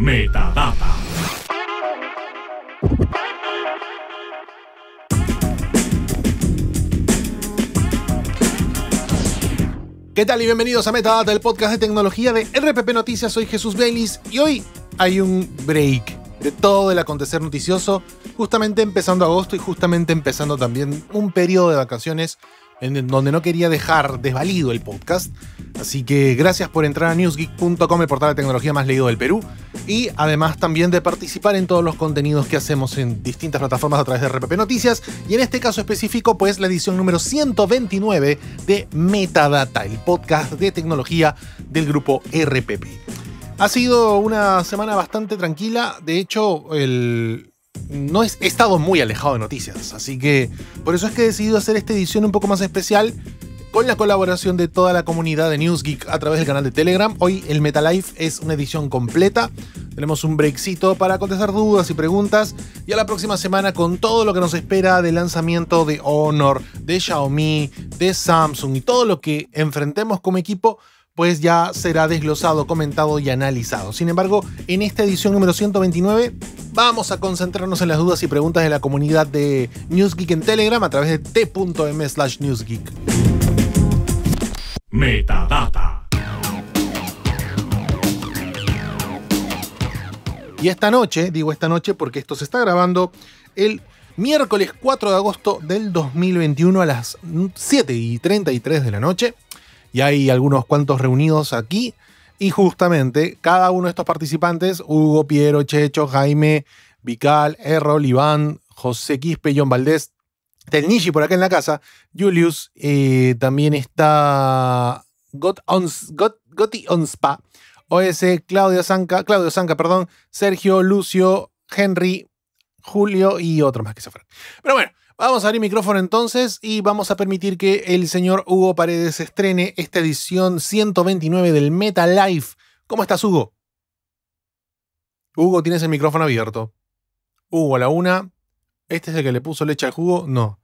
Metadata. ¿Qué tal y bienvenidos a Metadata, el podcast de tecnología de RPP Noticias? Soy Jesús Baylis y hoy hay un break de todo el acontecer noticioso, justamente empezando agosto y justamente empezando también un periodo de vacaciones en donde no quería dejar desvalido el podcast. Así que gracias por entrar a newsgeek.com, el portal de tecnología más leído del Perú, y además también de participar en todos los contenidos que hacemos en distintas plataformas a través de RPP Noticias, y en este caso específico, pues la edición número 129 de Metadata, el podcast de tecnología del grupo RPP. Ha sido una semana bastante tranquila, de hecho el, no he estado muy alejado de noticias, así que por eso es que he decidido hacer esta edición un poco más especial con la colaboración de toda la comunidad de News Geek a través del canal de Telegram. Hoy el MetaLife es una edición completa. Tenemos un breakcito para contestar dudas y preguntas. Y a la próxima semana con todo lo que nos espera de lanzamiento de Honor, de Xiaomi, de Samsung y todo lo que enfrentemos como equipo pues ya será desglosado, comentado y analizado. Sin embargo, en esta edición número 129 vamos a concentrarnos en las dudas y preguntas de la comunidad de NewsGeek en Telegram a través de t.m slash newsgeek. Metadata. Y esta noche, digo esta noche porque esto se está grabando el miércoles 4 de agosto del 2021 a las 7 y 33 de la noche y hay algunos cuantos reunidos aquí. Y justamente cada uno de estos participantes, Hugo, Piero, Checho, Jaime, Vical, Errol, Iván, José Quispe, John Valdés, Telnichi por acá en la casa, Julius, eh, también está Got Got, Gotti Onspa, OS, Claudio Sanca, Claudio Sanca, perdón, Sergio, Lucio, Henry, Julio y otro más que se fueron. Pero bueno, Vamos a abrir micrófono entonces y vamos a permitir que el señor Hugo Paredes estrene esta edición 129 del MetaLife. ¿Cómo estás, Hugo? Hugo, tienes el micrófono abierto. Hugo a la una. ¿Este es el que le puso leche al jugo? No.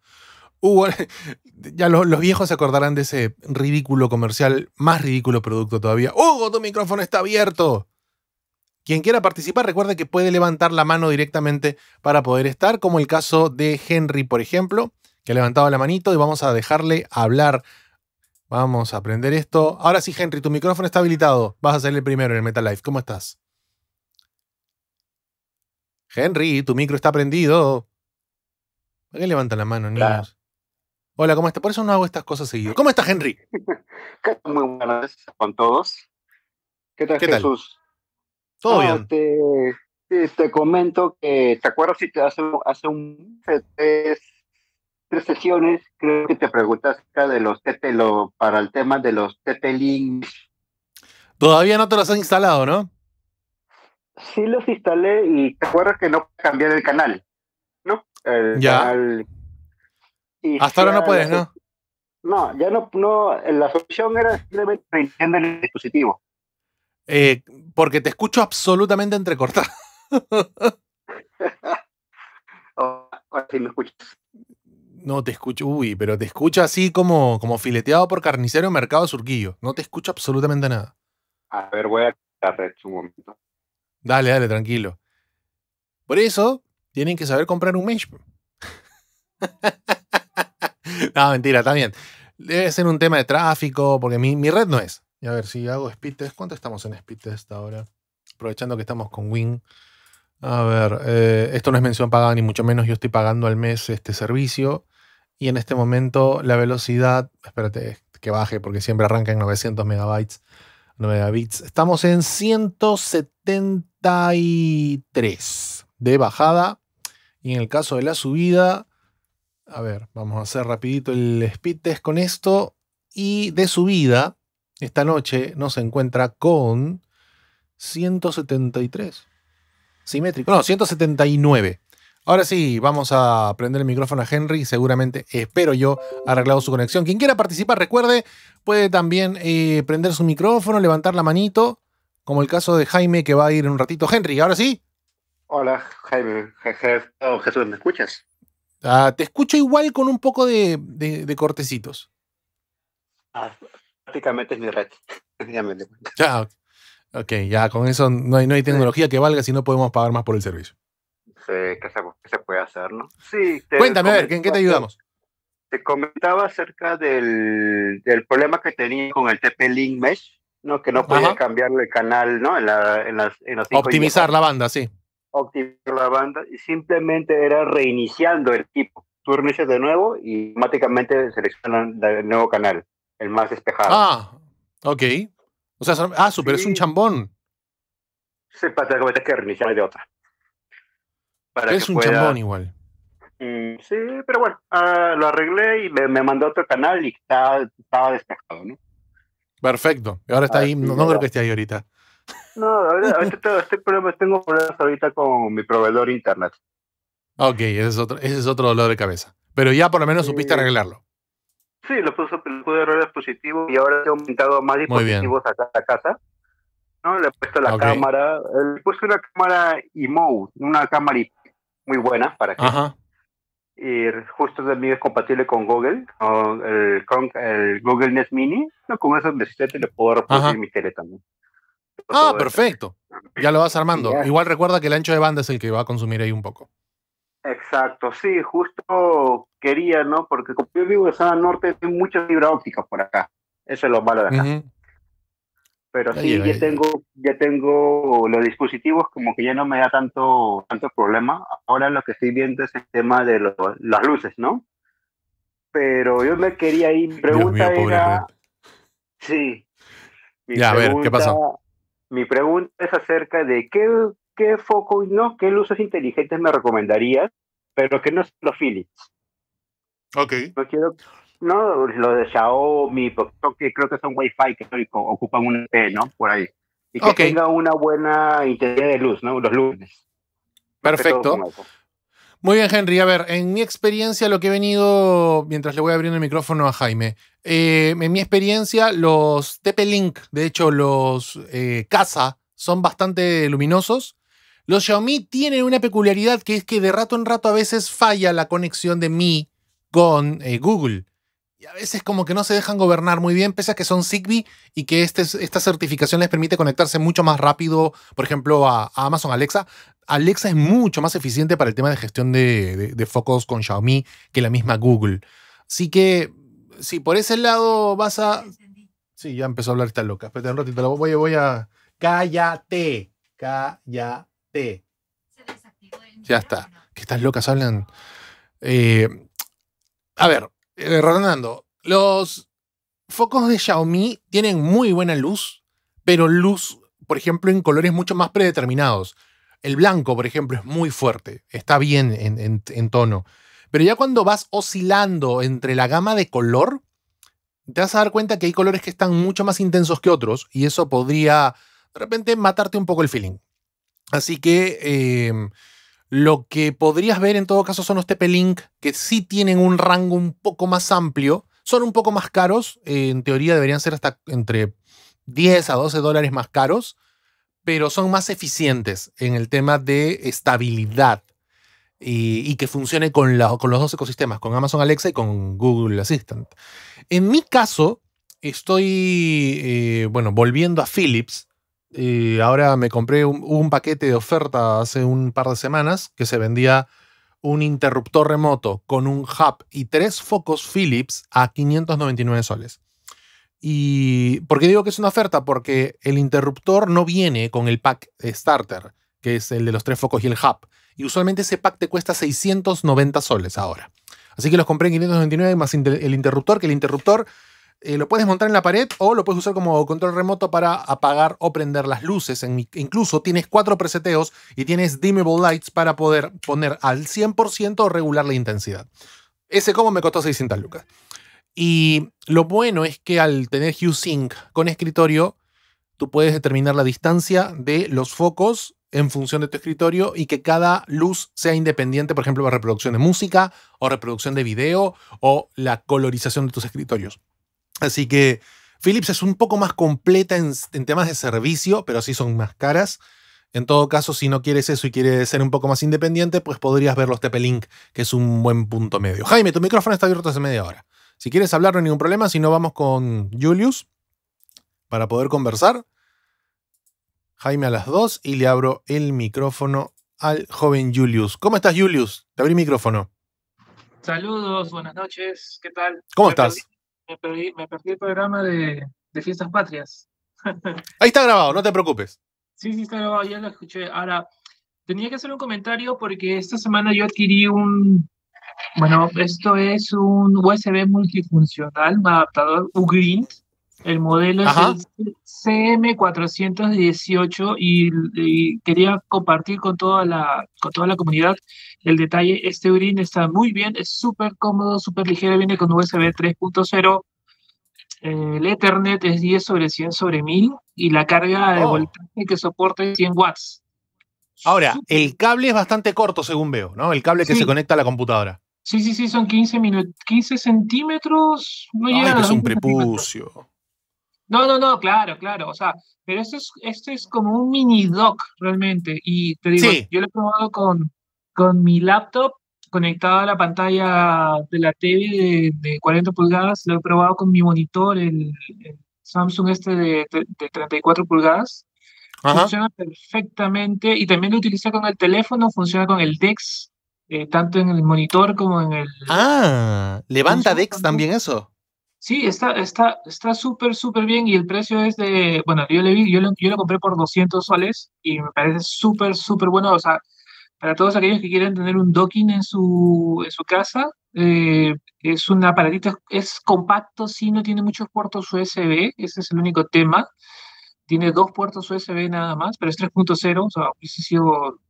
Hugo, ya los, los viejos se acordarán de ese ridículo comercial, más ridículo producto todavía. Hugo, tu micrófono está abierto. Quien quiera participar, recuerde que puede levantar la mano directamente para poder estar, como el caso de Henry, por ejemplo, que ha levantado la manito y vamos a dejarle hablar. Vamos a aprender esto. Ahora sí, Henry, tu micrófono está habilitado. Vas a ser el primero en el MetaLife. ¿Cómo estás? Henry, tu micro está prendido. ¿Por qué levanta la mano, niños? Hola, ¿cómo estás? Por eso no hago estas cosas seguidas. ¿Cómo estás, Henry? con todos. ¿Qué tal, Jesús? Ah, te, comento que, ¿te acuerdas si te hace, hace un, tres, tres sesiones, creo que te preguntas acá de los TT, para el tema de los TT Links? Todavía no te los has instalado, ¿no? Sí los instalé y te acuerdas que no cambié el canal, ¿no? ya. Hasta ahora no puedes, ¿no? No, ya no, no, la solución era simplemente reiniciar el dispositivo. Eh, porque te escucho absolutamente entrecortado. lo escuchas. No te escucho, uy, pero te escucho así como, como fileteado por carnicero en Mercado Surquillo. No te escucho absolutamente nada. A ver, voy a red un momento. Dale, dale, tranquilo. Por eso tienen que saber comprar un mesh. no, mentira, está bien. Debe ser un tema de tráfico, porque mi, mi red no es. Y a ver, si hago speed test, ¿cuánto estamos en speed test ahora? Aprovechando que estamos con Wing. A ver, eh, esto no es mención pagada ni mucho menos, yo estoy pagando al mes este servicio. Y en este momento la velocidad, espérate que baje porque siempre arranca en 900 megabytes, bits, Estamos en 173 de bajada. Y en el caso de la subida, a ver, vamos a hacer rapidito el speed test con esto. Y de subida, esta noche nos encuentra con 173. Simétrico. No, 179. Ahora sí, vamos a prender el micrófono a Henry. Seguramente, espero yo, arreglado su conexión. Quien quiera participar, recuerde, puede también eh, prender su micrófono, levantar la manito, como el caso de Jaime que va a ir en un ratito. Henry, ahora sí. Hola, Jaime. Oh, Jesús, ¿me escuchas? Ah, te escucho igual con un poco de, cortecitos. Ah, prácticamente es mi red. ok, ya con eso no hay, no hay tecnología que valga si no podemos pagar más por el servicio. Sí, que se, puede hacer, no? Sí. Cuéntame, a ver, ¿en qué te ayudamos? Te comentaba acerca del, problema que tenía con el TP-Link Mesh, ¿no? Que no podía cambiar cambiarle el canal, ¿no? En la, en las, Optimizar la banda, sí. Optimizar la banda y simplemente era reiniciando el equipo. Tú de nuevo y automáticamente seleccionan el nuevo canal el más despejado. Ah, ok. O sea, ah, super, es un chambón. Sí, para que reiniciar de otra. es un chambón igual. Mm, sí, pero bueno, ah, lo arreglé y me, me, mandó otro canal y estaba, despejado, ¿no? Perfecto. ahora está ah, ahí, no, creo que esté ahí ahorita. No, ahorita tengo, este problema, tengo problemas ahorita con mi proveedor internet. Ok, ese es, otro, ese es otro dolor de cabeza. Pero ya por lo menos supiste arreglarlo. Sí, lo puso, el pude errores positivos y ahora he aumentado más dispositivos acá a casa. ¿no? Le he puesto la cámara, eh, le he puesto una cámara IMO, una cámara muy buena para que. Y justo también es compatible con Google, con el, el Google Nest Mini. No, con eso necesito le puedo reproducir mi tele también. Ah, perfecto. Ya lo vas armando. Igual recuerda que el ancho de banda es el que va a consumir ahí un poco. Exacto, sí, justo quería, ¿no? Porque como yo vivo en zona norte, hay mucha fibra óptica por acá. Eso es lo malo de acá. Pero sí, ya tengo, ya tengo los dispositivos, como que ya no me da tanto, tanto problema. Ahora lo que estoy viendo es el tema de los las luces, ¿no? Pero yo me quería ir, mi pregunta era... Sí. ya, a ver, ¿qué pasó? Mi pregunta es acerca de qué, qué foco, ¿no? ¿Qué luces inteligentes me recomendarías? Pero que no son los Philips. Ok. quiero, no, lo de Xiaomi, porque creo que son Wi-Fi que ocupan un IP, ¿no? Por ahí. Y que tenga una buena intensidad de luz, ¿no? Los lunes. Perfecto. Muy bien, Henry. A ver, en mi experiencia, lo que he venido, mientras le voy abriendo el micrófono a Jaime, eh, en mi experiencia, los TP-Link, de hecho, los eh, Casa, son bastante luminosos. Los Xiaomi tienen una peculiaridad que es que de rato en rato a veces falla la conexión de mi con eh, Google. Y a veces como que no se dejan gobernar muy bien, pese a que son Zigbee y que este, esta certificación les permite conectarse mucho más rápido, por ejemplo, a, Amazon Alexa. Alexa es mucho más eficiente para el tema de gestión de, focos con Xiaomi que la misma Google. Así que si por ese lado vas a... Sí, ya empezó a hablar esta loca. espérate un ratito, voy, voy a... Cállate, cállate. Ya está. Que estas locas hablan. Eh, a ver, eh, los focos de Xiaomi tienen muy buena luz, pero luz, por ejemplo, en colores mucho más predeterminados. El blanco, por ejemplo, es muy fuerte, está bien en, tono. Pero ya cuando vas oscilando entre la gama de color, te vas a dar cuenta que hay colores que están mucho más intensos que otros y eso podría de repente matarte un poco el feeling. Así que eh, lo que podrías ver en todo caso son los TP-Link, que sí tienen un rango un poco más amplio, son un poco más caros, eh, en teoría deberían ser hasta entre 10 a 12 dólares más caros, pero son más eficientes en el tema de estabilidad y, que funcione con, los dos ecosistemas, con Amazon Alexa y con Google Assistant. En mi caso, estoy, eh, bueno, volviendo a Philips, y ahora me compré un, paquete de oferta hace un par de semanas que se vendía un interruptor remoto con un hub y tres focos Philips a 599 soles. ¿Y por qué digo que es una oferta? Porque el interruptor no viene con el pack eh, starter, que es el de los tres focos y el hub. Y usualmente ese pack te cuesta 690 soles ahora. Así que los compré en 599 más el interruptor, que el interruptor eh, lo puedes montar en la pared o lo puedes usar como control remoto para apagar o prender las luces. incluso tienes cuatro preseteos y tienes dimmable lights para poder poner al 100% o regular la intensidad. Ese combo me costó 600 lucas. Y lo bueno es que al tener Hue Sync con escritorio, tú puedes determinar la distancia de los focos en función de tu escritorio y que cada luz sea independiente, por ejemplo, la reproducción de música o reproducción de video o la colorización de tus escritorios. Así que Philips es un poco más completa en, temas de servicio, pero sí son más caras. En todo caso, si no quieres eso y quieres ser un poco más independiente, pues podrías ver los TP-Link, que es un buen punto medio. Jaime, tu micrófono está abierto hace media hora. Si quieres hablar, no hay ningún problema. Si no, vamos con Julius para poder conversar. Jaime a las dos y le abro el micrófono al joven Julius. ¿Cómo estás, Julius? Te abrí el micrófono. Saludos, buenas noches. ¿Qué tal? ¿Cómo estás? me perdí, me perdí el programa de, Fiestas Patrias. Ahí está grabado, no te preocupes. Sí, sí, está grabado, ya lo escuché. Ahora, tenía que hacer un comentario porque esta semana yo adquirí un, bueno, esto es un USB multifuncional, un adaptador UGRINT, el modelo es el CM418 y, quería compartir con toda, la, con toda la comunidad el detalle. Este urin está muy bien, es súper cómodo, súper ligero, viene con USB 3.0. Eh, el Ethernet es 10 sobre 100 sobre 1000 y la carga de oh. voltaje que soporta es 100 watts. Ahora, el cable es bastante corto según veo, ¿no? El cable que se conecta a la computadora. Sí, sí, sí, son 15, centímetros. es un prepucio. No, no, no, claro, claro. O sea, pero esto es, esto es como un mini dock realmente. Y te digo, yo lo he probado con, con mi laptop conectado a la pantalla de la TV de, 40 pulgadas. Lo he probado con mi monitor, el, Samsung este de, 34 pulgadas. Funciona perfectamente. Y también lo utilicé con el teléfono, funciona con el DeX, eh, tanto en el monitor como en el. Ah, levanta DeX también eso. Sí, está está está súper, súper bien y el precio es de, bueno, yo le vi, yo lo, yo lo compré por 200 soles y me parece súper, súper bueno. O sea, para todos aquellos que quieren tener un docking en su, en su casa, eh, es un aparatito, es compacto, sí, no tiene muchos puertos USB, ese es el único tema. Tiene dos puertos USB nada más, pero es 3.0, o sea, hubiese sido,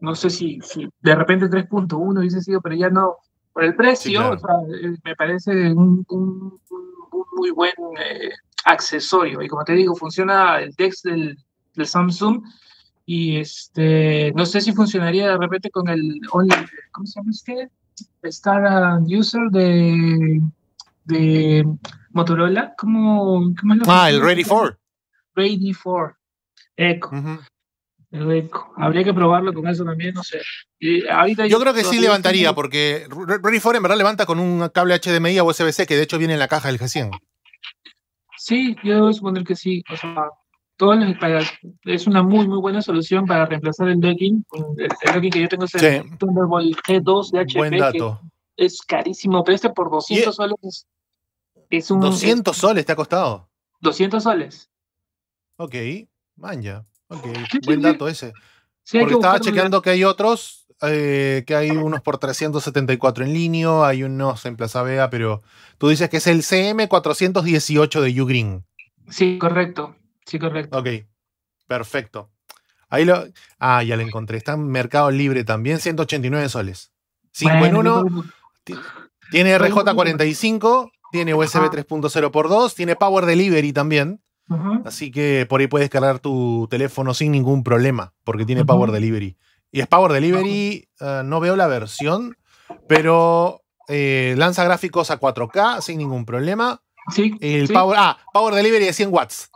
no sé si, si de repente 3.1 hubiese sido, pero ya no, por el precio, eh, me parece un, muy buen eh, accesorio. Y como te digo, funciona el Dex del, Samsung. Y este, no sé si funcionaría de repente con el ¿cómo se llama este? Star User de, Motorola. ¿Cómo, cómo Ah, el Ready For. Ready For. Eco. Habría que probarlo con eso también, no sé. ahorita yo creo que sí levantaría, porque Rory en verdad levanta con un cable HDMI o usb que de hecho viene en la caja del G100. Sí, yo debo suponer que sí. O sea, es una muy, muy buena solución para reemplazar el docking. El, docking que yo tengo es el Thunderbolt G2 de HP. Buen dato. es carísimo, pero este por 200 e soles es, es un... 200 soles te ha costado. 200 soles. Ok, manja. Ok, buen dato ese. Porque estaba chequeando que hay otros, eh, que hay unos por 374 en línea, hay unos en Plaza Vega, pero tú dices que es el CM418 de Ugreen. Sí, correcto. Sí, correcto. Ok, perfecto. Ahí lo. Ah, ya lo encontré. Está en Mercado Libre también, 189 soles. 5 en 1. Tiene RJ45, tiene USB 3.0 por 2, tiene Power Delivery también. Así que por ahí puedes cargar tu teléfono sin ningún problema, porque tiene Power Delivery. Y es Power Delivery, eh, no veo la versión, pero eh, lanza gráficos a 4K sin ningún problema. Sí. El ah, Power Delivery de 100 eh, watts.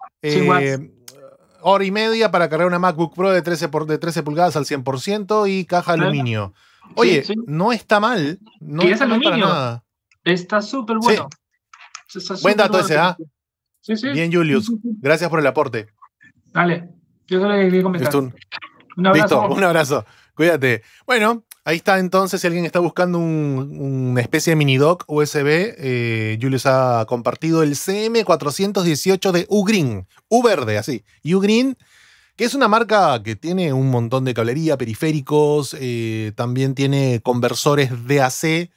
Hora y media para cargar una MacBook Pro de 13, de 13 pulgadas al 100% y caja aluminio. Oye, no está mal. No está Está súper bueno. Buen dato ese, ¿ah? Bien, Julius. Gracias por el aporte. Dale, yo solo quería comentar. Un... abrazo. un abrazo. Cuídate. Bueno, ahí está entonces, si alguien está buscando una especie de mini dock USB, eh, Julius ha compartido el CM418 de Ugreen, U verde, así, Ugreen, que es una marca que tiene un montón de cablería, periféricos, eh, también tiene conversores DAC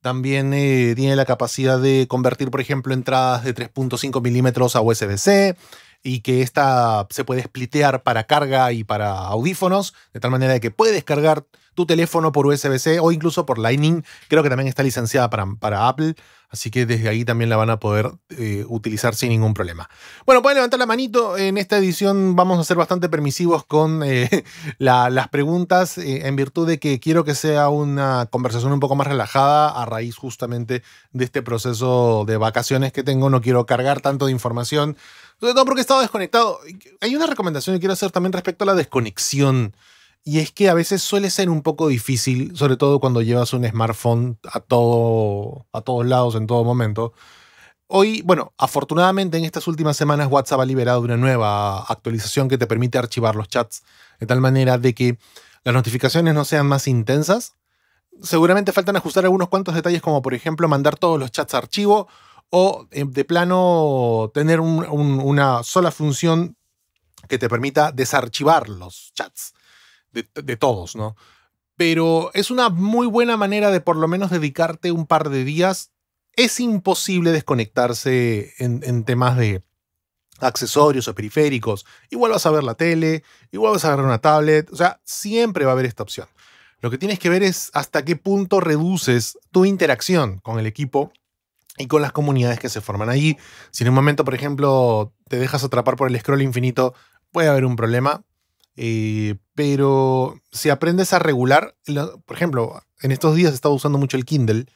también eh, tiene la capacidad de convertir, por ejemplo, entradas de 3.5 milímetros a USB-C y que esta se puede splitear para carga y para audífonos, de tal manera que puedes cargar tu teléfono por USB-C o incluso por Lightning. Creo que también está licenciada para, para Apple. Así que desde ahí también la van a poder eh, utilizar sin ningún problema. Bueno, pueden levantar la manito. En esta edición vamos a ser bastante permisivos con eh, las preguntas eh, en virtud de que quiero que sea una conversación un poco más relajada a raíz justamente de este proceso de vacaciones que tengo. No quiero cargar tanto de información, sobre todo porque he estado desconectado. Hay una recomendación que quiero hacer también respecto a la desconexión y es que a veces suele ser un poco difícil, sobre todo cuando llevas un smartphone a, todo, a todos lados en todo momento. Hoy, bueno, afortunadamente en estas últimas semanas WhatsApp ha liberado una nueva actualización que te permite archivar los chats de tal manera de que las notificaciones no sean más intensas. Seguramente faltan ajustar algunos cuantos detalles como por ejemplo mandar todos los chats a archivo o eh, de plano tener una sola función que te permita desarchivar los chats de, todos, ¿no? Pero es una muy buena manera de por lo menos dedicarte un par de días. Es imposible desconectarse en, temas de, accesorios o periféricos. Igual vas a ver la tele, igual vas a agarrar una tablet, o sea, siempre va a haber esta opción. Lo que tienes que ver es hasta qué punto reduces tu interacción con el equipo y con las comunidades que se forman allí. Si en un momento, por ejemplo, te dejas atrapar por el scroll infinito, puede haber un problema. Eh, pero si aprendes a regular, por ejemplo, en estos días he estado usando mucho el Kindle.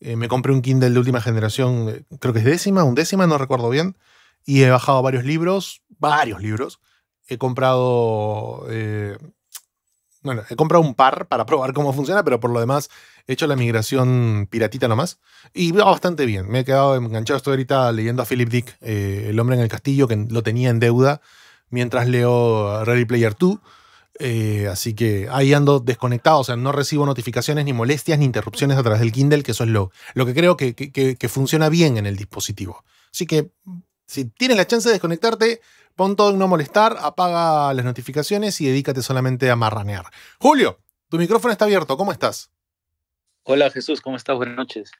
Eh, me compré un Kindle de última generación, eh, creo que es décima, undécima, no recuerdo bien. Y he bajado varios libros, varios libros. He comprado. Eh, bueno, he comprado un par para probar cómo funciona, pero por lo demás he hecho la migración piratita nomás. Y va bastante bien. Me he quedado enganchado. Estoy ahorita leyendo a Philip Dick, El hombre en el castillo, que lo tenía en deuda, mientras leo Ready Player 2. Eh, así que ahí ando desconectado, o sea, no recibo notificaciones ni molestias ni interrupciones a través del Kindle, que eso es lo, que creo que, funciona bien en el dispositivo. Así que si tienes la chance de desconectarte, pon todo en no molestar, apaga las notificaciones y dedícate solamente a marranear. Julio, tu micrófono está abierto, ¿cómo estás? Hola Jesús, ¿cómo estás? Buenas noches.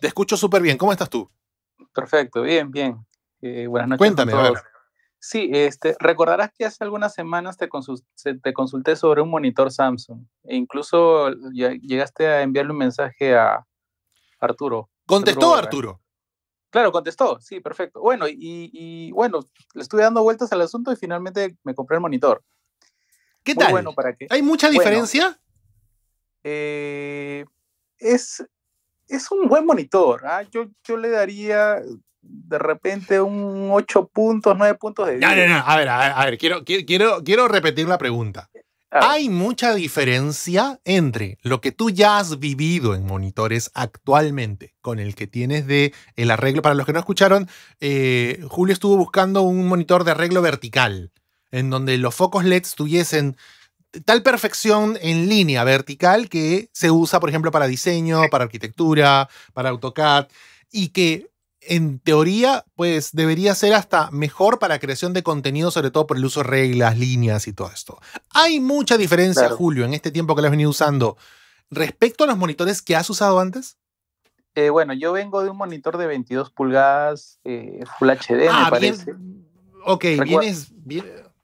Te escucho súper bien, ¿cómo estás tú? Perfecto, bien, bien. Eh, buenas noches. Cuéntame, ver. Sí, este, recordarás que hace algunas semanas te, consulté, sobre un monitor Samsung e incluso llegaste a enviarle un mensaje a Arturo. ¿Contestó Arturo? Claro, contestó, sí, perfecto. Bueno, y, bueno, le estuve dando vueltas al asunto y finalmente me compré el monitor. ¿Qué tal? Bueno, ¿para qué? ¿Hay mucha diferencia? Eh, es, es un buen monitor. ¿ah? Yo, yo le daría de repente un 8 puntos, 9 puntos de No, no, no. A ver, a ver, Quiero, quiero, quiero repetir la pregunta. Hay mucha diferencia entre lo que tú ya has vivido en monitores actualmente con el que tienes de el arreglo. Para los que no escucharon, eh, Julio estuvo buscando un monitor de arreglo vertical en donde los focos LEDs tuviesen tal perfección en línea vertical que se usa, por ejemplo, para diseño, para arquitectura, para AutoCAD, y que en teoría, pues debería ser hasta mejor para creación de contenido, sobre todo por el uso de reglas, líneas y todo esto. Hay mucha diferencia, Julio, en este tiempo que lo has venido usando respecto a los monitores que has usado antes. Eh, bueno, yo vengo de un monitor de 22 pulgadas eh, Full HD, me ah, parece. ok, vienes,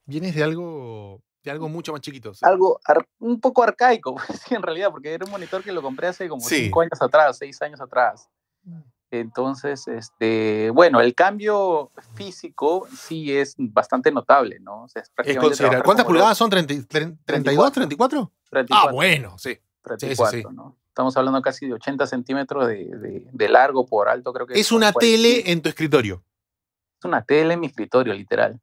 vienes de algo algo mucho más chiquito. Algo un poco arcaico, pues, en realidad, porque era un monitor que lo compré hace como 5 años atrás, 6 años atrás. Mm. Entonces, este, bueno, el cambio físico sí es bastante notable, ¿no? O sea, ¿Cuántas pulgadas son? 32, 34? Ah, bueno, sí. 34, ¿no? Estamos hablando casi de 80 centímetros de, largo por alto, creo que. Es una tele en tu escritorio. Es una tele en mi escritorio, literal.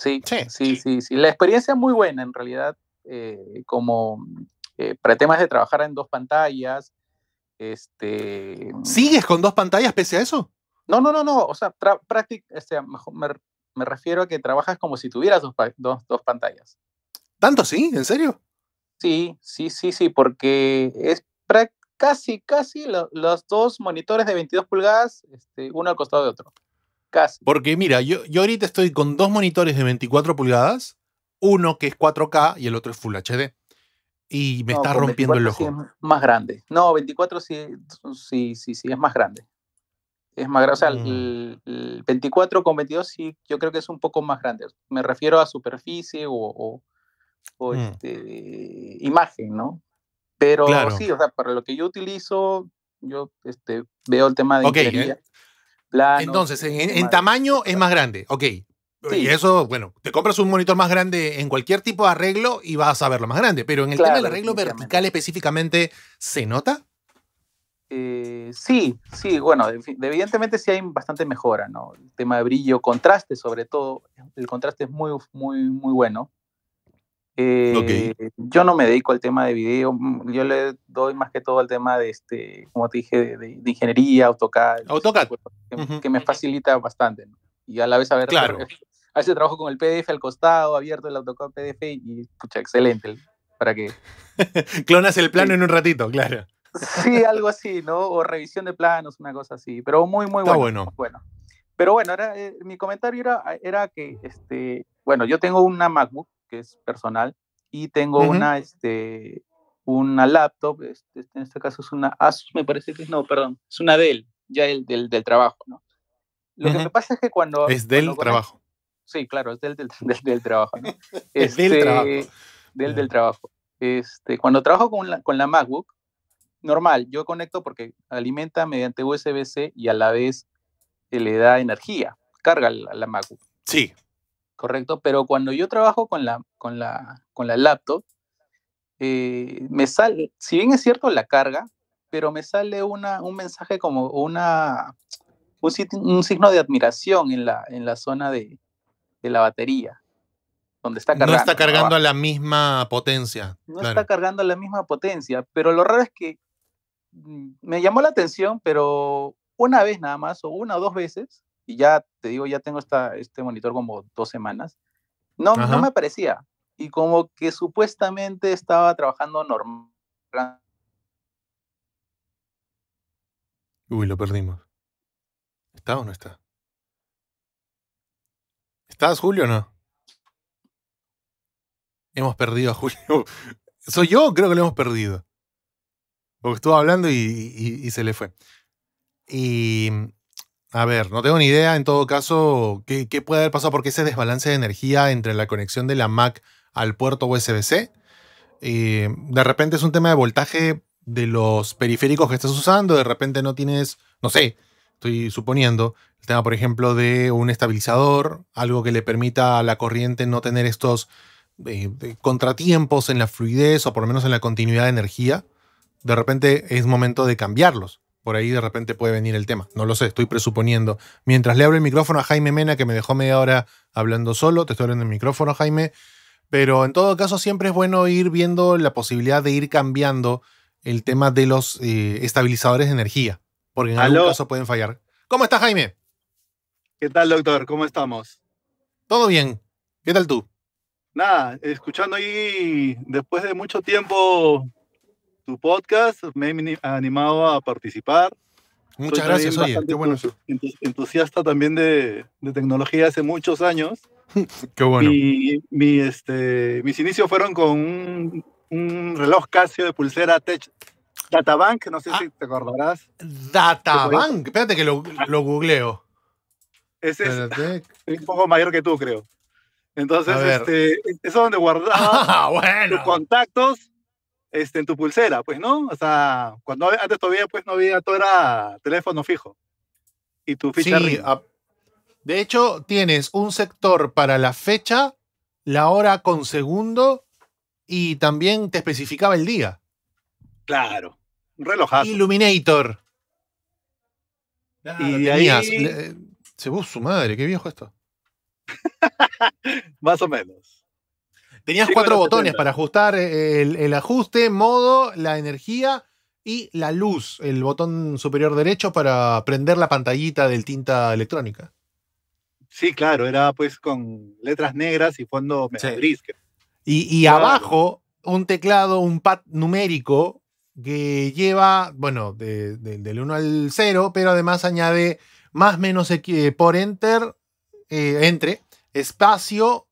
Sí, sí, sí, sí, La experiencia es muy buena en realidad, eh, como eh, para temas de trabajar en dos pantallas. Este... Mm ¿Sigues con dos pantallas pese a eso? No, no, no, no. O sea, me, refiero a que trabajas como si tuvieras dos, dos, pantallas. ¿Tanto sí? ¿En serio? Sí, sí, sí, sí, porque es casi, casi los dos monitores de 22 pulgadas, este, uno al costado de otro. Porque mira, yo, yo ahorita estoy con dos monitores de 24 pulgadas, uno que es 4K y el otro es Full HD. Y me está rompiendo el ojo. más grande. No, 24 sí, sí, sí, sí, es más grande. Es más grande. O sea, el, 24 mm. con 22 sí, yo creo que es un poco más grande. Me refiero a superficie o, o, mm. este, imagen, ¿no? Pero sí, o sea, para lo que yo utilizo, yo este, veo el tema de eh, ingeniería entonces, en, tamaño es más grande, ok. Y eso, bueno, te compras un monitor más grande en cualquier tipo de arreglo y vas a verlo más grande. Pero en el tema del arreglo vertical específicamente, ¿se nota? Eh, sí, sí, bueno, evidentemente sí hay bastante mejora, ¿no? El tema de brillo, contraste sobre todo, el contraste es muy, muy, muy bueno. Eh, yo no me dedico al tema de video, mm, yo le doy más que todo al tema de, este, como te dije, de, ingeniería, AutoCAD. AutoCAD. Que, me facilita bastante. Y a la vez a ver, claro. a veces trabajo con el PDF al costado, abierto el AutoCAD PDF y, pucha, excelente. Para que... Clonas el plano en un ratito, claro. Sí, algo así, ¿no? O revisión de planos, una cosa así. Pero muy, muy bueno. bueno. Pero bueno, era, eh, mi comentario era, era que, este, bueno, yo tengo una MacBook que es personal, y tengo una, este, una laptop, este, en este caso es una Asus, me parece que es, no, perdón, es una Dell, ya el del, del trabajo, ¿no? Lo que me pasa es que cuando... Es del trabajo. Sí, claro, es del, del, del, del trabajo. ¿no? es este, del trabajo. Del, del trabajo. Este, cuando trabajo con la, con la MacBook, normal, yo conecto porque alimenta mediante USB-C y a la vez eh, le da energía, carga la, la MacBook. Sí, correcto, pero cuando yo trabajo con la, con la, con la laptop, eh, me sale, si bien es cierto la carga, pero me sale una, un mensaje como una, un, signo de admiración en la, en la zona de, la batería. Donde está No está cargando a la misma potencia. No está cargando a la misma potencia, pero lo raro es que mm, me llamó la atención, pero una vez nada más, o una o dos veces, y ya te digo, ya tengo este monitor como dos semanas, no, no me aparecía. Y como que supuestamente estaba trabajando normal. Uy, lo perdimos. ¿Está o no está? ¿Estás, Julio, o no? Hemos perdido a Julio. ¿Soy yo? Creo que lo hemos perdido. Porque estuvo hablando y, y se le fue. Y a ver, no tengo ni idea en todo caso qué, puede haber pasado, porque ese desbalance de energía entre la conexión de la Mac al puerto USB-C. Eh, de repente es un tema de voltaje de los periféricos que estás usando, de repente no tienes, no sé, estoy suponiendo, el tema, por ejemplo, de un estabilizador, algo que le permita a la corriente no tener estos eh, contratiempos en la fluidez o por lo menos en la continuidad de energía. De repente es momento de cambiarlos. Por ahí de repente puede venir el tema. No lo sé, estoy presuponiendo. Mientras le abro el micrófono a Jaime Mena, que me dejó media hora hablando solo, te estoy abriendo en el micrófono, Jaime. Pero en todo caso, siempre es bueno ir viendo la posibilidad de ir cambiando el tema de los eh, estabilizadores de energía, porque en algún caso pueden fallar. ¿Cómo estás, Jaime? ¿Qué tal, doctor? ¿Cómo estamos? Todo bien. ¿Qué tal tú? Nada, escuchando ahí después de mucho tiempo podcast. Me he animado a participar. Muchas gracias, oye, bueno. Entusiasta también de, tecnología hace muchos años. qué bueno. Mi, mi, este, mis inicios fueron con un, reloj Casio de pulsera Tech Databank, no sé si ah. te acordarás. Databank, espérate que ah. lo, googleo. Ese es un poco mayor que tú, creo. Entonces, este, eso es donde guardaba ah, tus contactos este, en tu pulsera, pues, ¿no? O sea, cuando antes todavía, pues, no había, todo era teléfono fijo. Y tu ficha sí, De hecho, tienes un sector para la fecha, la hora con segundo y también te especificaba el día. Claro, un relojazo. Illuminator. y ahí... Eh, se puso su madre, qué viejo esto. Más o menos. Tenías cuatro botones para ajustar eh, el, ajuste, modo, la energía y la luz, el botón superior derecho para prender la pantallita del tinta electrónica. Sí, claro, era pues con letras negras y fondo sí. gris. Y, abajo un teclado, un pad numérico que lleva, bueno, del 1 al 0, pero además añade más menos por enter, eh, entre, espacio,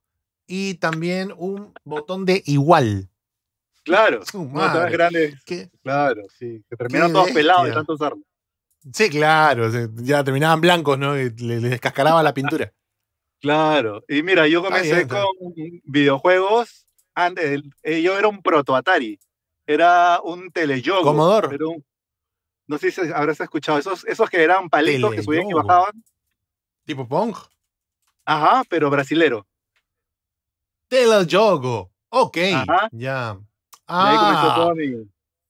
y también un botón de igual. Claro, más grandes. Claro, sí. Que terminaron todos pelados de tanto usarlo. Sí, claro, ya terminaban blancos, ¿no? y les descascaraba la pintura. Claro, y mira, yo comencé con videojuegos antes, eh, yo era un proto Atari, era un telejuego Comodoro. no sé si habrás escuchado, esos, esos que eran palitos que subían y bajaban. Tipo Pong. Ajá, pero brasilero. Teleyogo, Ok, ya. De ahí comenzó ah. todo,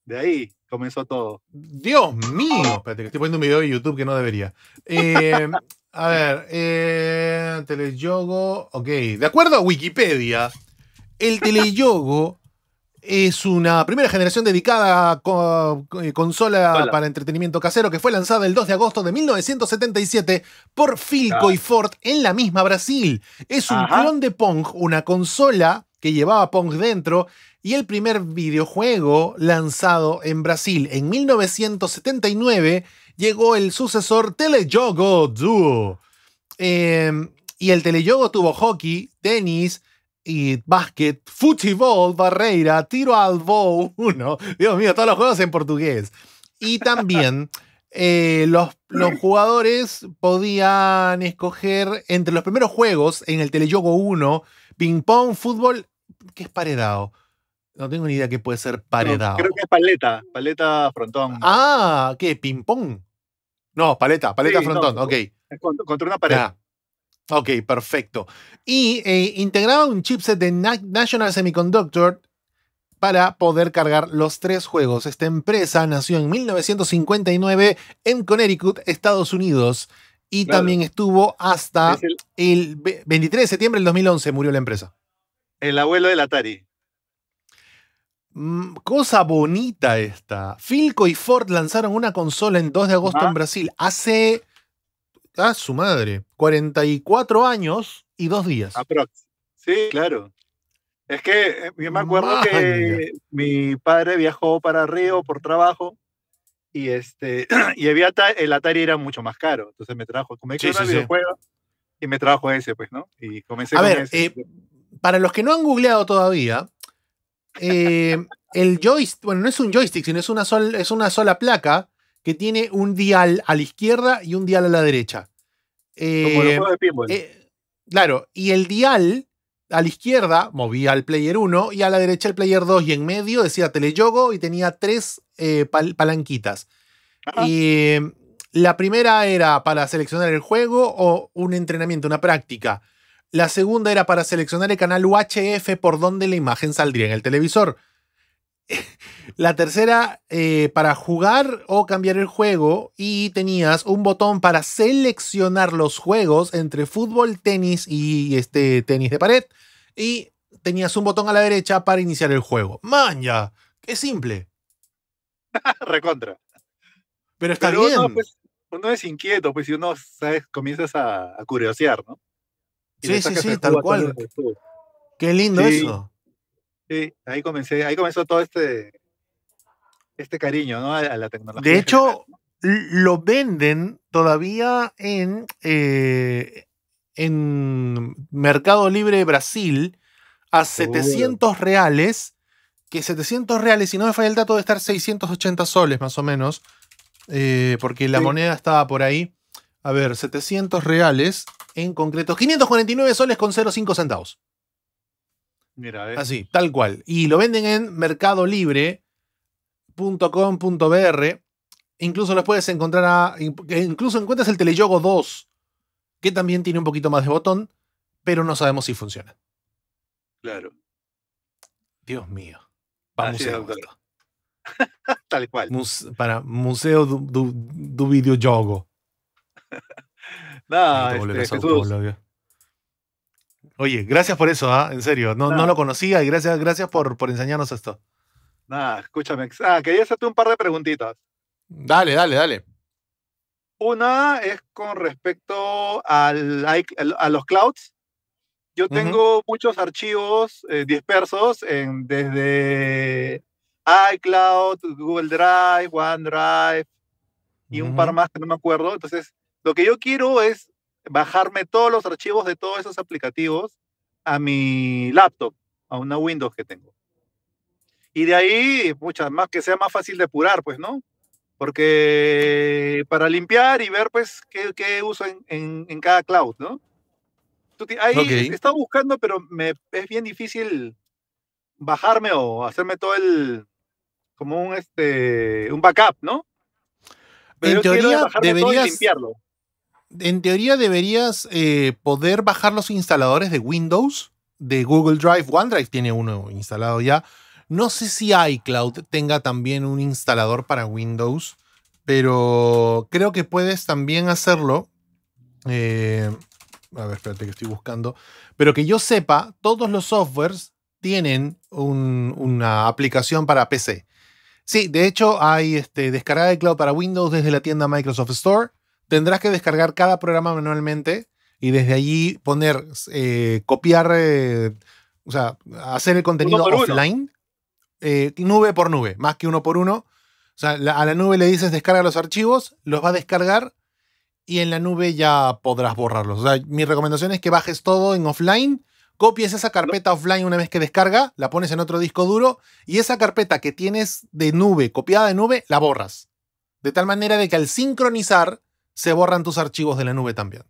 De ahí comenzó todo. Dios mío. Espérate, que estoy poniendo un video de YouTube que no debería. Em, a ver, eh, Ok, de acuerdo a Wikipedia, el telejogo es una primera generación dedicada a eh, consola para entretenimiento casero que fue lanzada el 2 de agosto de 1977 por Filco ah. y Ford en la misma Brasil. Es un clon de Pong, una consola que llevaba Pong dentro y el primer videojuego lanzado en Brasil. En 1979 llegó el sucesor Telejogo Duo. Em, y el Telejogo tuvo hockey, tenis, y básquet, fútbol, barreira, tiro al bow, uno. Dios mío, todos los juegos en portugués. Y también eh, los, los, jugadores podían escoger entre los primeros juegos en el Teleyogo 1, ping pong, fútbol, ¿qué es paredado? No tengo ni idea qué puede ser paredado. creo que es paleta, paleta frontón. Ah, ¿qué? ¿Ping pong? No, paleta, paleta frontón, ok. Contra una pared. Ok, perfecto. Y eh, integraba un chipset de National Semiconductor para poder cargar los tres juegos. Esta empresa nació en 1959 en Connecticut, Estados Unidos, y también estuvo hasta el, 23 de septiembre del 2011, murió la empresa. El abuelo del Atari. Mm, cosa bonita esta. Filco y Ford lanzaron una consola en 2 de agosto en Brasil. Hace su madre. 44 años y dos días. Aprox. Sí, claro. Es que eh, me acuerdo que mi padre viajó para Río por trabajo y este y había el Atari era mucho más caro, entonces me trajo, como sí, y me trajo ese, pues, ¿no? Y comencé. A ver, eh, para los que no han googleado todavía, eh, el joystick, bueno, no es un joystick, sino es una, es una sola placa que tiene un dial a la izquierda y un dial a la derecha. Como eh, de eh, claro, y el dial a la izquierda movía al player 1 y a la derecha el player 2 y en medio decía teleyogo y tenía tres eh, palanquitas. Y la primera era para seleccionar el juego o un entrenamiento, una práctica. La segunda era para seleccionar el canal UHF por donde la imagen saldría en el televisor. La tercera eh, para jugar o cambiar el juego y tenías un botón para seleccionar los juegos entre fútbol, tenis y este tenis de pared y tenías un botón a la derecha para iniciar el juego. Manja, qué simple. Recontra. Pero está bien. Pues, uno, es inquieto, pues si uno comienzas a, curiosear, ¿no? sí, sí, sí, tal cual. Qué lindo eso. Sí, ahí comenzó todo este, este cariño, A, la tecnología. De hecho, lo venden todavía en, eh, Mercado Libre Brasil a 700 reales, que 700 reales, si no me falla el dato, de estar 680 soles más o menos, eh, porque la moneda estaba por ahí. A ver, 700 reales en concreto, 549 soles con 0,5 centavos. Así, tal cual. Y lo venden en mercadolibre.com.br. Incluso los puedes encontrar a. Incluso encuentras el Teleyogo 2, que también tiene un poquito más de botón, pero no sabemos si funciona. Claro. Dios mío. Para museo. Tal cual. para Museo du, du, Videojogo. Oye, gracias por eso, ¿ah? en serio. No, no, lo conocía y gracias, gracias por, por enseñarnos esto. Nada, escúchame. Ah, quería hacerte un par de preguntitas. Dale, dale, dale. Una es con respecto al, a los clouds. Yo tengo muchos archivos eh, dispersos en, desde iCloud, Google Drive, OneDrive y un par más que no me acuerdo. Entonces, lo que yo quiero es bajarme todos los archivos de todos esos aplicativos a mi laptop, a una Windows que tengo. Y de ahí, muchas más que sea más fácil depurar, pues, ¿no? Porque para limpiar y ver, pues, qué, qué uso en, en, cada cloud, ¿no? Ahí estaba buscando, pero me, es bien difícil bajarme o hacerme todo el, como un, este, un backup, ¿no? Pero en teoría, deberías, limpiarlo en teoría deberías eh, poder bajar los instaladores de Windows, de Google Drive. OneDrive tiene uno instalado ya. No sé si iCloud tenga también un instalador para Windows, pero creo que puedes también hacerlo. Eh, a ver, espérate que estoy buscando. Pero que yo sepa, todos los softwares tienen una aplicación para PC. Sí, de hecho hay este, descarga de para Windows desde la tienda Microsoft Store tendrás que descargar cada programa manualmente y desde allí poner, eh, copiar, eh, o sea, hacer el contenido offline, eh, nube por nube, más que uno por uno. O sea, a la nube le dices descarga los archivos, los va a descargar y en la nube ya podrás borrarlos. O sea, mi recomendación es que bajes todo en offline, copies esa carpeta offline una vez que descarga, la pones en otro disco duro y esa carpeta que tienes de nube, copiada de nube, la borras. De tal manera de que al sincronizar, se borran tus archivos de la nube también.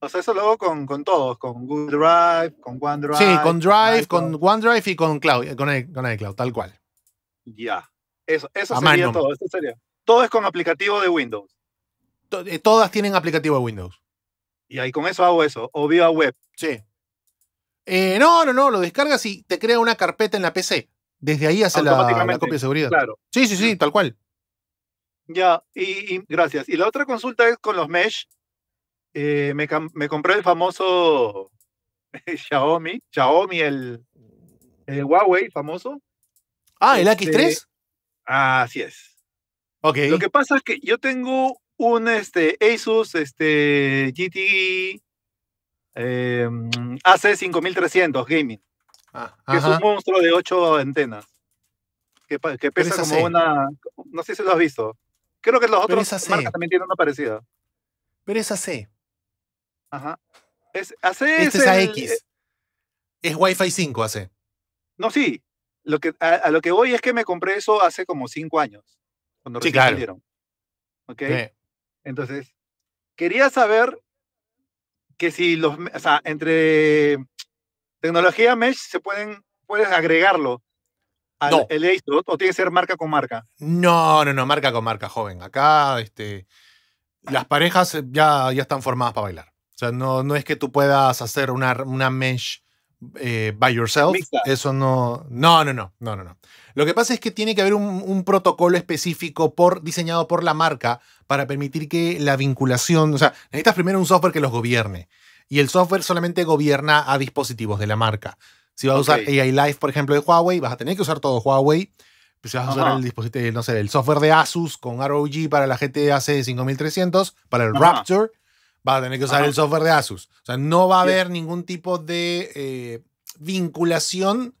O sea, eso lo hago con, con todos, con Google Drive, con OneDrive. Sí, con Drive, con, OneDrive y con, Cloud, con, tal cual. Ya, eso, sería todo, eso sería. Todo es con aplicativo de Windows. Eh, todas tienen aplicativo de Windows. Y ahí con eso hago eso, o vía web. Sí. Eh, no, no, no, lo descargas y te crea una carpeta en la PC. Desde ahí hace la, la, copia de seguridad. Claro. Sí, sí, sí, tal cual. Ya, y, gracias. Y la otra consulta es con los mesh. Eh, me, compré el famoso Xiaomi, Xiaomi, el, Huawei famoso. Ah, el X3. Este, así es. Lo que pasa es que yo tengo un este, Asus este, GT e, eh, AC5300 Gaming, ah, que es un monstruo de 8 antenas, que pesa como una, no sé si lo has visto, Creo que los otros marcas también tienen uno parecido. Pero es AC. Ajá. Es, AC este es, es AX. Eh, es Wi-Fi 5 AC. No, sí. a, lo que voy es que me compré eso hace como cinco años. Cuando sí, claro. ¿Ok? Entonces, quería saber que si los, o sea, entre tecnología mesh se pueden, puedes agregarlo no. o, tiene que ser marca con marca? No, no, no, marca con marca, joven. Acá este, las parejas eh, ya, ya están formadas para bailar. O sea, no, no es que tú puedas hacer una, una mesh eh, by yourself. Eso no, no, no, no, no, no, Lo que pasa es que tiene que haber un, un, protocolo específico por, diseñado por la marca para permitir que la vinculación, o sea, necesitas primero un software que los gobierne. Y el software solamente gobierna a dispositivos de la marca. Si vas a usar AI Live, por ejemplo, de Huawei, vas a tener que usar todo Huawei. si vas a usar el dispositivo, no sé, el software de Asus con ROG para la GTAC 5300, para el Raptor, vas a tener que usar el software de Asus. O sea, no va a haber ningún tipo de eh, vinculación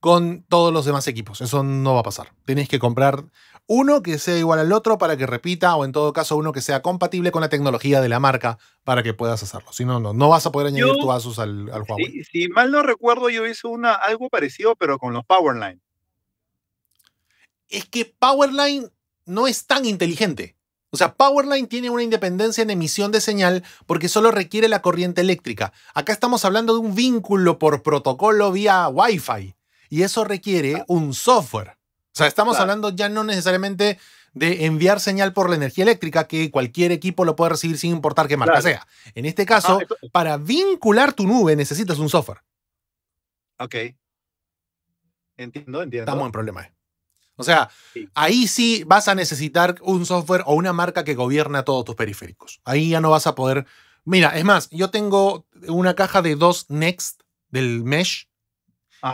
con todos los demás equipos. Eso no va a pasar. Tienes que comprar uno que sea igual al otro para que repita o en todo caso uno que sea compatible con la tecnología de la marca para que puedas hacerlo. Si no, no, no vas a poder añadir tu Asus al, Huawei. Si, mal no recuerdo, yo hice una, algo parecido pero con los Powerline. Es que Powerline no es tan inteligente. O sea, Powerline tiene una independencia en emisión de señal porque solo requiere la corriente eléctrica. Acá estamos hablando de un vínculo por protocolo vía Wi-Fi y eso requiere ah. un software. O sea, estamos hablando ya no necesariamente de enviar señal por la energía eléctrica que cualquier equipo lo puede recibir sin importar qué marca sea. En este caso, para vincular tu nube necesitas un software. Ok. Entiendo, entiendo. Estamos en problema. Eh. O sea, ahí sí vas a necesitar un software o una marca que gobierna todos tus periféricos. Ahí ya no vas a poder. Mira, es más, yo tengo una caja de dos Next del Mesh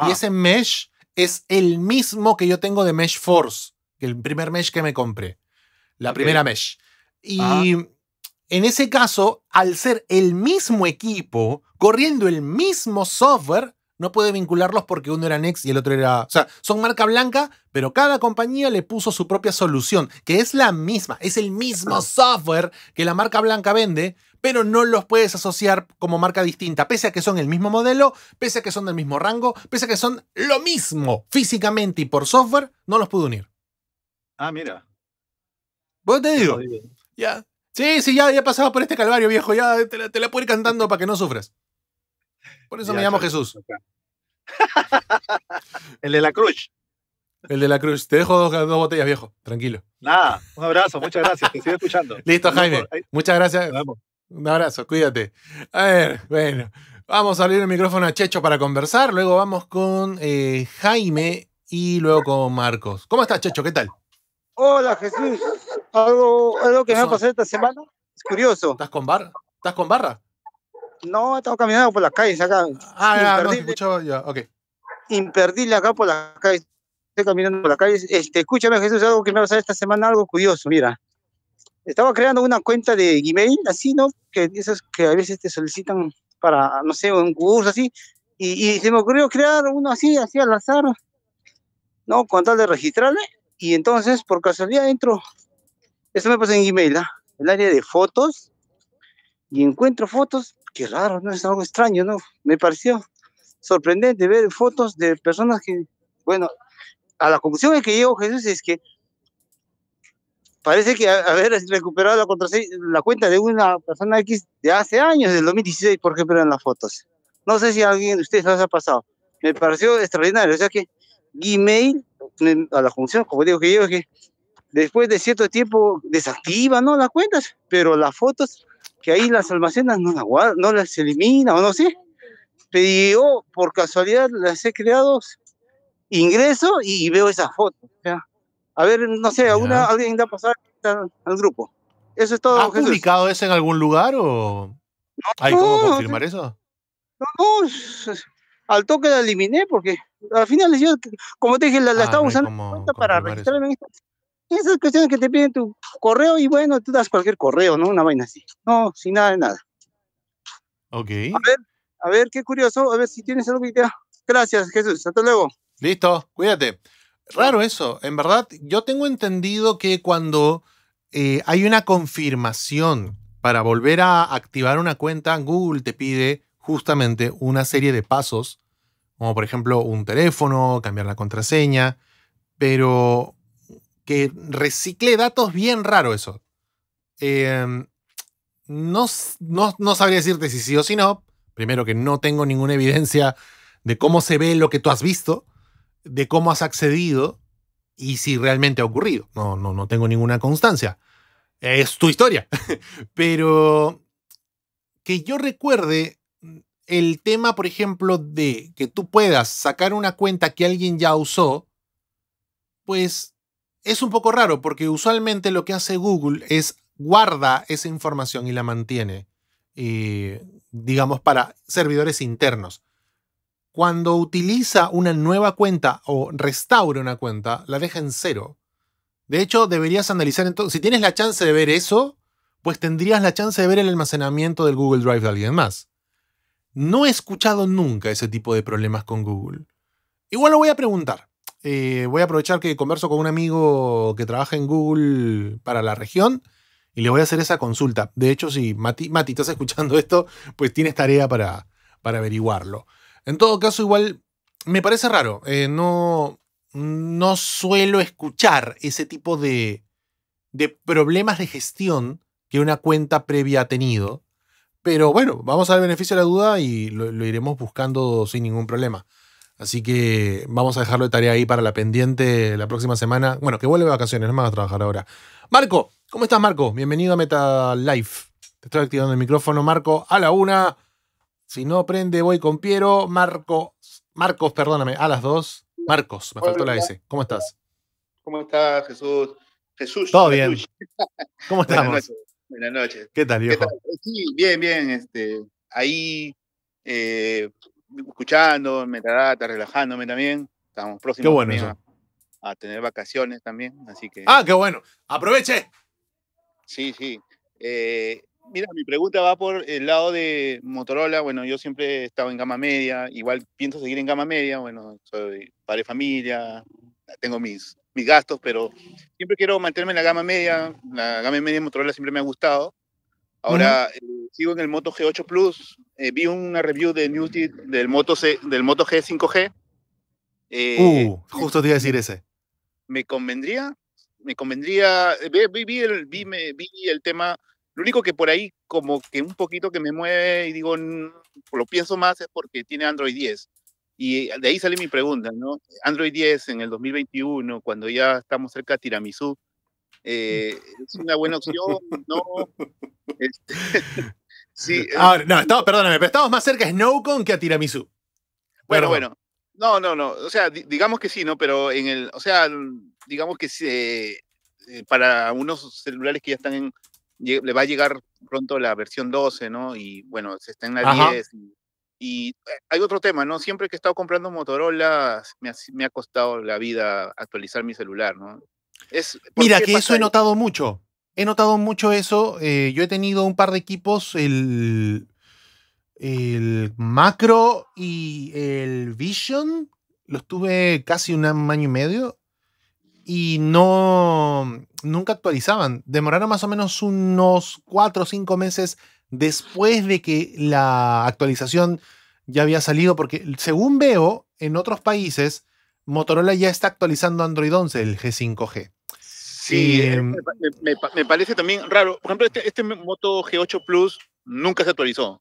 y ese Mesh es el mismo que yo tengo de Mesh Force, el primer Mesh que me compré, la primera Mesh. Y en ese caso, al ser el mismo equipo, corriendo el mismo software, no puede vincularlos porque uno era Next y el otro era. O sea, son marca blanca, pero cada compañía le puso su propia solución, que es la misma, es el mismo software que la marca blanca vende, pero no los puedes asociar como marca distinta, pese a que son el mismo modelo, pese a que son del mismo rango, pese a que son lo mismo físicamente y por software, no los pude unir. Ah, mira. Vos te digo. Ya. Sí, sí, ya, ya pasado por este calvario, viejo. Ya te la, te la puedo ir cantando para que no sufras. Por eso me llamo Jesús. el de la cruz. El de la cruz. Te dejo dos, botellas, viejo. Tranquilo. Nada, un abrazo. Muchas gracias. Te sigo escuchando. Listo, Jaime. Muchas gracias. Un abrazo. Cuídate. A ver, bueno. Vamos a abrir el micrófono a Checho para conversar. Luego vamos con eh, Jaime y luego con Marcos. ¿Cómo estás, Checho? ¿Qué tal? Hola, Jesús. Algo, algo que me ha pasado esta semana. Es curioso. ¿Estás con barra? ¿Estás con barra? No, estaba caminando por las calles acá. Ah, ya, no, escuchaba, ya, ok. Imperdible acá por las calles. Estoy caminando por las calles. Este, escúchame, Jesús, algo que me va a pasar esta semana, algo curioso, mira. Estaba creando una cuenta de Gmail, así, ¿no? Que esas que a veces te solicitan para, no sé, un curso, así. Y, se me ocurrió crear uno así, así al azar, ¿no? Con tal de registrarle. Y entonces, por casualidad, entro. Eso me pasa en Gmail, ¿ah? El área de fotos. Y encuentro fotos qué raro, ¿no? Es algo extraño, ¿no? Me pareció sorprendente ver fotos de personas que, bueno, a la conclusión que llegó Jesús es que parece que haber recuperado la, la cuenta de una persona X de hace años, del 2016, por ejemplo, en las fotos. No sé si a alguien de ustedes les ha pasado. Me pareció extraordinario. O sea que Gmail, a la conclusión, como digo que yo, que después de cierto tiempo desactiva, ¿no? Las cuentas, pero las fotos que ahí las almacenas no las no las elimina o no sé. Pero yo por casualidad las he creado, ingreso y veo esa foto. A ver, no sé, alguien da pasar al grupo. Eso es publicado eso en algún lugar o hay cómo confirmar eso? No, al toque la eliminé porque al final yo, como te dije, la, ah, estaba usando para registrarme en esas cuestiones que te piden tu correo y bueno, tú das cualquier correo, ¿no? Una vaina así. No, sin nada de nada. Ok. A ver, a ver, qué curioso. A ver si tienes algo que Gracias, Jesús. Hasta luego. Listo, cuídate. Raro eso. En verdad, yo tengo entendido que cuando eh, hay una confirmación para volver a activar una cuenta, Google te pide justamente una serie de pasos, como por ejemplo un teléfono, cambiar la contraseña, pero que recicle datos bien raro eso. Em, no, no, no, sabría decirte si sí o si no. Primero que no tengo ninguna evidencia de cómo se ve lo que tú has visto, de cómo has accedido y si realmente ha ocurrido. No, no, no tengo ninguna constancia. Es tu historia. Pero que yo recuerde mm, el tema, por ejemplo, de que tú puedas sacar una cuenta que alguien ya usó, pues es un poco raro porque usualmente lo que hace Google es guarda esa información y la mantiene, digamos, para servidores internos. Cuando utiliza una nueva cuenta o restaura una cuenta, la deja en cero. De hecho, deberías analizar entonces, si tienes la chance de ver eso, pues tendrías la chance de ver el almacenamiento del Google Drive de alguien más. No he escuchado nunca ese tipo de problemas con Google. Igual lo voy a preguntar. Eh, voy a aprovechar que converso con un amigo que trabaja en Google para la región y le voy a hacer esa consulta. De hecho, si Mati, estás escuchando esto, pues tienes tarea para, averiguarlo. En todo caso, igual me parece raro. Eh, no, no suelo escuchar ese tipo de, de problemas de gestión que una cuenta previa ha tenido. Pero bueno, vamos al beneficio de la duda y lo iremos buscando sin ningún problema. Así que vamos a dejarlo de tarea ahí para la pendiente la próxima semana. Bueno, que vuelve de vacaciones, no me a trabajar ahora. Marco, ¿cómo estás, Marco? Bienvenido a Meta Life. Te estoy activando el micrófono, Marco, a la una. Si no prende, voy con Piero. Marco, Marcos, perdóname, a las dos. Marcos, me faltó la S. ¿Cómo estás? ¿Cómo estás, Jesús? Jesús. Todo bien. ¿Cómo estás? Buenas noches. ¿Qué tal, viejo? Sí, bien, bien. Este, ahí eh, escuchando, metadata, relajándome también. Estamos próximos A, tener vacaciones también, así que... Ah, qué bueno. Aproveche. Sí, sí. Eh, mira, mi pregunta va por el lado de Motorola. Bueno, yo siempre he estado en gama media, igual pienso seguir en gama media. Bueno, soy padre de familia, tengo mis, mis gastos, pero siempre quiero mantenerme en la gama media. La gama media de Motorola siempre me ha gustado. Ahora, eh, sigo en el Moto G8 Plus. Eh, vi una review de Newsy del Moto, del Moto G 5G. Eh, uh, justo te iba a decir ese. Me convendría, me convendría, vi, el, vi el tema, lo único que por ahí como que un poquito que me mueve y digo, mm, lo pienso más es porque tiene Android 10. Y de ahí sale mi pregunta, ¿no? Android 10 en el 2021, cuando ya estamos cerca de Tiramisu, eh, es una buena opción, no. Este, sí, eh. ah, no, perdóname, pero estamos más cerca a Snowcon que a Tiramisu. Bueno, bueno. No, no, no. O sea, digamos que sí, ¿no? Pero en el. O sea, digamos que eh, para unos celulares que ya están en. Le va a llegar pronto la versión 12, ¿no? Y bueno, se está en la 10. Y, eh, hay otro tema, ¿no? Siempre que he estado comprando Motorola, me ha, costado la vida actualizar mi celular, ¿no? Mira, que eso he notado mucho. He notado mucho eso. Eh, yo he tenido un par de equipos, el, el Macro y el Vision. Los tuve casi un año y medio y no nunca actualizaban. Demoraron más o menos unos 4 o 5 meses después de que la actualización ya había salido, porque según veo, en otros países, Motorola ya está actualizando Android 11, el G5G. Sí, eh, em, me, parece también raro. Por ejemplo, este, este Moto G8 Plus nunca se actualizó.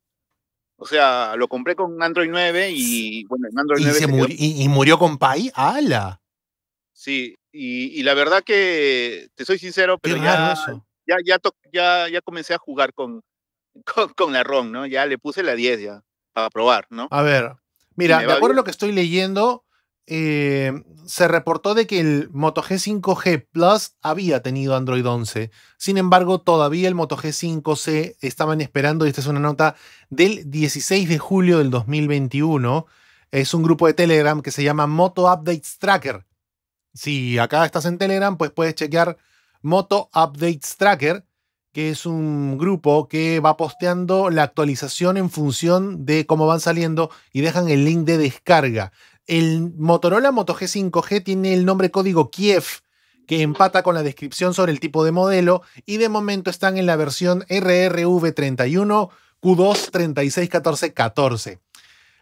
O sea, lo compré con Android 9 y bueno, Android 9. murió, y, murió con Pai? ¡Hala! Sí, y, la verdad que te soy sincero, pero ya ya, ya, ya, comencé a jugar con, con, la ROM, ¿no? Ya le puse la 10 ya para probar, ¿no? A ver, mira, de acuerdo lo que estoy leyendo, eh, se reportó de que el Moto G5G Plus había tenido Android 11. Sin embargo, todavía el Moto G5C estaban esperando, y esta es una nota del 16 de julio del 2021. Es un grupo de Telegram que se llama Moto Updates Tracker. Si acá estás en Telegram, pues puedes chequear Moto Updates Tracker, que es un grupo que va posteando la actualización en función de cómo van saliendo y dejan el link de descarga. El Motorola Moto G5 G tiene el nombre código Kiev, que empata con la descripción sobre el tipo de modelo, y de momento están en la versión RRV31 Q2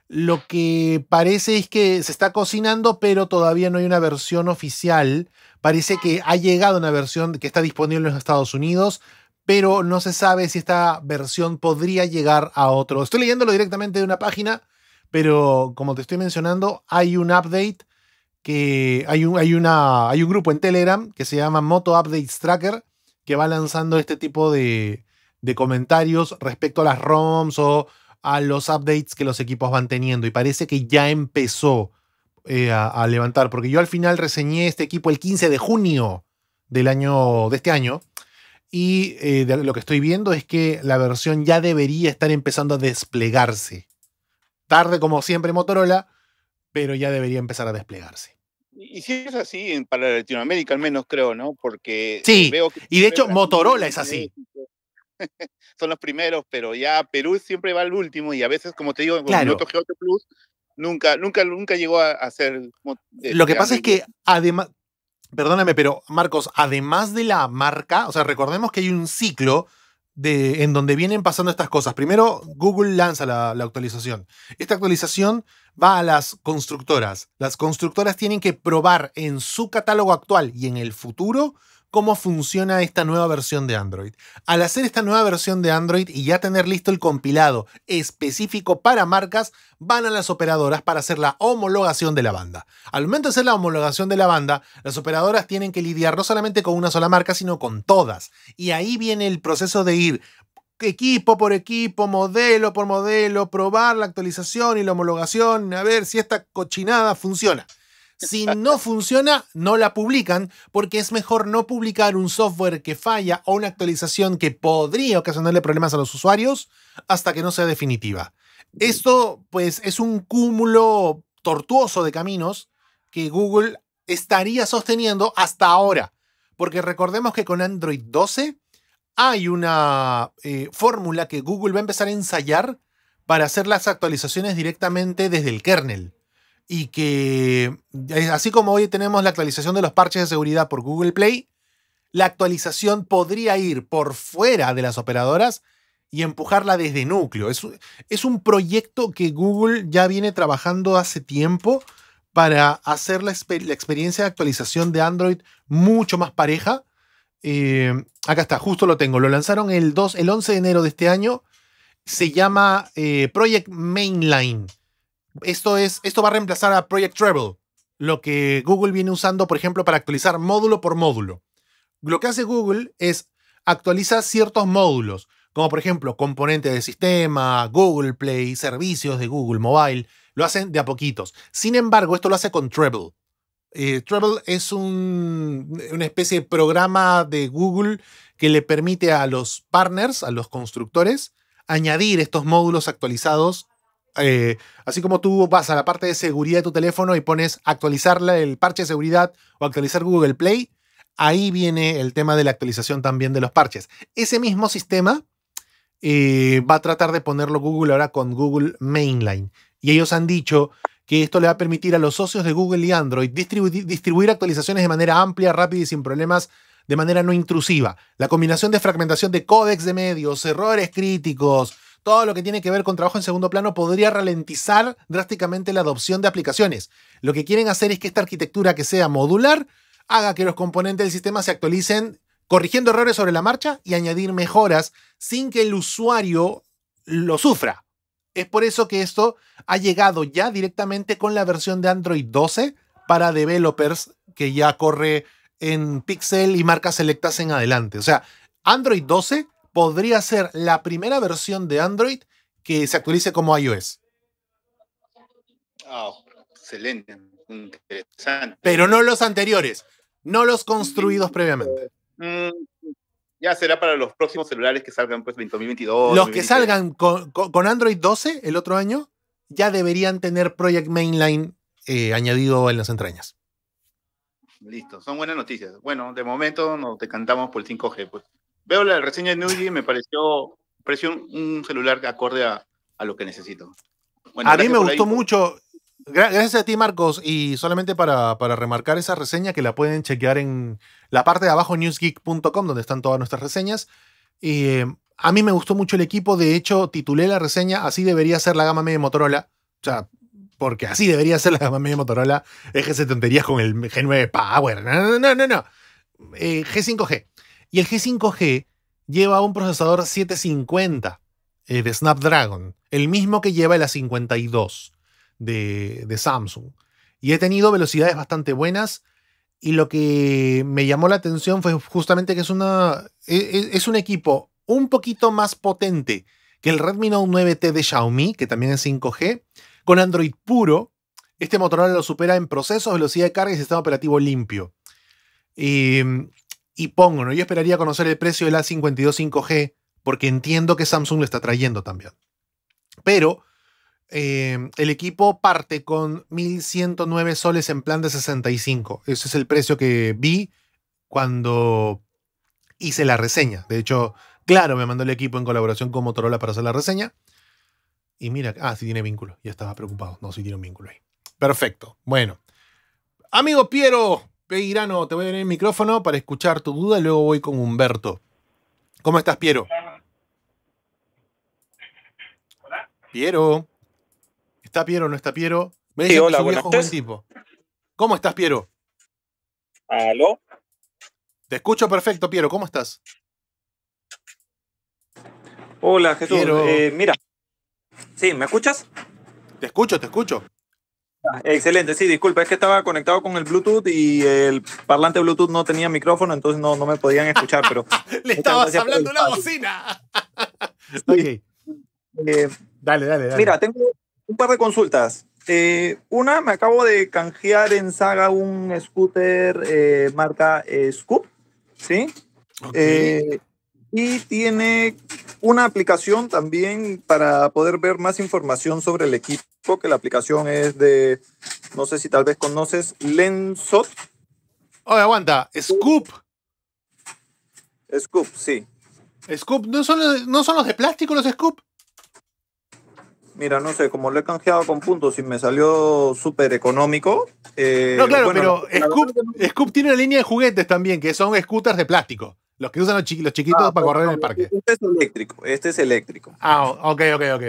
Lo que parece es que se está cocinando, pero todavía no hay una versión oficial. Parece que ha llegado una versión que está disponible en los Estados Unidos, pero no se sabe si esta versión podría llegar a otro. Estoy leyéndolo directamente de una página pero como te estoy mencionando, hay un update que hay un, hay hay un grupo en Telegram que se llama Moto Updates Tracker que va lanzando este tipo de, comentarios respecto a las ROMs o a los updates que los equipos van teniendo. Y parece que ya empezó eh, a, levantar, porque yo al final reseñé este equipo el 15 de junio del año, de este año. Y eh, lo que estoy viendo es que la versión ya debería estar empezando a desplegarse. Tarde, como siempre, Motorola, pero ya debería empezar a desplegarse. Y si es así, para Latinoamérica al menos creo, ¿no? Porque sí, eh, veo y de hecho Motorola es así. Son los primeros, pero ya Perú siempre va al último y a veces, como te digo, claro. Moto G8 Plus nunca, nunca, nunca llegó a, ser... Eh, Lo que pasa es que además, perdóname, pero Marcos, además de la marca, o sea, recordemos que hay un ciclo en donde vienen pasando estas cosas. Primero, Google lanza la, actualización. Esta actualización va a las constructoras. Las constructoras tienen que probar en su catálogo actual y en el futuro cómo funciona esta nueva versión de Android. Al hacer esta nueva versión de Android y ya tener listo el compilado específico para marcas, van a las operadoras para hacer la homologación de la banda. Al momento de hacer la homologación de la banda, las operadoras tienen que lidiar no solamente con una sola marca, sino con todas. Y ahí viene el proceso de ir equipo por equipo, modelo por modelo, probar la actualización y la homologación, a ver si esta cochinada funciona. Si no funciona, no la publican, porque es mejor no publicar un software que falla o una actualización que podría ocasionarle problemas a los usuarios hasta que no sea definitiva. Esto, pues, es un cúmulo tortuoso de caminos que Google estaría sosteniendo hasta ahora. Porque recordemos que con Android 12 hay una eh, fórmula que Google va a empezar a ensayar para hacer las actualizaciones directamente desde el kernel y que eh, así como hoy tenemos la actualización de los parches de seguridad por Google Play, la actualización podría ir por fuera de las operadoras y empujarla desde núcleo. Es, es un proyecto que Google ya viene trabajando hace tiempo para hacer la, experiencia de actualización de Android mucho más pareja. Eh, acá está, justo lo tengo. Lo lanzaron el, el 11 de enero de este año. Se llama eh, Project Mainline. Esto, es, esto va a reemplazar a Project Treble, lo que Google viene usando, por ejemplo, para actualizar módulo por módulo. Lo que hace Google es actualiza ciertos módulos, como por ejemplo componentes de sistema, Google Play, servicios de Google Mobile, lo hacen de a poquitos. Sin embargo, esto lo hace con Treble. Eh, Treble es una especie de programa de Google que le permite a los partners, a los constructores, añadir estos módulos actualizados eh, así como tú vas a la parte de seguridad de tu teléfono y pones actualizar el parche de seguridad o actualizar Google Play, ahí viene el tema de la actualización también de los parches. Ese mismo sistema eh, va a tratar de ponerlo Google ahora con Google Mainline. Y ellos han dicho que esto le va a permitir a los socios de Google y Android distribuir actualizaciones de manera amplia, rápida y sin problemas de manera no intrusiva. La combinación de fragmentación de códex de medios, errores críticos, todo lo que tiene que ver con trabajo en segundo plano podría ralentizar drásticamente la adopción de aplicaciones. Lo que quieren hacer es que esta arquitectura que sea modular haga que los componentes del sistema se actualicen corrigiendo errores sobre la marcha y añadir mejoras sin que el usuario lo sufra. Es por eso que esto ha llegado ya directamente con la versión de Android 12 para developers que ya corre en Pixel y marcas selectas en adelante. O sea, Android 12 podría ser la primera versión de Android que se actualice como iOS. excelente, interesante. Pero no los anteriores, no los construidos mm. previamente. Mm, ya será para los próximos celulares que salgan pues 2022. Los que salgan con, Android 12 el otro año ya deberían tener Project Mainline eh, añadido en las entrañas. Listo, son buenas noticias. Bueno, de momento nos decantamos por el 5G, pues veo la reseña de Nuji y me pareció, un celular que acorde a, lo que necesito. a mí me gustó mucho. Gracias a ti, Marcos. Y solamente para, para, remarcar esa reseña que la pueden chequear en la parte de abajo, newsgeek.com, donde están todas nuestras reseñas. Y, eh, a mí me gustó mucho el equipo. De hecho, titulé la reseña Así debería ser la gama media Motorola. O sea, porque así debería ser la gama media Motorola. eje que se tonterías con el G9 Power. No, no, no, no. no. G5G. Eh, y el G5G lleva un procesador 750 eh, de Snapdragon, el mismo que lleva el A52 de, Samsung. Y he tenido velocidades bastante buenas. Y lo que me llamó la atención fue justamente que es, una, e, e, un equipo un poquito más potente que el Redmi Note 9T de Xiaomi, que también es 5G, con Android puro. Este Motorola lo supera en procesos, velocidad de carga y sistema operativo limpio. Y em, y pongo, ¿no? Yo esperaría conocer el precio del A52 5G porque entiendo que Samsung lo está trayendo también. Pero eh, el equipo parte con 1.109 soles en plan de 65. Ese es el precio que vi cuando hice la reseña. De hecho, claro, me mandó el equipo en colaboración con Motorola para hacer la reseña. Y mira, ah, sí tiene vínculo. Ya estaba preocupado. No, sí tiene un vínculo ahí. Perfecto. Bueno. Amigo Piero, Peirano, te voy a poner el micrófono para escuchar tu duda y luego voy con Humberto. ¿Cómo estás, Piero? Hola. Piero. ¿Está Piero o no está Piero? Me sí, hola, buenas tardes. ¿Cómo estás, Piero? ¿Aló? Te escucho perfecto, Piero. ¿Cómo estás? Hola, Jesús. Eh, mira. Sí, ¿me escuchas? Te escucho, te escucho. Excelente, sí, disculpa, es que estaba conectado con el Bluetooth y el parlante Bluetooth no tenía micrófono, entonces no, me podían escuchar, pero... Le estabas hablando la bocina. Eh, dale, dale, dale. Mira, tengo un par de consultas. Eh, una, me acabo de canjear en Saga un scooter eh, marca Scoop, ¿sí? Y tiene una aplicación también para poder ver más información sobre el equipo, que la aplicación es de, no sé si tal vez conoces, Lensot. Oye, aguanta, Scoop. Scoop, sí. Scoop, ¿no son no son los de plástico los Scoop? Mira, no sé, como lo he canjeado con puntos y me salió súper económico. Eh, no, claro, pero Scoop, tiene una línea de juguetes también, que son scooters de plástico. Los que usan los, chiquitos, ah, para correr en el parque. Este es eléctrico, este es eléctrico. Ah, ok, ok, ok,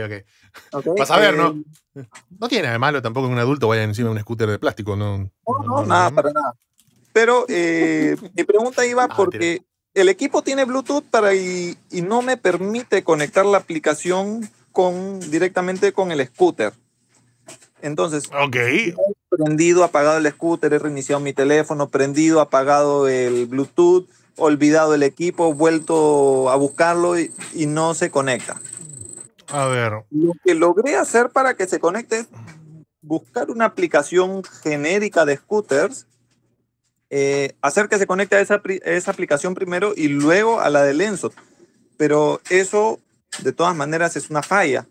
ok. para saber, ¿no? Eh, no tiene de malo tampoco que un adulto vaya encima de un scooter de plástico, ¿no? No, no, nada, para nada. Pero eh, mi pregunta iba ah, porque el equipo tiene Bluetooth para y, y no me permite conectar la aplicación directamente con el scooter. Entonces, prendido, apagado el scooter, he reiniciado mi teléfono, prendido, apagado el Bluetooth, olvidado el equipo, vuelto a buscarlo y, no se conecta. A ver. Lo que logré hacer para que se conecte buscar una aplicación genérica de scooters, eh, hacer que se conecte a esa, esa aplicación primero y luego a la de Lenso. Pero eso de todas maneras es una falla.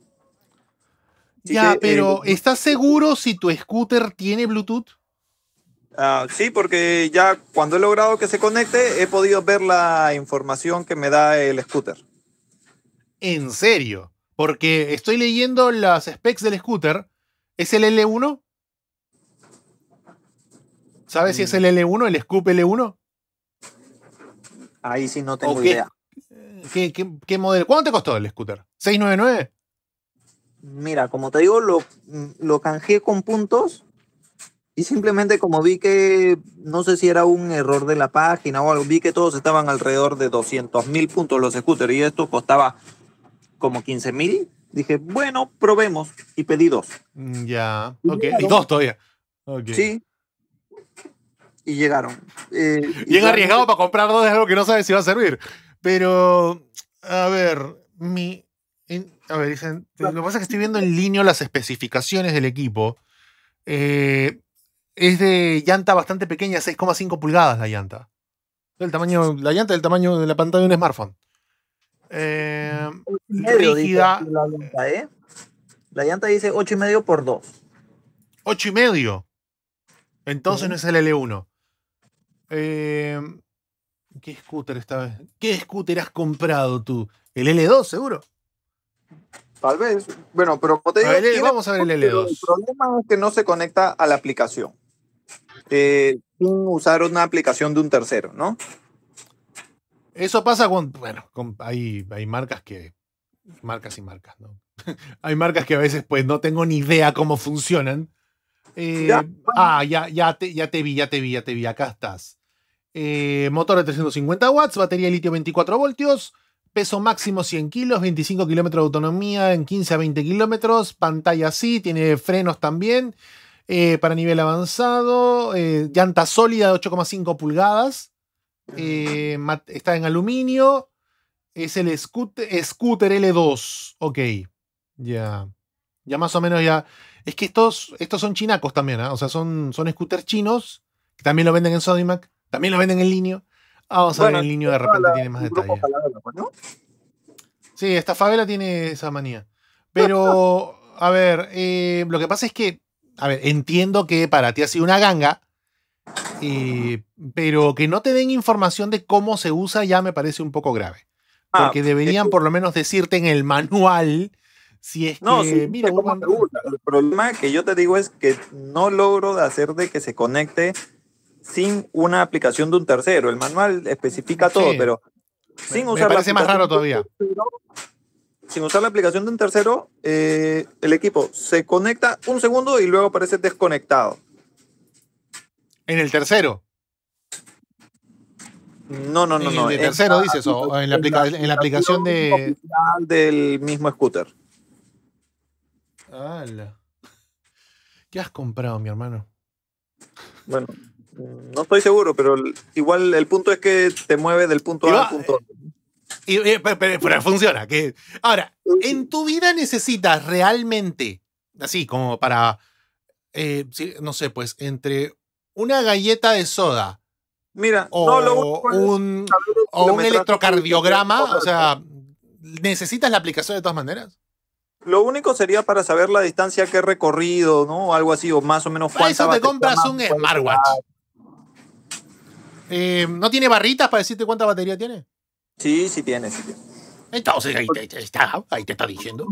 ya, eh, eh, pero ¿estás seguro si tu scooter tiene Bluetooth? Ah, sí, porque ya cuando he logrado que se conecte, he podido ver la información que me da el scooter. ¿En serio? Porque estoy leyendo las specs del scooter. ¿Es el L1? ¿Sabes si es mm. el L1, el Scoop L1? Ahí sí no tengo idea. ¿Qué, ¿Cuánto te costó el scooter? ¿699? Mira, como te digo, lo, lo canjeé con puntos y simplemente como vi que, no sé si era un error de la página o algo, vi que todos estaban alrededor de 200 mil puntos los scooters y esto costaba como 15.000 mil. Dije, bueno, probemos y pedí dos. Mm, ya, Y, dos todavía. Sí. Y llegaron. Eh, Bien arriesgado para comprar dos de algo que no sabes si va a servir. Pero, a ver, mi. a ver, dicen, lo que pasa es que estoy viendo en línea las especificaciones del equipo. Eh, es de llanta bastante pequeña, 6,5 pulgadas la llanta. El tamaño, la llanta del tamaño de la pantalla de un smartphone. Eh, rígida, ¿eh? la llanta, dice 8,5 y medio por 2. 8 y medio. Entonces no es el L1. Eh, ¿Qué scooter esta vez? ¿Qué scooter has comprado tú? ¿El L2 seguro? Tal vez. Bueno, pero te digo, vamos a ver el L2. El problema es que no se conecta a la aplicación. Eh, sin usar una aplicación de un tercero, ¿no? Eso pasa con, bueno, hay, marcas que, marcas y marcas, ¿no? hay marcas que a veces pues no tengo ni idea cómo funcionan. Eh, ah, ya, te, ya te vi, ya te vi, ya te vi, acá estás. Eh, motor de 350 watts, batería de litio 24 voltios, peso máximo 100 kilos, 25 kilómetros de autonomía en 15 a 20 kilómetros, pantalla sí, tiene frenos también eh, para nivel avanzado, eh, llanta sólida de 8,5 pulgadas, está en aluminio, es el scooter, L2, ok, ya, ya más o menos ya. Es que estos, estos son chinacos también, ¿ah? o sea, son, son scooters chinos, que también lo venden en Sodimac también lo venden en línea. Ah, vamos a ver en línea de repente tiene más detalles. Pues, sí, esta favela tiene esa manía. Pero, a ver, eh, lo que pasa es que, a ver, entiendo que para ti ha sido una ganga, eh, pero que no te den información de cómo se usa ya me parece un poco grave. Ah, Porque deberían por lo menos decirte en el manual si es no, que... mira, cómo El problema que yo te digo es que no logro hacer de que se conecte sin una aplicación de un tercero. El manual especifica todo, pero sin usar... parece más raro todavía. sin usar la aplicación de un tercero, eh, el equipo se conecta un segundo y luego aparece desconectado. ¿En el tercero? No, no, no, no. En el tercero dice eso en la, en la aplicación de... del mismo scooter. ¡Hala! ¿Qué has comprado, mi hermano? Bueno, no estoy seguro, pero igual el punto es que te mueve del punto A al punto B. Eh, y, eh, pero, funciona. Que... Ahora, en tu vida necesitas realmente, así como para, eh, no sé, pues entre una galleta de soda. Mira, o un, electrocardiograma, o sea, ¿necesitas la aplicación de todas maneras? Lo único sería para saber la distancia que he recorrido, ¿no? Algo así, o más o menos Para eso te compras un smartwatch. Eh, ¿No tiene barritas para decirte cuánta batería tiene? Sí, sí tiene, Entonces ahí te, está, diciendo.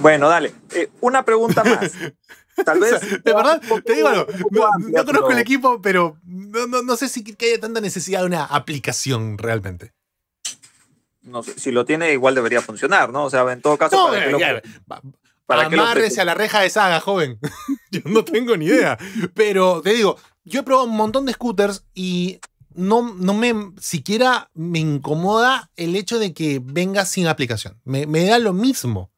Bueno, dale. Eh, una pregunta más. Tal vez. de verdad, te digo No, conozco el equipo, pero no, sé si que haya tanta necesidad de una aplicación realmente. No sé, si lo tiene, igual debería funcionar, ¿no? O sea, en todo caso. Eh, ¿Para Amárrese a la reja de saga, joven. yo no tengo ni idea. Pero te digo, yo he probado un montón de scooters y no, no me siquiera me incomoda el hecho de que venga sin aplicación. Me, da lo mismo.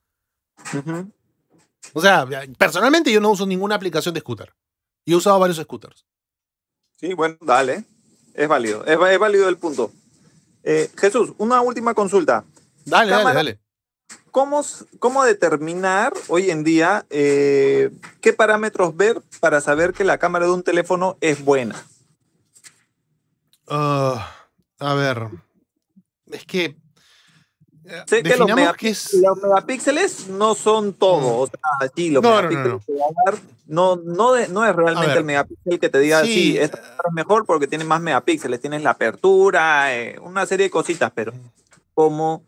O sea, personalmente yo no uso ninguna aplicación de scooter. Y he usado varios scooters. Sí, bueno, dale. Es válido. Es, válido el punto. Eh, Jesús, una última consulta. Dale, dale, dale. ¿cómo, determinar hoy en día eh, qué parámetros ver para saber que la cámara de un teléfono es buena? Ah, a ver, es que... Eh, sé que los, megapíxeles no son todo. Mm. sí, los no, no, no, no. no es realmente el megapíxel que te diga, sí, eh, es mejor porque tiene más megapíxeles, tienes la apertura, una serie de cositas, pero como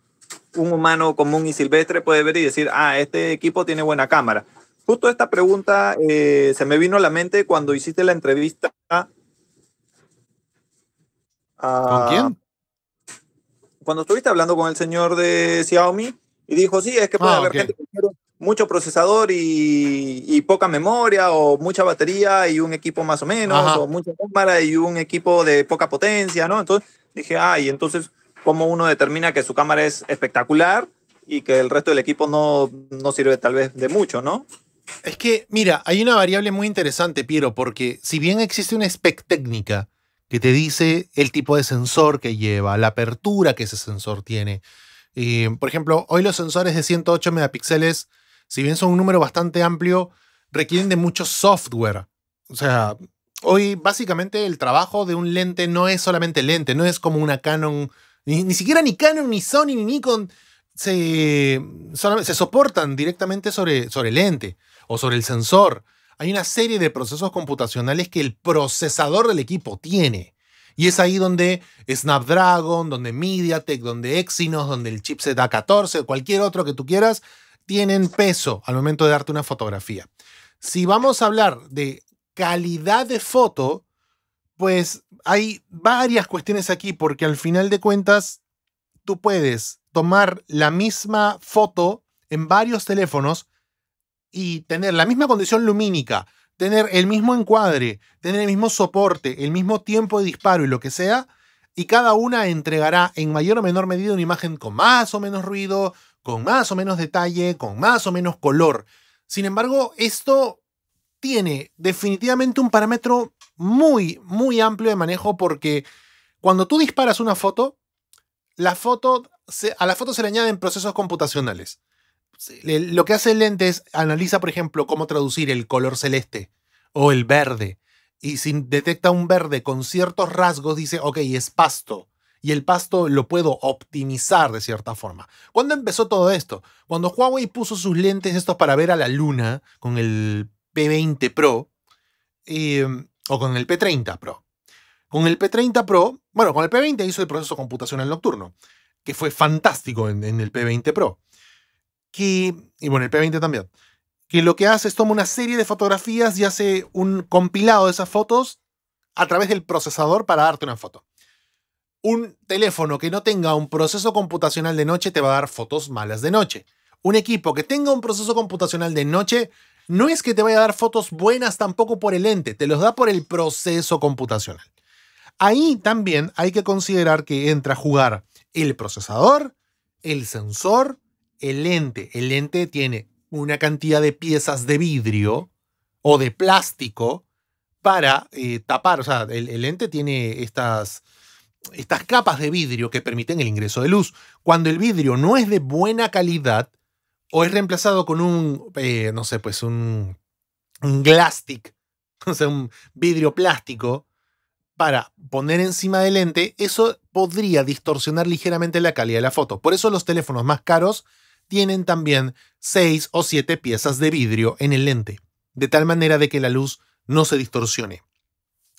un humano común y silvestre puede ver y decir, ah, este equipo tiene buena cámara? Justo esta pregunta eh, se me vino a la mente cuando hiciste la entrevista. A, ¿Con quién? Cuando estuviste hablando con el señor de Xiaomi y dijo, sí, es que puede ah, haber gente que tiene mucho procesador y, y, poca memoria o mucha batería y un equipo más o menos o mucha cámara y un equipo de poca potencia, ¿no? Entonces dije, ah, y entonces cómo uno determina que su cámara es espectacular y que el resto del equipo no, no sirve tal vez de mucho, ¿no? Es que, mira, hay una variable muy interesante, Piero, porque si bien existe una spec técnica que te dice el tipo de sensor que lleva, la apertura que ese sensor tiene, eh, por ejemplo, hoy los sensores de 108 megapíxeles, si bien son un número bastante amplio, requieren de mucho software. O sea, hoy básicamente el trabajo de un lente no es solamente lente, no es como una Canon ni, siquiera ni Canon, ni Sony, ni Nikon se, se soportan directamente sobre, sobre el lente o sobre el sensor. Hay una serie de procesos computacionales que el procesador del equipo tiene. Y es ahí donde Snapdragon, donde MediaTek, donde Exynos, donde el chipset A14, cualquier otro que tú quieras, tienen peso al momento de darte una fotografía. Si vamos a hablar de calidad de foto, pues hay varias cuestiones aquí, porque al final de cuentas, tú puedes tomar la misma foto en varios teléfonos y tener la misma condición lumínica, tener el mismo encuadre, tener el mismo soporte, el mismo tiempo de disparo y lo que sea, y cada una entregará en mayor o menor medida una imagen con más o menos ruido, con más o menos detalle, con más o menos color. Sin embargo, esto tiene definitivamente un parámetro muy, muy amplio de manejo porque cuando tú disparas una foto, la foto a la foto se le añaden procesos computacionales. Lo que hace el lente es analiza, por ejemplo, cómo traducir el color celeste o el verde. Y si detecta un verde con ciertos rasgos, dice, ok, es pasto. Y el pasto lo puedo optimizar de cierta forma. ¿Cuándo empezó todo esto? Cuando Huawei puso sus lentes estos para ver a la luna con el P20 Pro, eh, o con el P30 Pro. Con el P30 Pro, bueno, con el P20 hizo el proceso computacional nocturno, que fue fantástico en, el P20 Pro. Que, y bueno, el P20 también. Que lo que hace es toma una serie de fotografías y hace un compilado de esas fotos a través del procesador para darte una foto. Un teléfono que no tenga un proceso computacional de noche te va a dar fotos malas de noche. Un equipo que tenga un proceso computacional de noche no es que te vaya a dar fotos buenas tampoco por el ente, te los da por el proceso computacional. Ahí también hay que considerar que entra a jugar el procesador, el sensor, el lente. El lente tiene una cantidad de piezas de vidrio o de plástico para eh, tapar, o sea, el, el lente tiene estas, estas capas de vidrio que permiten el ingreso de luz. Cuando el vidrio no es de buena calidad, o es reemplazado con un, eh, no sé, pues un, un glastic, o sea, un vidrio plástico para poner encima del lente, eso podría distorsionar ligeramente la calidad de la foto. Por eso los teléfonos más caros tienen también 6 o 7 piezas de vidrio en el lente, de tal manera de que la luz no se distorsione.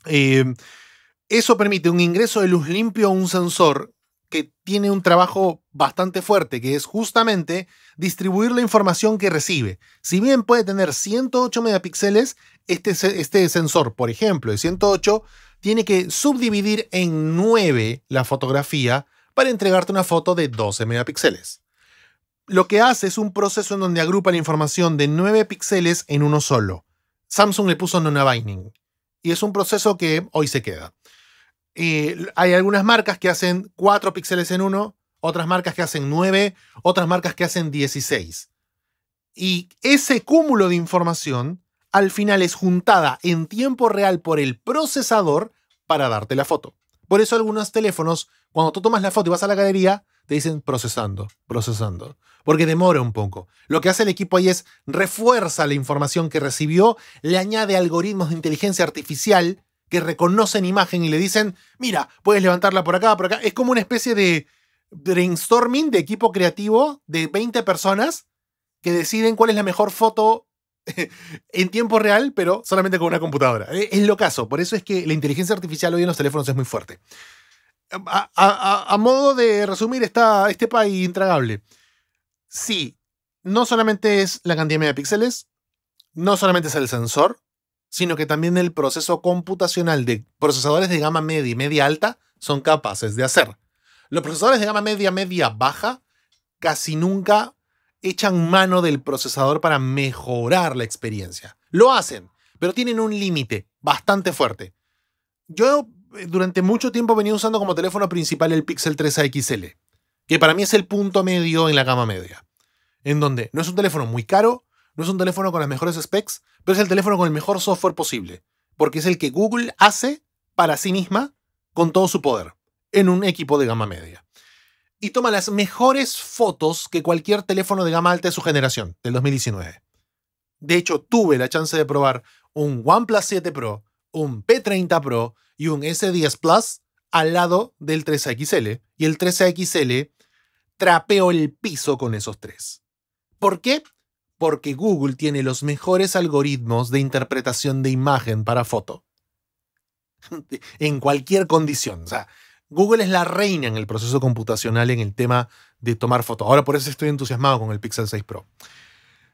Eh, eso permite un ingreso de luz limpio a un sensor que tiene un trabajo bastante fuerte, que es justamente distribuir la información que recibe. Si bien puede tener 108 megapíxeles, este, este sensor, por ejemplo, de 108, tiene que subdividir en 9 la fotografía para entregarte una foto de 12 megapíxeles. Lo que hace es un proceso en donde agrupa la información de 9 píxeles en uno solo. Samsung le puso non abiding Y es un proceso que hoy se queda. Eh, hay algunas marcas que hacen 4 píxeles en uno, otras marcas que hacen 9, otras marcas que hacen 16. Y ese cúmulo de información al final es juntada en tiempo real por el procesador para darte la foto. Por eso algunos teléfonos, cuando tú tomas la foto y vas a la galería, te dicen procesando, procesando, porque demora un poco. Lo que hace el equipo ahí es refuerza la información que recibió, le añade algoritmos de inteligencia artificial que reconocen imagen y le dicen, mira, puedes levantarla por acá, por acá. Es como una especie de brainstorming de equipo creativo de 20 personas que deciden cuál es la mejor foto en tiempo real, pero solamente con una computadora. E, es lo caso, por eso es que la inteligencia artificial hoy en los teléfonos es muy fuerte. A, modo de resumir está este país intragable. Sí, no solamente es la cantidad de píxeles no solamente es el sensor, sino que también el proceso computacional de procesadores de gama media y media alta son capaces de hacer. Los procesadores de gama media, media baja casi nunca echan mano del procesador para mejorar la experiencia. Lo hacen, pero tienen un límite bastante fuerte. Yo eh, durante mucho tiempo venía usando como teléfono principal el Pixel 3 XL, que para mí es el punto medio en la gama media, en donde no es un teléfono muy caro, no es un teléfono con las mejores specs, pero es el teléfono con el mejor software posible, porque es el que Google hace para sí misma con todo su poder, en un equipo de gama media. Y toma las mejores fotos que cualquier teléfono de gama alta de su generación, del 2019. De hecho, tuve la chance de probar un OnePlus 7 Pro, un P30 Pro y un S10 Plus al lado del 13XL. Y el 13XL trapeó el piso con esos tres. ¿Por qué? porque Google tiene los mejores algoritmos de interpretación de imagen para foto. en cualquier condición. sea, Google es la reina en el proceso computacional en el tema de tomar fotos. Ahora por eso estoy entusiasmado con el Pixel 6 Pro.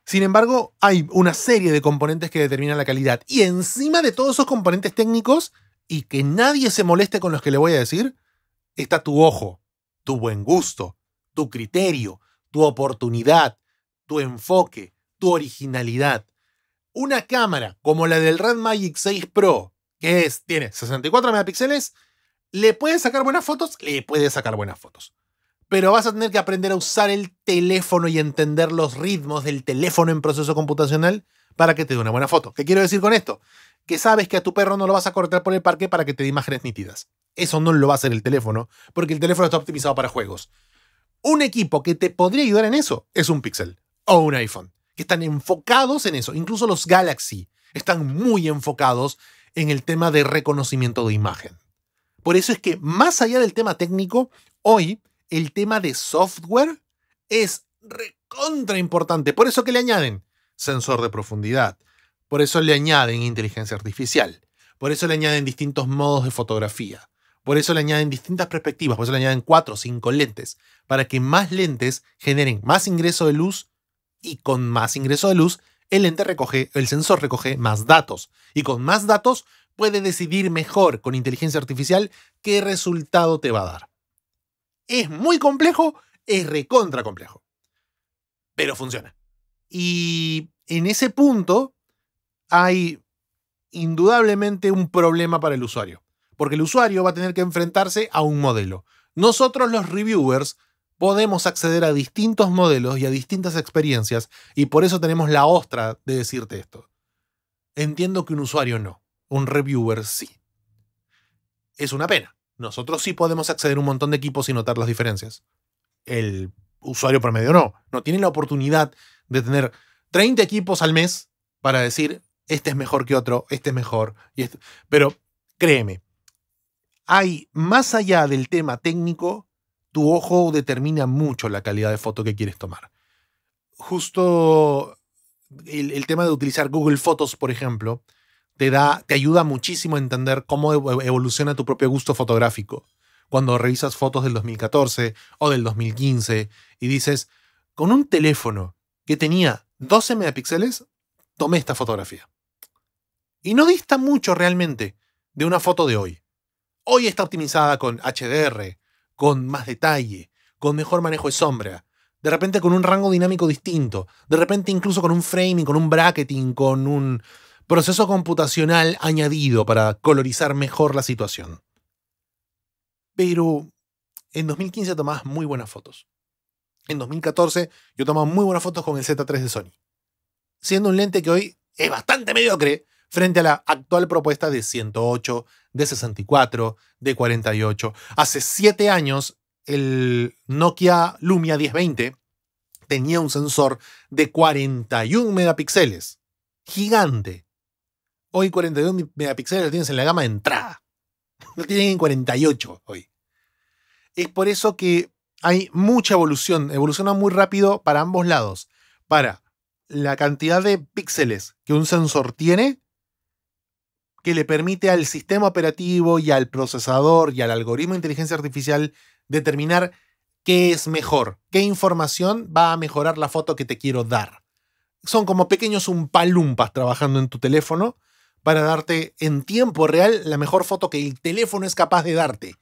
Sin embargo, hay una serie de componentes que determinan la calidad. Y encima de todos esos componentes técnicos, y que nadie se moleste con los que le voy a decir, está tu ojo, tu buen gusto, tu criterio, tu oportunidad, tu enfoque, originalidad. Una cámara como la del Red Magic 6 Pro, que es, tiene 64 megapíxeles, le puede sacar buenas fotos, le puede sacar buenas fotos. Pero vas a tener que aprender a usar el teléfono y entender los ritmos del teléfono en proceso computacional para que te dé una buena foto. ¿Qué quiero decir con esto? Que sabes que a tu perro no lo vas a cortar por el parque para que te dé imágenes nítidas. Eso no lo va a hacer el teléfono, porque el teléfono está optimizado para juegos. Un equipo que te podría ayudar en eso es un Pixel o un iPhone que están enfocados en eso. Incluso los Galaxy están muy enfocados en el tema de reconocimiento de imagen. Por eso es que más allá del tema técnico, hoy el tema de software es recontra importante. Por eso que le añaden sensor de profundidad. Por eso le añaden inteligencia artificial. Por eso le añaden distintos modos de fotografía. Por eso le añaden distintas perspectivas. Por eso le añaden cuatro o cinco lentes. Para que más lentes generen más ingreso de luz y con más ingreso de luz, el recoge, el sensor recoge más datos. Y con más datos puede decidir mejor con inteligencia artificial qué resultado te va a dar. Es muy complejo, es recontra complejo. Pero funciona. Y en ese punto hay indudablemente un problema para el usuario, porque el usuario va a tener que enfrentarse a un modelo. Nosotros los reviewers podemos acceder a distintos modelos y a distintas experiencias y por eso tenemos la ostra de decirte esto. Entiendo que un usuario no, un reviewer sí. Es una pena. Nosotros sí podemos acceder a un montón de equipos y notar las diferencias. El usuario promedio no. No tiene la oportunidad de tener 30 equipos al mes para decir, este es mejor que otro, este es mejor. Pero créeme, hay más allá del tema técnico tu ojo determina mucho la calidad de foto que quieres tomar. Justo el, tema de utilizar Google Fotos, por ejemplo, te, da, te ayuda muchísimo a entender cómo evoluciona tu propio gusto fotográfico. Cuando revisas fotos del 2014 o del 2015 y dices, con un teléfono que tenía 12 megapíxeles, tomé esta fotografía. Y no dista mucho realmente de una foto de hoy. Hoy está optimizada con HDR, con más detalle, con mejor manejo de sombra, de repente con un rango dinámico distinto, de repente incluso con un framing, con un bracketing, con un proceso computacional añadido para colorizar mejor la situación. Pero en 2015 tomabas muy buenas fotos. En 2014 yo tomaba muy buenas fotos con el Z3 de Sony. Siendo un lente que hoy es bastante mediocre, frente a la actual propuesta de 108, de 64, de 48. Hace 7 años, el Nokia Lumia 1020 tenía un sensor de 41 megapíxeles. Gigante. Hoy 41 megapíxeles lo tienes en la gama de entrada. Lo tienen en 48 hoy. Es por eso que hay mucha evolución. Evoluciona muy rápido para ambos lados. Para la cantidad de píxeles que un sensor tiene que le permite al sistema operativo y al procesador y al algoritmo de inteligencia artificial determinar qué es mejor, qué información va a mejorar la foto que te quiero dar. Son como pequeños umpalumpas trabajando en tu teléfono para darte en tiempo real la mejor foto que el teléfono es capaz de darte.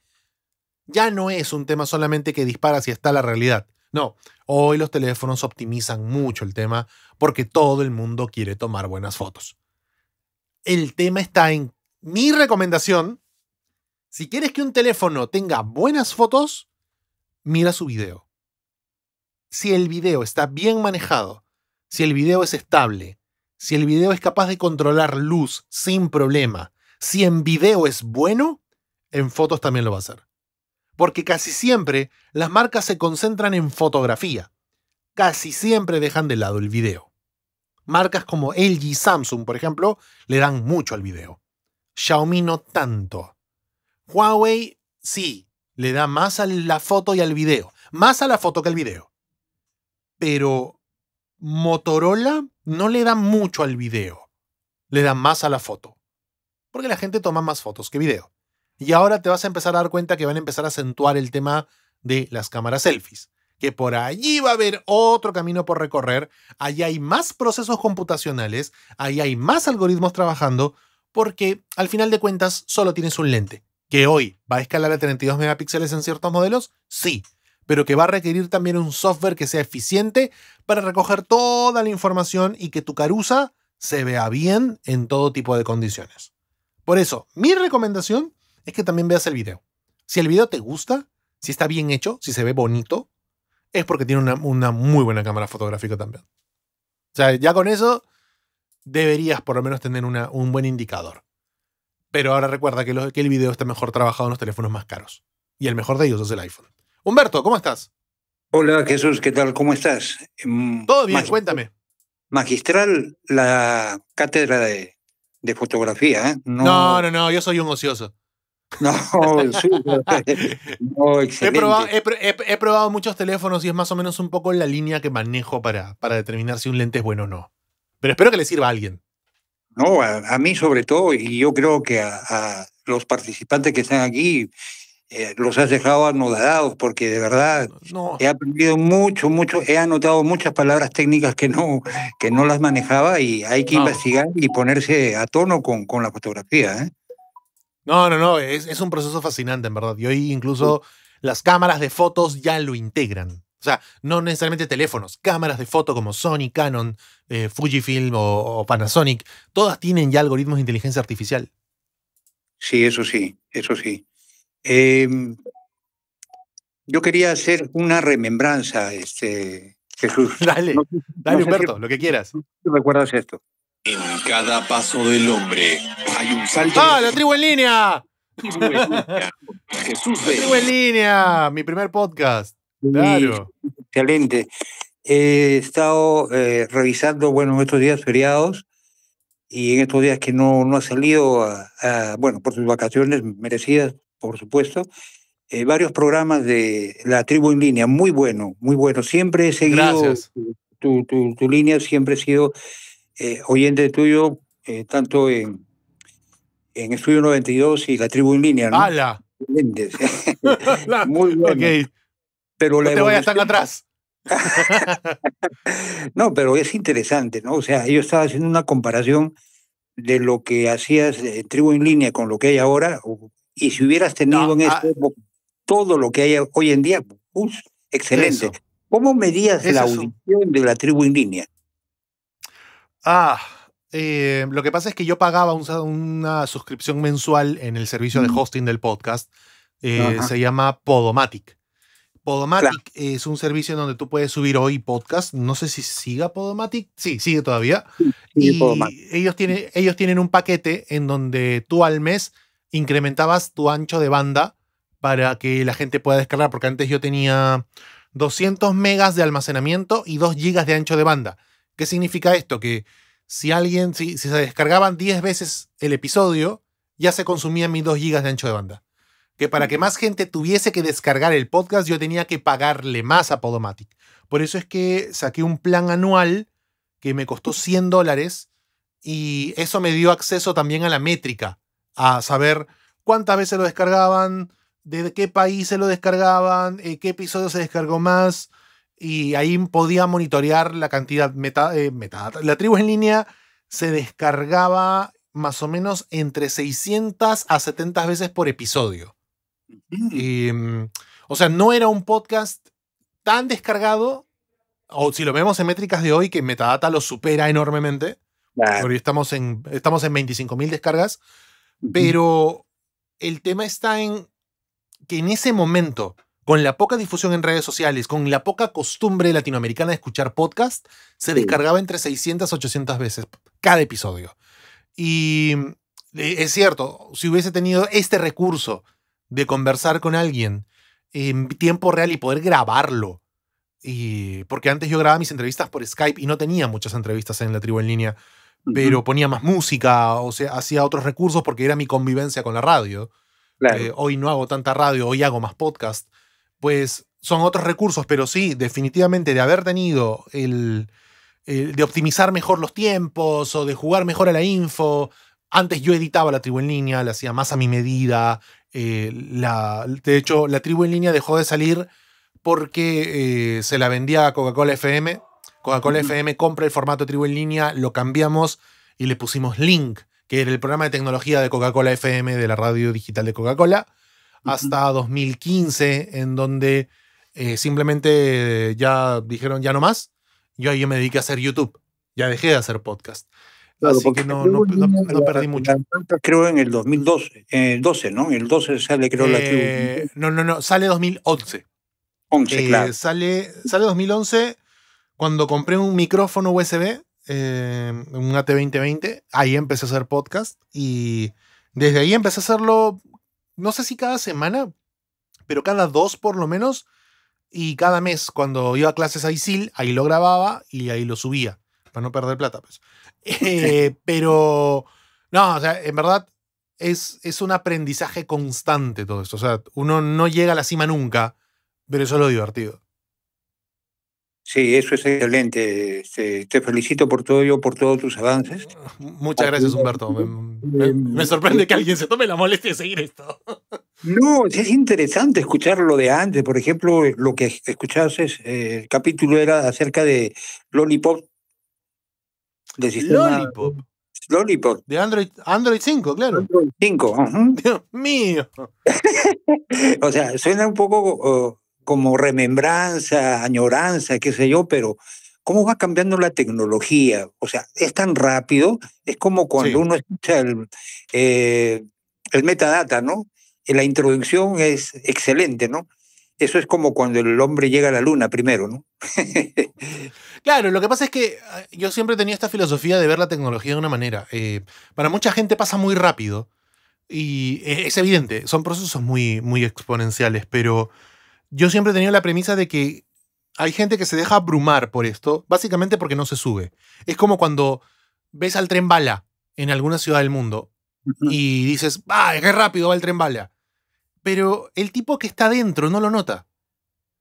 Ya no es un tema solamente que dispara si está la realidad. No, hoy los teléfonos optimizan mucho el tema porque todo el mundo quiere tomar buenas fotos. El tema está en mi recomendación. Si quieres que un teléfono tenga buenas fotos, mira su video. Si el video está bien manejado, si el video es estable, si el video es capaz de controlar luz sin problema, si en video es bueno, en fotos también lo va a hacer. Porque casi siempre las marcas se concentran en fotografía. Casi siempre dejan de lado el video. Marcas como LG Samsung, por ejemplo, le dan mucho al video. Xiaomi no tanto. Huawei sí, le da más a la foto y al video. Más a la foto que al video. Pero Motorola no le da mucho al video. Le da más a la foto. Porque la gente toma más fotos que video. Y ahora te vas a empezar a dar cuenta que van a empezar a acentuar el tema de las cámaras selfies que por allí va a haber otro camino por recorrer, allí hay más procesos computacionales, allí hay más algoritmos trabajando, porque al final de cuentas solo tienes un lente, que hoy va a escalar a 32 megapíxeles en ciertos modelos, sí, pero que va a requerir también un software que sea eficiente para recoger toda la información y que tu carusa se vea bien en todo tipo de condiciones. Por eso, mi recomendación es que también veas el video. Si el video te gusta, si está bien hecho, si se ve bonito, es porque tiene una, muy buena cámara fotográfica también. O sea, ya con eso deberías por lo menos tener una, un buen indicador. Pero ahora recuerda que, el video está mejor trabajado en los teléfonos más caros. Y el mejor de ellos es el iPhone. Humberto, ¿cómo estás? Hola, Jesús, ¿qué tal? ¿Cómo estás? Em, Todo bien, cuéntame. Magistral la cátedra de, fotografía. ¿eh? no... no, no, yo soy un ocioso. No, eh, no He probado, muchos teléfonos y es más o menos un poco la línea que manejo para, para determinar si un lente es bueno o no. Pero espero que le sirva a alguien. No, a, mí sobre todo, y yo creo que a, los participantes que están aquí eh, los has dejado anodados porque de verdad he aprendido mucho, mucho, he anotado muchas palabras técnicas que no, que no las manejaba y hay que investigar y ponerse a tono con, con la fotografía. ¿eh? No, no, no, es, un proceso fascinante, en verdad. Y hoy incluso las cámaras de fotos ya lo integran. O sea, no necesariamente teléfonos, cámaras de foto como Sony, Canon, eh, Fujifilm o, Panasonic, todas tienen ya algoritmos de inteligencia artificial. Sí, eso sí, eso sí. Em, yo quería hacer una remembranza, este, Jesús. Dale, dale Humberto, lo que quieras. ¿Recuerdas esto? En cada paso del hombre hay un salto. ¡Ah, la tribu en línea! Jesús La tribu en línea, mi primer podcast. Claro. Excelente. He estado eh, revisando, bueno, estos días feriados y en estos días que no, no ha salido, bueno, por sus vacaciones merecidas, por supuesto, eh, varios programas de la tribu en línea. Muy bueno, muy bueno. Siempre he seguido Gracias. Tu, tu, tu línea, siempre ha sido eh, oyente tuyo, eh, tanto en, en Estudio 92 y La Tribu en Línea. ¿no? ¡Hala! Muy bueno. Okay. Pero le voy a tan atrás. no, pero es interesante, ¿no? O sea, yo estaba haciendo una comparación de lo que hacías en eh, Tribu en Línea con lo que hay ahora, y si hubieras tenido en ah. esto todo lo que hay hoy en día, excelente. ¿Cómo medías la audición de la Tribu en Línea? Ah, eh, lo que pasa es que yo pagaba una suscripción mensual en el servicio de hosting del podcast. Eh, se llama Podomatic. Podomatic es un servicio en donde tú puedes subir hoy podcast. No sé si siga Podomatic. Sí, sigue todavía. y ellos tienen, ellos tienen un paquete en donde tú al mes incrementabas tu ancho de banda para que la gente pueda descargar, porque antes yo tenía 200 megas de almacenamiento y 2 gigas de ancho de banda. ¿Qué significa esto? Que si alguien, si, se descargaban 10 veces el episodio, ya se consumían mis 2 gigas de ancho de banda. Que para que más gente tuviese que descargar el podcast, yo tenía que pagarle más a Podomatic. Por eso es que saqué un plan anual que me costó 100 dólares y eso me dio acceso también a la métrica, a saber cuántas veces lo descargaban, de qué país se lo descargaban, eh, qué episodio se descargó más, y ahí podía monitorear la cantidad de eh, metadata. La tribu en línea se descargaba más o menos entre 600 a 70 veces por episodio. Mm, o sea, no era un podcast tan descargado, o si lo vemos en métricas de hoy, que Metadata lo supera enormemente, estamos en, estamos en 25.000 descargas, pero el tema está en que en ese momento con la poca difusión en redes sociales, con la poca costumbre latinoamericana de escuchar podcast, se descargaba entre 600 y 800 veces cada episodio. Y eh, es cierto, si hubiese tenido este recurso de conversar con alguien en tiempo real y poder grabarlo, porque antes yo grababa mis entrevistas por Skype y no tenía muchas entrevistas en la tribu en línea, pero ponía más música, o sea, hacía otros recursos porque era mi convivencia con la radio. Eh, hoy no hago tanta radio, hoy hago más podcast pues son otros recursos, pero sí, definitivamente de haber tenido el, eh, de optimizar mejor los tiempos o de jugar mejor a la info. Antes yo editaba la tribu en línea, la hacía más a mi medida. Eh, de hecho, la tribu en línea dejó de salir porque eh, se la vendía a Coca-Cola FM. Coca-Cola FM compra el formato tribu en línea, lo cambiamos y le pusimos Link, que era el programa de tecnología de Coca-Cola FM, de la radio digital de Coca-Cola hasta 2015, en donde eh, simplemente eh, ya dijeron ya no más. Yo ahí me dediqué a hacer YouTube, ya dejé de hacer podcast. Así que no, perdí mucho. creo en el 2012, 12, ¿no? En el 12 sale, creo, la eh, No, no, no, sale 2011. 11, claro. Sale, sale 2011 cuando compré un micrófono USB, un AT2020. Ahí empecé a hacer podcast y desde ahí empecé a hacerlo no sé si cada semana, pero cada dos por lo menos, y cada mes, cuando iba a clases a ISIL, ahí lo grababa y ahí lo subía, para no perder plata, pues. Eh, pero, no, o sea, en verdad es, es un aprendizaje constante todo esto. O sea, uno no llega a la cima nunca, pero eso es lo divertido. Sí, eso es excelente. Este, te, felicito por todo ello, por todos tus avances. Muchas gracias, Humberto. Me, sorprende que alguien se tome la molestia de seguir esto. No, es interesante escuchar lo de antes. Por ejemplo, lo que escuchaste, eh, el capítulo era acerca de Lollipop. Lollipop. Lollipop. De Android, Android 5, claro. Android 5. Dios mío. o sea, suena un poco como remembranza, añoranza, qué sé yo, pero cómo va cambiando la tecnología. O sea, es tan rápido, es como cuando uno escucha el, eh, metadata, ¿no? La introducción es excelente, ¿no? Eso es como cuando el hombre llega a la luna primero, ¿no? claro, lo que pasa es que ah, yo siempre tenía esta filosofía de ver la tecnología de una manera. Eh, para mucha gente pasa muy rápido y eh, es evidente, son procesos muy, muy exponenciales, pero yo siempre he tenido la premisa de que hay gente que se deja abrumar por esto, básicamente porque no se sube. Es como cuando ves al tren bala en alguna ciudad del mundo y dices, ¡ah, qué rápido va el tren bala! Pero el tipo que está dentro no lo nota.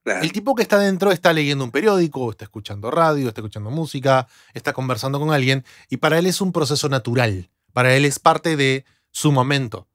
El tipo que está dentro está leyendo un periódico, está escuchando radio, está escuchando música, está conversando con alguien y para él es un proceso natural. Para él es parte de su momento.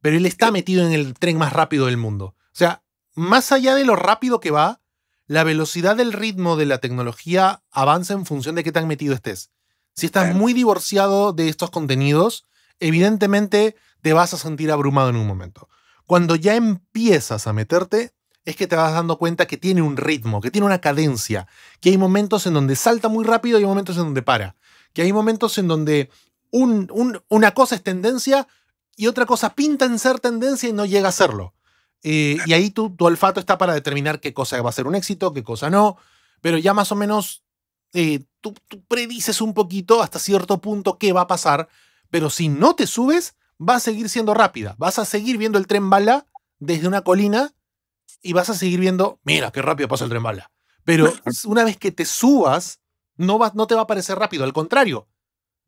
Pero él está metido en el tren más rápido del mundo. O sea, más allá de lo rápido que va, la velocidad del ritmo de la tecnología avanza en función de qué tan metido estés. Si estás muy divorciado de estos contenidos, evidentemente te vas a sentir abrumado en un momento. Cuando ya empiezas a meterte, es que te vas dando cuenta que tiene un ritmo, que tiene una cadencia, que hay momentos en donde salta muy rápido y hay momentos en donde para, que hay momentos en donde una cosa es tendencia y otra cosa pinta en ser tendencia y no llega a serlo. Eh, y ahí tu, tu, olfato está para determinar qué cosa va a ser un éxito, qué cosa no. Pero ya más o menos eh, tú, predices un poquito hasta cierto punto qué va a pasar. Pero si no te subes, va a seguir siendo rápida. Vas a seguir viendo el tren bala desde una colina y vas a seguir viendo, mira, qué rápido pasa el tren bala. Pero una vez que te subas, no, va, no te va a parecer rápido. Al contrario,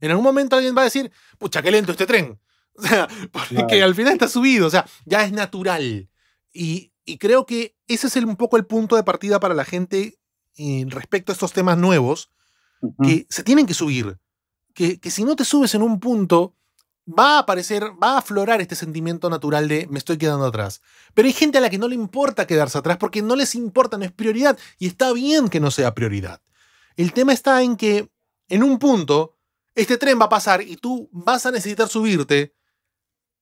en algún momento alguien va a decir, pucha, qué lento este tren. O sea, porque al final está subido. O sea, ya es natural. Y, creo que ese es un poco el punto de partida para la gente eh, respecto a estos temas nuevos, que se tienen que subir. que, si no te subes en un punto, va a aparecer, va a aflorar este sentimiento natural de me estoy quedando atrás. Pero hay gente a la que no le importa quedarse atrás porque no les importa, no es prioridad. Y está bien que no sea prioridad. El tema está en que en un punto este tren va a pasar y tú vas a necesitar subirte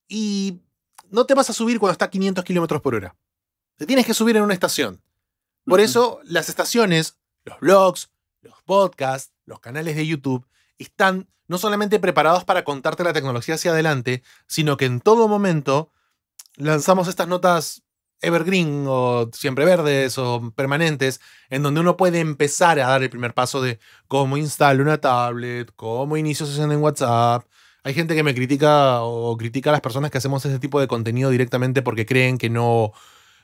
y no te vas a subir cuando está 500 kilómetros por hora. Te tienes que subir en una estación. Por eso las estaciones, los blogs, los podcasts, los canales de YouTube están no solamente preparados para contarte la tecnología hacia adelante, sino que en todo momento lanzamos estas notas evergreen o siempre verdes o permanentes, en donde uno puede empezar a dar el primer paso de cómo instalo una tablet, cómo inicio sesión en WhatsApp, hay gente que me critica o critica a las personas que hacemos ese tipo de contenido directamente porque creen que no,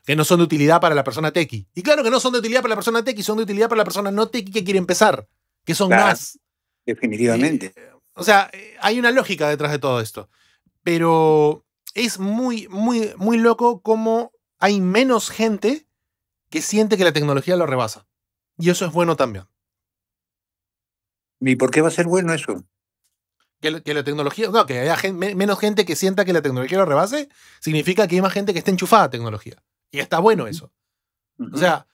que no son de utilidad para la persona tequi. Y claro que no son de utilidad para la persona tequi, son de utilidad para la persona no tequi que quiere empezar, que son más. Definitivamente. Eh, o sea, eh, hay una lógica detrás de todo esto. Pero es muy, muy, muy loco cómo hay menos gente que siente que la tecnología lo rebasa. Y eso es bueno también. ¿Y por qué va a ser bueno eso? Que, la tecnología, no, que haya menos gente que sienta que la tecnología lo rebase, significa que hay más gente que está enchufada a tecnología. Y está bueno eso. O sea,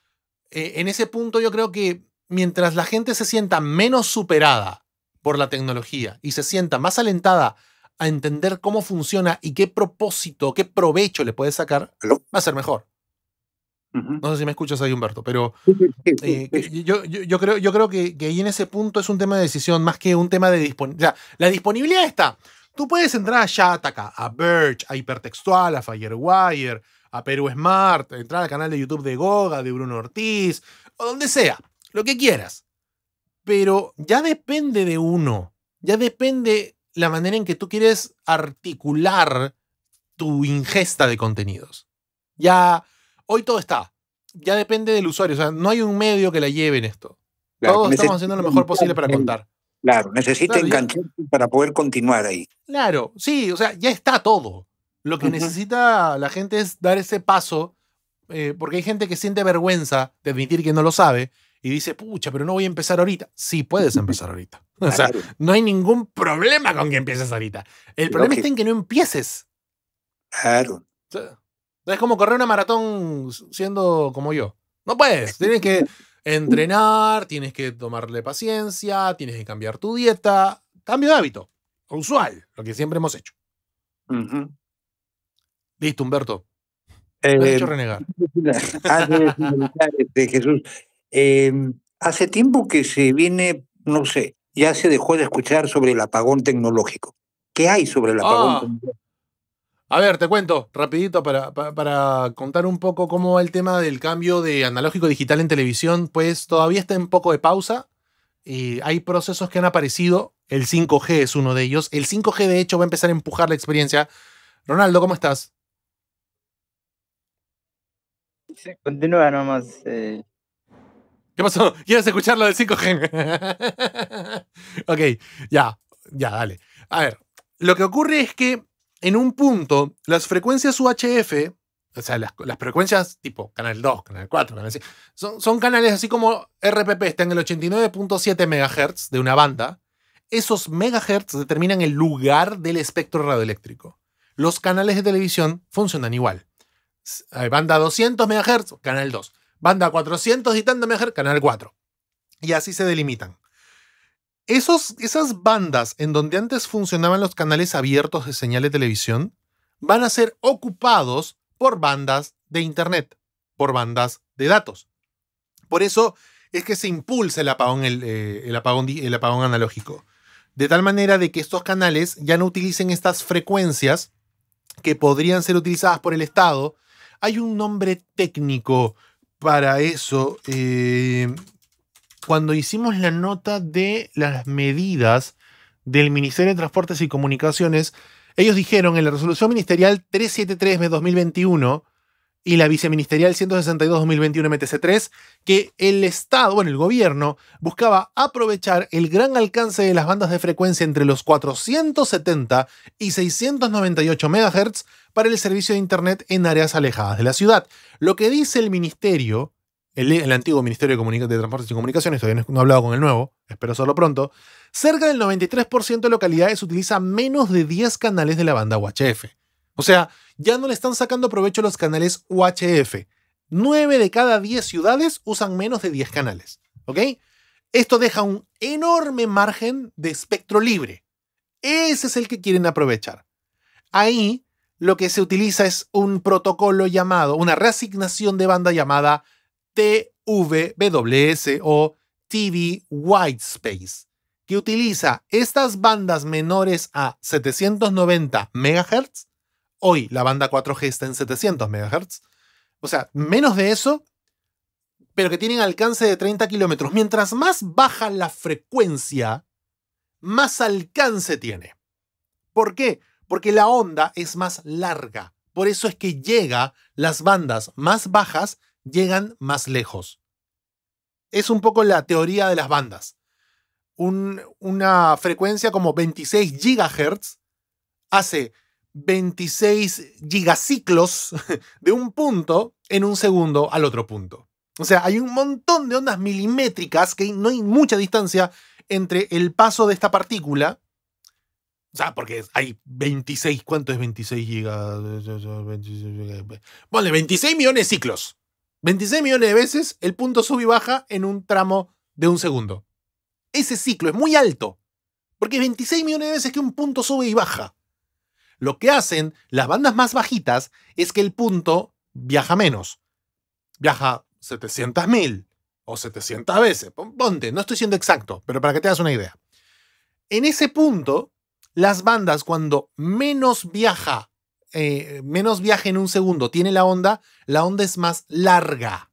e, en ese punto yo creo que mientras la gente se sienta menos superada por la tecnología y se sienta más alentada a entender cómo funciona y qué propósito, qué provecho le puede sacar, va a ser mejor. No sé si me escuchas ahí, Humberto, pero eh, yo, yo, creo, yo creo que, ahí en ese punto es un tema de decisión más que un tema de disponibilidad. la disponibilidad está. Tú puedes entrar a Shataka, a Birch, a Hipertextual, a Firewire, a Peru Smart, entrar al canal de YouTube de Goga, de Bruno Ortiz, o donde sea, lo que quieras. Pero ya depende de uno, ya depende la manera en que tú quieres articular tu ingesta de contenidos. Ya Hoy todo está. Ya depende del usuario. O sea, no hay un medio que la lleve en esto. Todos estamos haciendo lo mejor posible para contar. Claro, necesita claro, para poder continuar ahí. Claro, sí, o sea, ya está todo. Lo que necesita la gente es dar ese paso, eh, porque hay gente que siente vergüenza de admitir que no lo sabe y dice, pucha, pero no voy a empezar ahorita. Sí, puedes empezar ahorita. O sea, no hay ningún problema con que empieces ahorita. El problema está en que no empieces. Claro. Es como correr una maratón siendo como yo. No puedes. Tienes que entrenar, tienes que tomarle paciencia, tienes que cambiar tu dieta. Cambio de hábito. Usual, lo que siempre hemos hecho. Listo, Humberto. Eh, hecho renegar. Este, em, hace, tiempo que se viene, no sé, ya se dejó de escuchar sobre el apagón tecnológico. ¿Qué hay sobre el apagón ah. tecnológico? A ver, te cuento rapidito para, para, contar un poco cómo va el tema del cambio de analógico digital en televisión. Pues todavía está en poco de pausa. Y hay procesos que han aparecido. El 5G es uno de ellos. El 5G, de hecho, va a empezar a empujar la experiencia. Ronaldo, ¿cómo estás? Sí, continúa nomás. Eh. ¿Qué pasó? ¿Quieres escuchar lo del 5G? ok, ya, ya, dale. A ver, lo que ocurre es que en un punto, las frecuencias UHF, o sea, las, frecuencias tipo canal 2, canal 4, son, canales así como RPP, está en el 89.7 MHz de una banda. Esos megahertz determinan el lugar del espectro radioeléctrico. Los canales de televisión funcionan igual. Banda 200 MHz, canal 2. Banda 400 y tanto MHz, canal 4. Y así se delimitan. Esos, esas bandas en donde antes funcionaban los canales abiertos de señal de televisión van a ser ocupados por bandas de Internet, por bandas de datos. Por eso es que se impulsa el apagón, el, eh, apagón, el apagón analógico. De tal manera de que estos canales ya no utilicen estas frecuencias que podrían ser utilizadas por el Estado. Hay un nombre técnico para eso. Eh, cuando hicimos la nota de las medidas del Ministerio de Transportes y Comunicaciones, ellos dijeron en la resolución ministerial 373 de 2021 y la viceministerial 162-2021-MTC3 que el Estado, bueno, el gobierno, buscaba aprovechar el gran alcance de las bandas de frecuencia entre los 470 y 698 MHz para el servicio de Internet en áreas alejadas de la ciudad. Lo que dice el ministerio el, antiguo Ministerio de, de, Transportes y Comunicaciones, todavía no he hablado con el nuevo, espero hacerlo pronto, cerca del 93% de localidades utiliza menos de 10 canales de la banda UHF. O sea, ya no le están sacando provecho los canales UHF. 9 de cada 10 ciudades usan menos de 10 canales. ¿Ok? Esto deja un enorme margen de espectro libre. Ese es el que quieren aprovechar. Ahí lo que se utiliza es un protocolo llamado, una reasignación de banda llamada TVWS o TV Whitespace, que utiliza estas bandas menores a 790 MHz. Hoy la banda 4G está en 700 MHz. O sea, menos de eso, pero que tienen alcance de 30 kilómetros. Mientras más baja la frecuencia, más alcance tiene. ¿Por qué? Porque la onda es más larga. Por eso es que llega las bandas más bajas llegan más lejos. Es un poco la teoría de las bandas. una frecuencia como 26 GHz hace 26 gigaciclos de un punto en un segundo al otro punto. O sea, hay un montón de ondas milimétricas que no hay mucha distancia entre el paso de esta partícula. O sea, porque hay 26, ¿cuánto es 26 gigas? vale 26 millones de ciclos. 26 millones de veces el punto sube y baja en un tramo de un segundo. Ese ciclo es muy alto, porque es 26 millones de veces que un punto sube y baja. Lo que hacen las bandas más bajitas es que el punto viaja menos. Viaja 700.000 o 700 veces. Ponte, no estoy siendo exacto, pero para que te hagas una idea. En ese punto, las bandas cuando menos viaja eh, menos viaje en un segundo tiene la onda, la onda es más larga.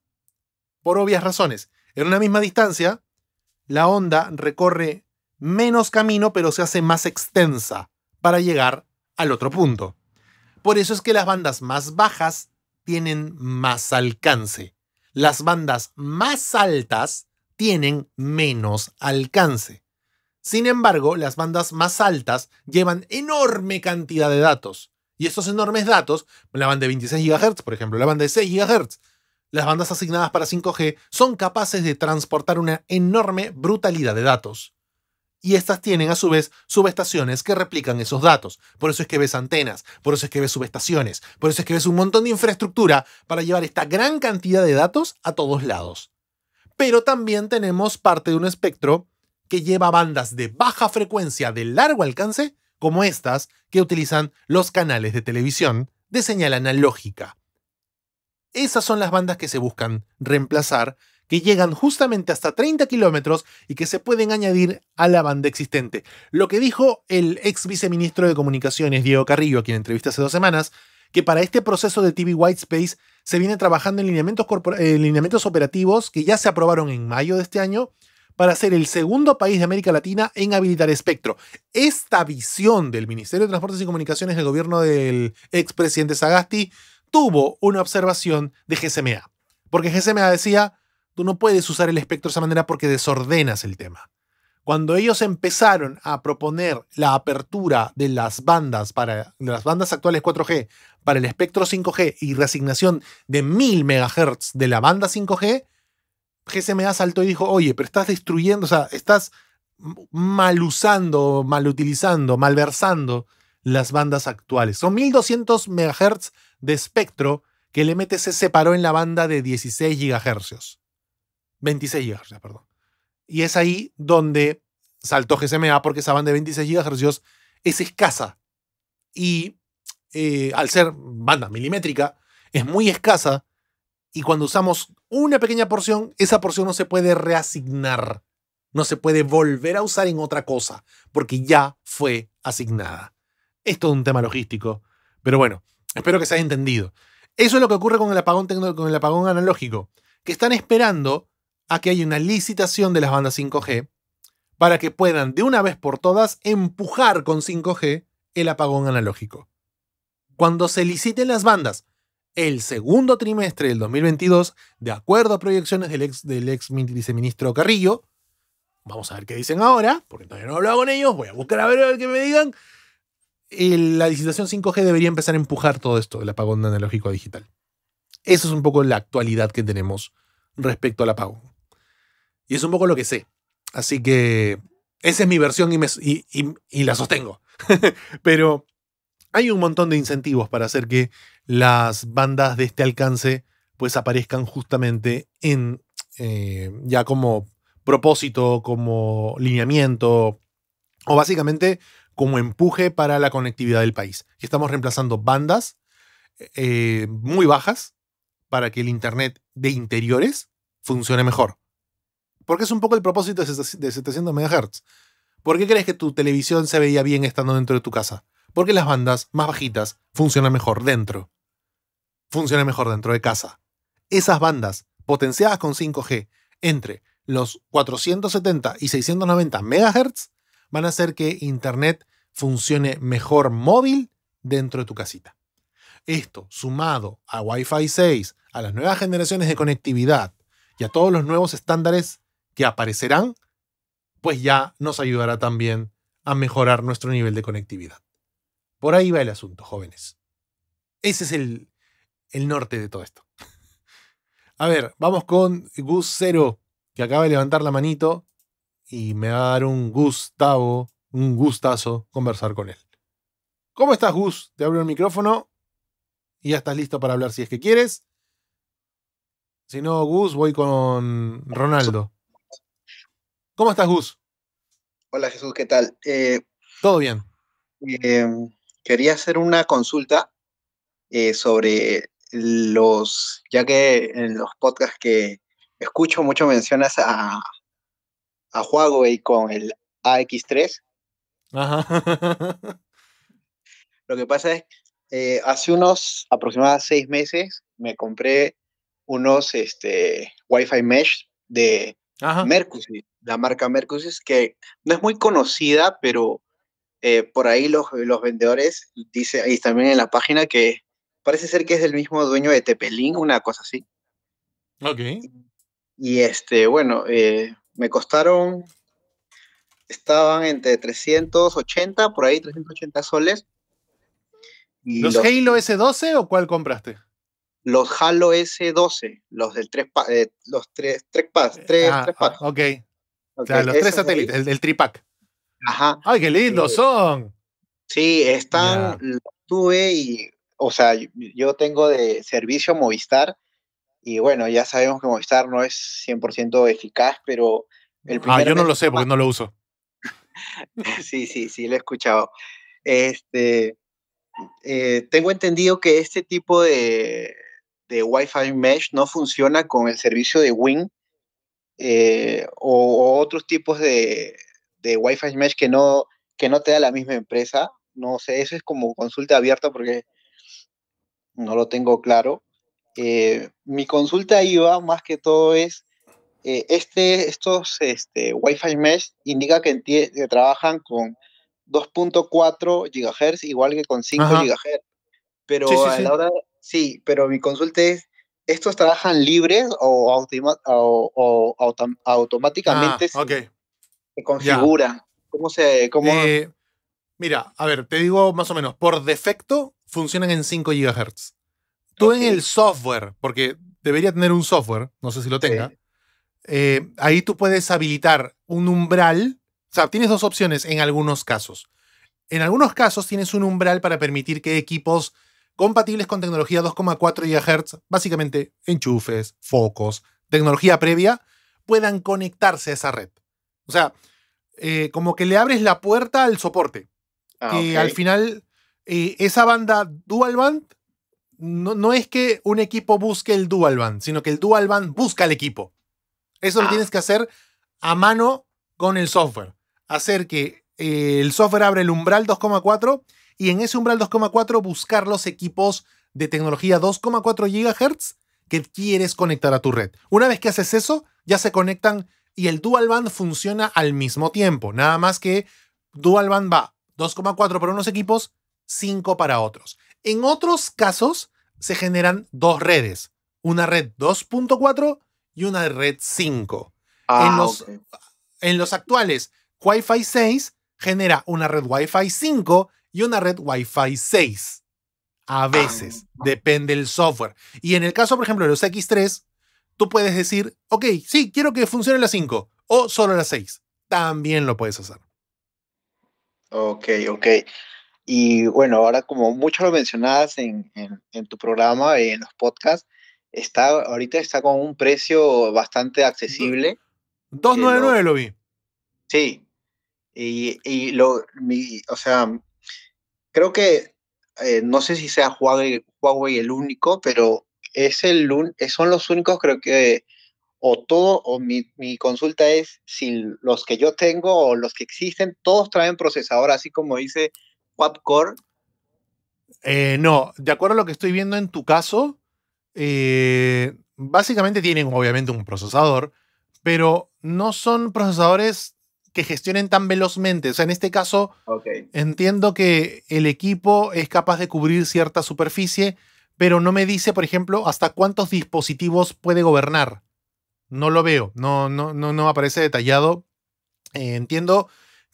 Por obvias razones. En una misma distancia, la onda recorre menos camino, pero se hace más extensa para llegar al otro punto. Por eso es que las bandas más bajas tienen más alcance. Las bandas más altas tienen menos alcance. Sin embargo, las bandas más altas llevan enorme cantidad de datos, y estos enormes datos, la banda de 26 GHz, por ejemplo, la banda de 6 GHz, las bandas asignadas para 5G son capaces de transportar una enorme brutalidad de datos. Y estas tienen a su vez subestaciones que replican esos datos. Por eso es que ves antenas, por eso es que ves subestaciones, por eso es que ves un montón de infraestructura para llevar esta gran cantidad de datos a todos lados. Pero también tenemos parte de un espectro que lleva bandas de baja frecuencia de largo alcance como estas que utilizan los canales de televisión de señal analógica. Esas son las bandas que se buscan reemplazar, que llegan justamente hasta 30 kilómetros y que se pueden añadir a la banda existente. Lo que dijo el ex viceministro de Comunicaciones, Diego Carrillo, a quien entrevisté hace dos semanas, que para este proceso de TV White Space se viene trabajando en lineamientos operativos que ya se aprobaron en mayo de este año para ser el segundo país de América Latina en habilitar espectro. Esta visión del Ministerio de Transportes y Comunicaciones del gobierno del expresidente Sagasti tuvo una observación de GSMa, Porque GSMa decía, tú no puedes usar el espectro de esa manera porque desordenas el tema. Cuando ellos empezaron a proponer la apertura de las bandas para de las bandas actuales 4G para el espectro 5G y reasignación de 1000 MHz de la banda 5G, GSMA saltó y dijo, oye, pero estás destruyendo, o sea, estás mal usando, mal utilizando, malversando las bandas actuales. Son 1200 MHz de espectro que el MTC separó en la banda de 16 GHz. 26 GHz, perdón. Y es ahí donde saltó GSMA porque esa banda de 26 GHz es escasa. Y eh, al ser banda milimétrica, es muy escasa y cuando usamos una pequeña porción, esa porción no se puede reasignar, no se puede volver a usar en otra cosa, porque ya fue asignada. Esto es un tema logístico, pero bueno, espero que se haya entendido. Eso es lo que ocurre con el apagón, con el apagón analógico, que están esperando a que haya una licitación de las bandas 5G para que puedan de una vez por todas empujar con 5G el apagón analógico. Cuando se liciten las bandas, el segundo trimestre del 2022, de acuerdo a proyecciones del ex, viceministro Carrillo. Vamos a ver qué dicen ahora, porque todavía no he hablado con ellos, voy a buscar a ver, qué me digan. La licitación 5G debería empezar a empujar todo esto del apagón analógico digital. esa es un poco la actualidad que tenemos respecto al apagón. Y es un poco lo que sé. Así que esa es mi versión y la sostengo. Pero hay un montón de incentivos para hacer que las bandas de este alcance pues aparezcan justamente en eh, ya como propósito, como lineamiento o básicamente como empuje para la conectividad del país. Estamos reemplazando bandas eh, muy bajas para que el Internet de interiores funcione mejor. Porque es un poco el propósito de 700 MHz. ¿Por qué crees que tu televisión se veía bien estando dentro de tu casa? Porque las bandas más bajitas funcionan mejor dentro funcione mejor dentro de casa. Esas bandas potenciadas con 5G entre los 470 y 690 MHz van a hacer que Internet funcione mejor móvil dentro de tu casita. Esto, sumado a Wi-Fi 6, a las nuevas generaciones de conectividad y a todos los nuevos estándares que aparecerán, pues ya nos ayudará también a mejorar nuestro nivel de conectividad. Por ahí va el asunto, jóvenes. Ese es el el norte de todo esto. A ver, vamos con Gus Cero, que acaba de levantar la manito y me va a dar un gustavo, un gustazo conversar con él. ¿Cómo estás, Gus? Te abro el micrófono y ya estás listo para hablar si es que quieres. Si no, Gus, voy con Ronaldo. ¿Cómo estás, Gus? Hola, Jesús, ¿qué tal? Eh, todo bien. Em, quería hacer una consulta eh, sobre los, ya que en los podcasts que escucho mucho mencionas a, a Huawei con el AX3. Ajá. Lo que pasa es, eh, hace unos aproximadamente seis meses me compré unos este, Wi-Fi Mesh de Mercusis, la marca Mercusys, que no es muy conocida, pero eh, por ahí los, vendedores dicen, ahí también en la página, que parece ser que es del mismo dueño de Tepelín, una cosa así. Ok. Y este, bueno, eh, me costaron, estaban entre 380, por ahí 380 soles. ¿Los, Halo S12 o cuál compraste? Los Halo S12, los del 3 eh, los tres, tres, eh, ah, ah, ok. o sea, los tres satélites, el, tripack. Ajá. ¡Ay, qué lindos eh, son! Sí, están, tuve y o sea, yo tengo de servicio Movistar y bueno, ya sabemos que Movistar no es 100% eficaz, pero el ah, primer Ah, yo no lo sé porque no lo uso. sí, sí, sí, lo he escuchado. Este, eh, tengo entendido que este tipo de, de Wi-Fi Mesh no funciona con el servicio de Wing eh, o, o, otros tipos de, de Wi-Fi Mesh que no, que no te da la misma empresa. No sé, eso es como consulta abierta porque no lo tengo claro. Eh, mi consulta iba más que todo es, eh, este, estos este, Wi-Fi Mesh indica que, trabajan con 2.4 GHz igual que con 5 GHz. Pero sí, a la hora, sí, pero mi consulta es, ¿estos trabajan libres o, automáticamente ah, se, configuran? ¿Cómo se...? Eh, mira, a ver, te digo más o menos, por defecto funcionan en 5 GHz. Tú en el software, porque debería tener un software, no sé si lo tenga, eh, ahí tú puedes habilitar un umbral. O sea, tienes dos opciones en algunos casos. En algunos casos tienes un umbral para permitir que equipos compatibles con tecnología 2,4 GHz, básicamente enchufes, focos, tecnología previa, puedan conectarse a esa red. O sea, eh, como que le abres la puerta al soporte. Ah, y al final esa banda Dual Band no, es que un equipo busque el Dual Band, sino que el Dual Band busca el equipo. Eso lo ah. tienes que hacer a mano con el software. Hacer que eh, el software abra el umbral 2,4 y en ese umbral 2,4 buscar los equipos de tecnología 2,4 GHz que quieres conectar a tu red. Una vez que haces eso, ya se conectan y el dual band funciona al mismo tiempo. Nada más que dual band va 2,4 para unos equipos 5 para otros. En otros casos, se generan dos redes, una red 2.4 y una red 5. en, ah, los, en los actuales, Wi-Fi 6 genera una red Wi-Fi 5 y una red Wi-Fi 6. A ah, veces, ah. depende del software. Y en el caso, por ejemplo, de los X3, tú puedes decir, ok, sí, quiero que funcione la 5 o solo la 6. También lo puedes hacer. Ok, ok. Y bueno, ahora como mucho lo mencionabas en, tu programa, y eh, en los podcasts, está, ahorita está con un precio bastante accesible. 299 lo, vi. Sí. Y, lo, o sea, creo que, eh, no sé si sea Huawei, Huawei el único, pero es el, son los únicos, creo que, o todo, o mi, mi, consulta es si los que yo tengo o los que existen, todos traen procesador, así como dice core eh, no, de acuerdo a lo que estoy viendo en tu caso, eh, básicamente tienen obviamente un procesador, pero no son procesadores que gestionen tan velozmente. O sea, en este caso, entiendo que el equipo es capaz de cubrir cierta superficie, pero no me dice, por ejemplo, hasta cuántos dispositivos puede gobernar. No lo veo, no, no, no, no aparece detallado. Eh, entiendo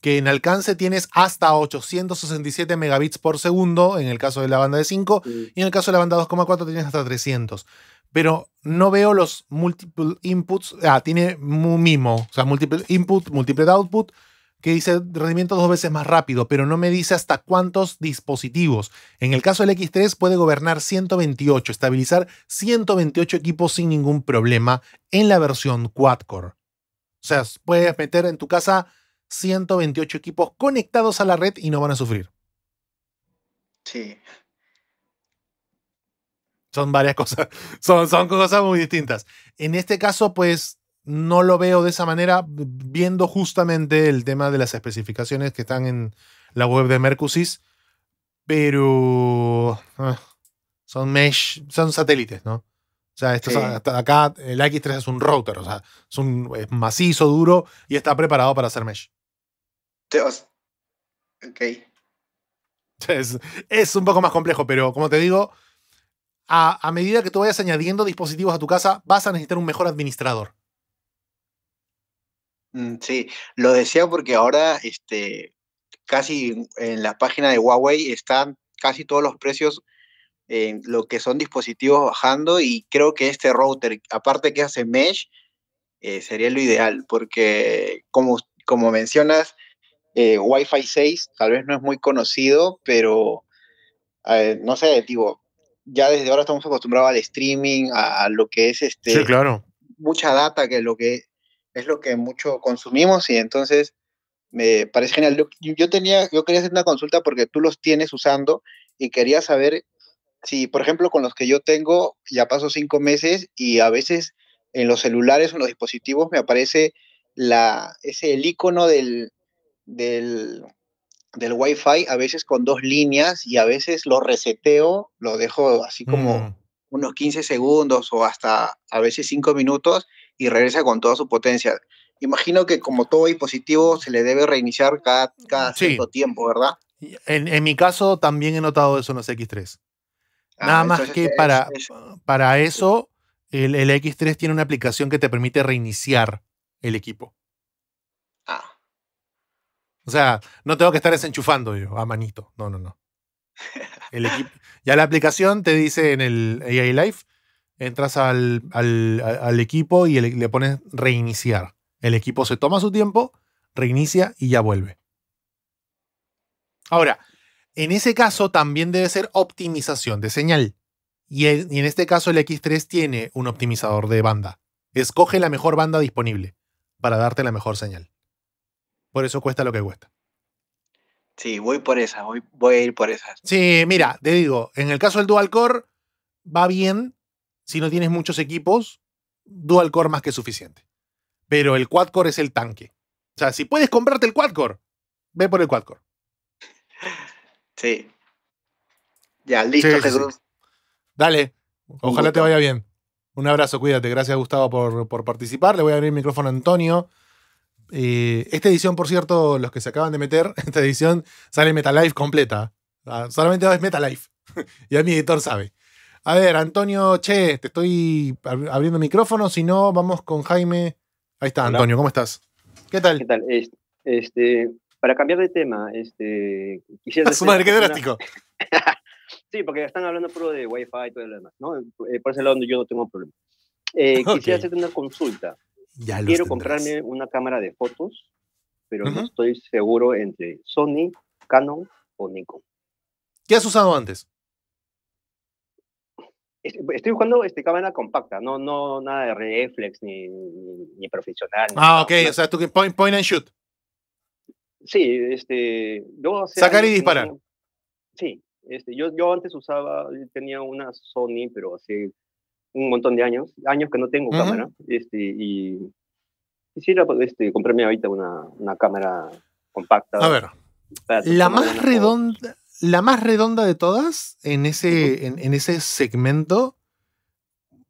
que en alcance tienes hasta 867 megabits por segundo, en el caso de la banda de 5, y en el caso de la banda 2,4 tienes hasta 300. Pero no veo los multiple inputs, ah, tiene MIMO, o sea, multiple input, multiple output, que dice rendimiento dos veces más rápido, pero no me dice hasta cuántos dispositivos. En el caso del X3 puede gobernar 128, estabilizar 128 equipos sin ningún problema en la versión quad-core. O sea, puedes meter en tu casa 128 equipos conectados a la red y no van a sufrir. Sí. Son varias cosas. Son, son cosas muy distintas. En este caso, pues no lo veo de esa manera, viendo justamente el tema de las especificaciones que están en la web de Mercusys. Pero. Ah, son mesh, son satélites, ¿no? O sea, hasta acá el X3 es un router, o sea, es, macizo, duro y está preparado para hacer mesh. Dios. Ok. Es, un poco más complejo, pero como te digo, a, medida que tú vayas añadiendo dispositivos a tu casa, vas a necesitar un mejor administrador. Mm, sí, lo decía porque ahora este, casi en la página de Huawei están casi todos los precios eh, lo que son dispositivos bajando y creo que este router, aparte que hace mesh, eh, sería lo ideal, porque como, como mencionas, eh, Wi-Fi 6 tal vez no es muy conocido, pero eh, no sé, digo, ya desde ahora estamos acostumbrados al streaming, a, lo que es este... claro. Mucha data, que, lo que es lo que mucho consumimos y entonces me parece genial. yo, tenía, yo quería hacer una consulta porque tú los tienes usando y quería saber Sí, por ejemplo, con los que yo tengo, ya paso cinco meses y a veces en los celulares o en los dispositivos me aparece la, ese, el icono del, del, del Wi-Fi, a veces con dos líneas y a veces lo reseteo, lo dejo así como mm. unos 15 segundos o hasta a veces cinco minutos y regresa con toda su potencia. Imagino que como todo dispositivo se le debe reiniciar cada, cierto tiempo, ¿verdad? En, en mi caso también he notado eso en los X3. Nada ah, más que para, para eso, el, X3 tiene una aplicación que te permite reiniciar el equipo. Ah. O sea, no tengo que estar desenchufando yo a manito. No, no, no. El ya la aplicación te dice en el AI life entras al, equipo y le pones reiniciar. El equipo se toma su tiempo, reinicia y ya vuelve. Ahora, en ese caso también debe ser optimización de señal. Y en, este caso el X3 tiene un optimizador de banda. Escoge la mejor banda disponible para darte la mejor señal. Por eso cuesta lo que cuesta. Sí, voy por esa, voy, voy a ir por esa. Sí, mira, te digo, en el caso del dual core va bien si no tienes muchos equipos, dual core más que suficiente. Pero el quad core es el tanque. O sea, si puedes comprarte el quad core, ve por el quad core. Sí. Ya, listo, Dale, ojalá te vaya bien. Un abrazo, cuídate. Gracias, Gustavo, por, por participar. Le voy a abrir el micrófono a Antonio. Eh, esta edición, por cierto, los que se acaban de meter, esta edición sale Metalife completa. Ah, solamente es Metalife. y a mi editor sabe. A ver, Antonio, che, te estoy abriendo micrófono. Si no, vamos con Jaime. Ahí está, Antonio, ¿cómo estás? ¿Qué tal? ¿Qué tal? Este, para cambiar de tema, este, quisiera... ¡Su madre, qué drástico! sí, porque están hablando puro de Wi-Fi y todo lo demás, ¿no? Eh, por ese lado yo no tengo problema. Eh, Quisiera hacerte una consulta. Ya Quiero comprarme una cámara de fotos, pero no estoy seguro entre Sony, Canon o Nikon. ¿Qué has usado antes? Este, estoy buscando este, cámara compacta, no, no nada de reflex ni, ni, profesional. ah, nada. ok, o sea, tú point, point and shoot. Sí, este, Sacar y disparar. sí, este, yo, yo antes usaba, eh, tenía una Sony, pero hace un montón de años, años que no tengo cámara, este, y quisiera este, comprarme ahorita una, una cámara compacta. A ver, la más redonda, la más redonda de todas en ese, en ese segmento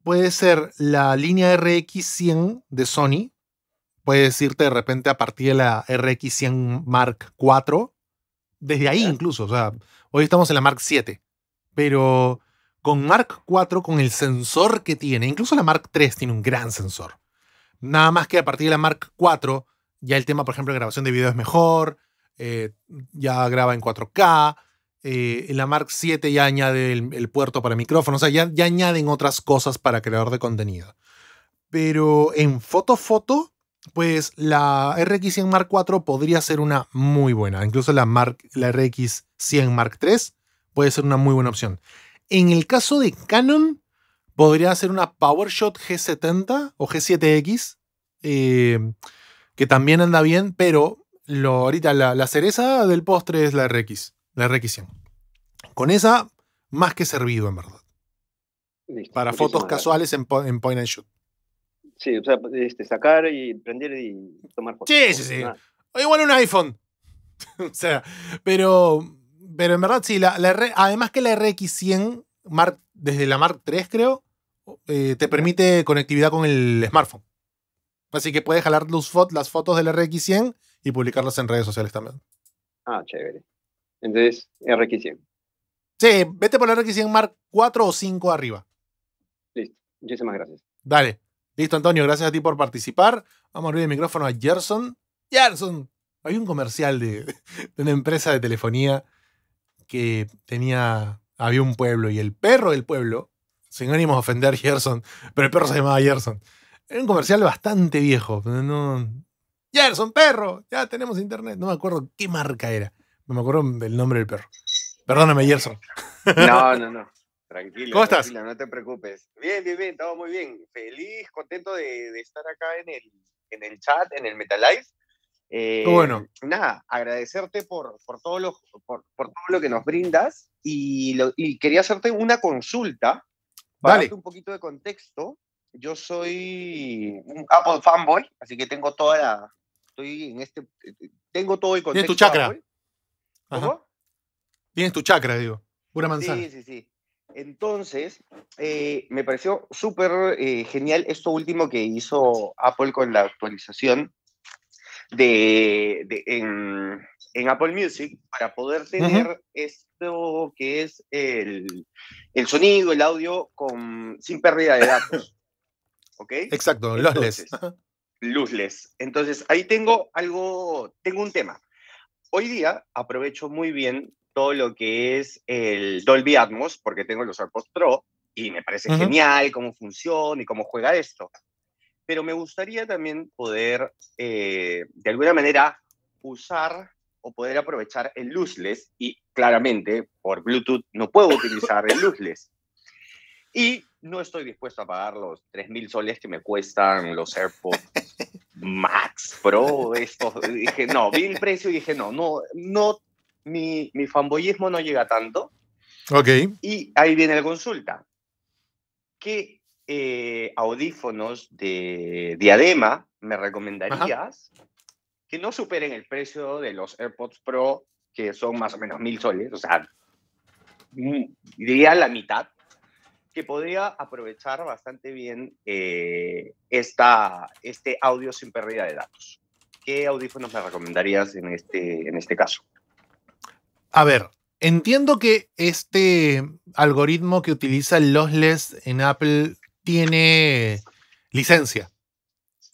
puede ser la línea RX100 de Sony, puedes irte de repente a partir de la RX 100 Mark IV, desde ahí incluso, o sea, hoy estamos en la Mark 7, pero con Mark 4, con el sensor que tiene, incluso la Mark 3 tiene un gran sensor. Nada más que a partir de la Mark 4, ya el tema, por ejemplo, de grabación de video es mejor, eh, ya graba en 4K, eh, en la Mark 7 ya añade el, puerto para micrófono, o sea, ya, ya, añaden otras cosas para creador de contenido. Pero en foto-foto, pues la RX100 Mark IV podría ser una muy buena. Incluso la, Mark, la RX100 Mark III puede ser una muy buena opción. En el caso de Canon, podría ser una PowerShot G70 o G7X, eh, que también anda bien, pero lo, ahorita la, cereza del postre es la RX, la RX100. Con esa, más que servido, en verdad. Para fotos casuales en, en point and shoot. Sí, o sea, este, sacar y prender y tomar fotos. Sí, sí, sí. O igual un iPhone. o sea, pero, pero en verdad sí, la, además que la RX100 desde la Mark 3 creo, eh, te permite conectividad con el smartphone. Así que puedes jalar los las fotos de la RX100 y publicarlas en redes sociales también. Ah, chévere. Entonces, RX100. Sí, vete por la RX100 Mark 4 o 5 arriba. Listo. Muchísimas gracias. Dale. Listo, Antonio, gracias a ti por participar. Vamos a abrir el micrófono a Gerson. Gerson, hay un comercial de, una empresa de telefonía que tenía, había un pueblo y el perro del pueblo, sin ánimos a ofender Gerson, pero el perro se llamaba Gerson. Era un comercial bastante viejo. No, Gerson, perro, ya tenemos internet. No me acuerdo qué marca era. No me acuerdo del nombre del perro. Perdóname, Gerson. No, no, no. Tranquilo. ¿Cómo no te preocupes. Bien, bien, bien, todo muy bien. Feliz, contento de, estar acá en el, en el chat, en el Metalife. Eh, bueno. Nada, agradecerte por, por, todo lo, por, todo lo que nos brindas y, quería hacerte una consulta para darte un poquito de contexto. Yo soy un Apple fanboy, así que tengo toda la. Estoy en este. Tengo todo el contexto. Tienes tu chakra. ¿Cómo? Tienes tu chakra, digo. Pura manzana. Sí, sí, sí. Entonces, eh, me pareció súper eh, genial esto último que hizo Apple con la actualización de, en, Apple Music para poder tener esto que es el, sonido, el audio con, sin pérdida de datos. ¿Ok? Exacto, Entonces, e lossless. Entonces, ahí tengo algo, tengo un tema. Hoy día aprovecho muy bien todo lo que es el Dolby Atmos, porque tengo los AirPods Pro y me parece genial cómo funciona y cómo juega esto. Pero me gustaría también poder, eh, de alguna manera, usar o poder aprovechar el luzless y claramente por Bluetooth no puedo utilizar el luzless. Y no estoy dispuesto a pagar los 3.000 soles que me cuestan los AirPods Max Pro. Esto. Dije, no, vi el precio y dije, no, no, no mi, mi fanboyismo no llega tanto. Ok. Y ahí viene la consulta. ¿Qué eh, audífonos de diadema me recomendarías que no superen el precio de los AirPods Pro, que son más o menos mil soles? O sea, mm, diría la mitad que podría aprovechar bastante bien eh, esta, este audio sin pérdida de datos. ¿Qué audífonos me recomendarías en este, en este caso? A ver, entiendo que este algoritmo que utiliza Lossless en Apple tiene licencia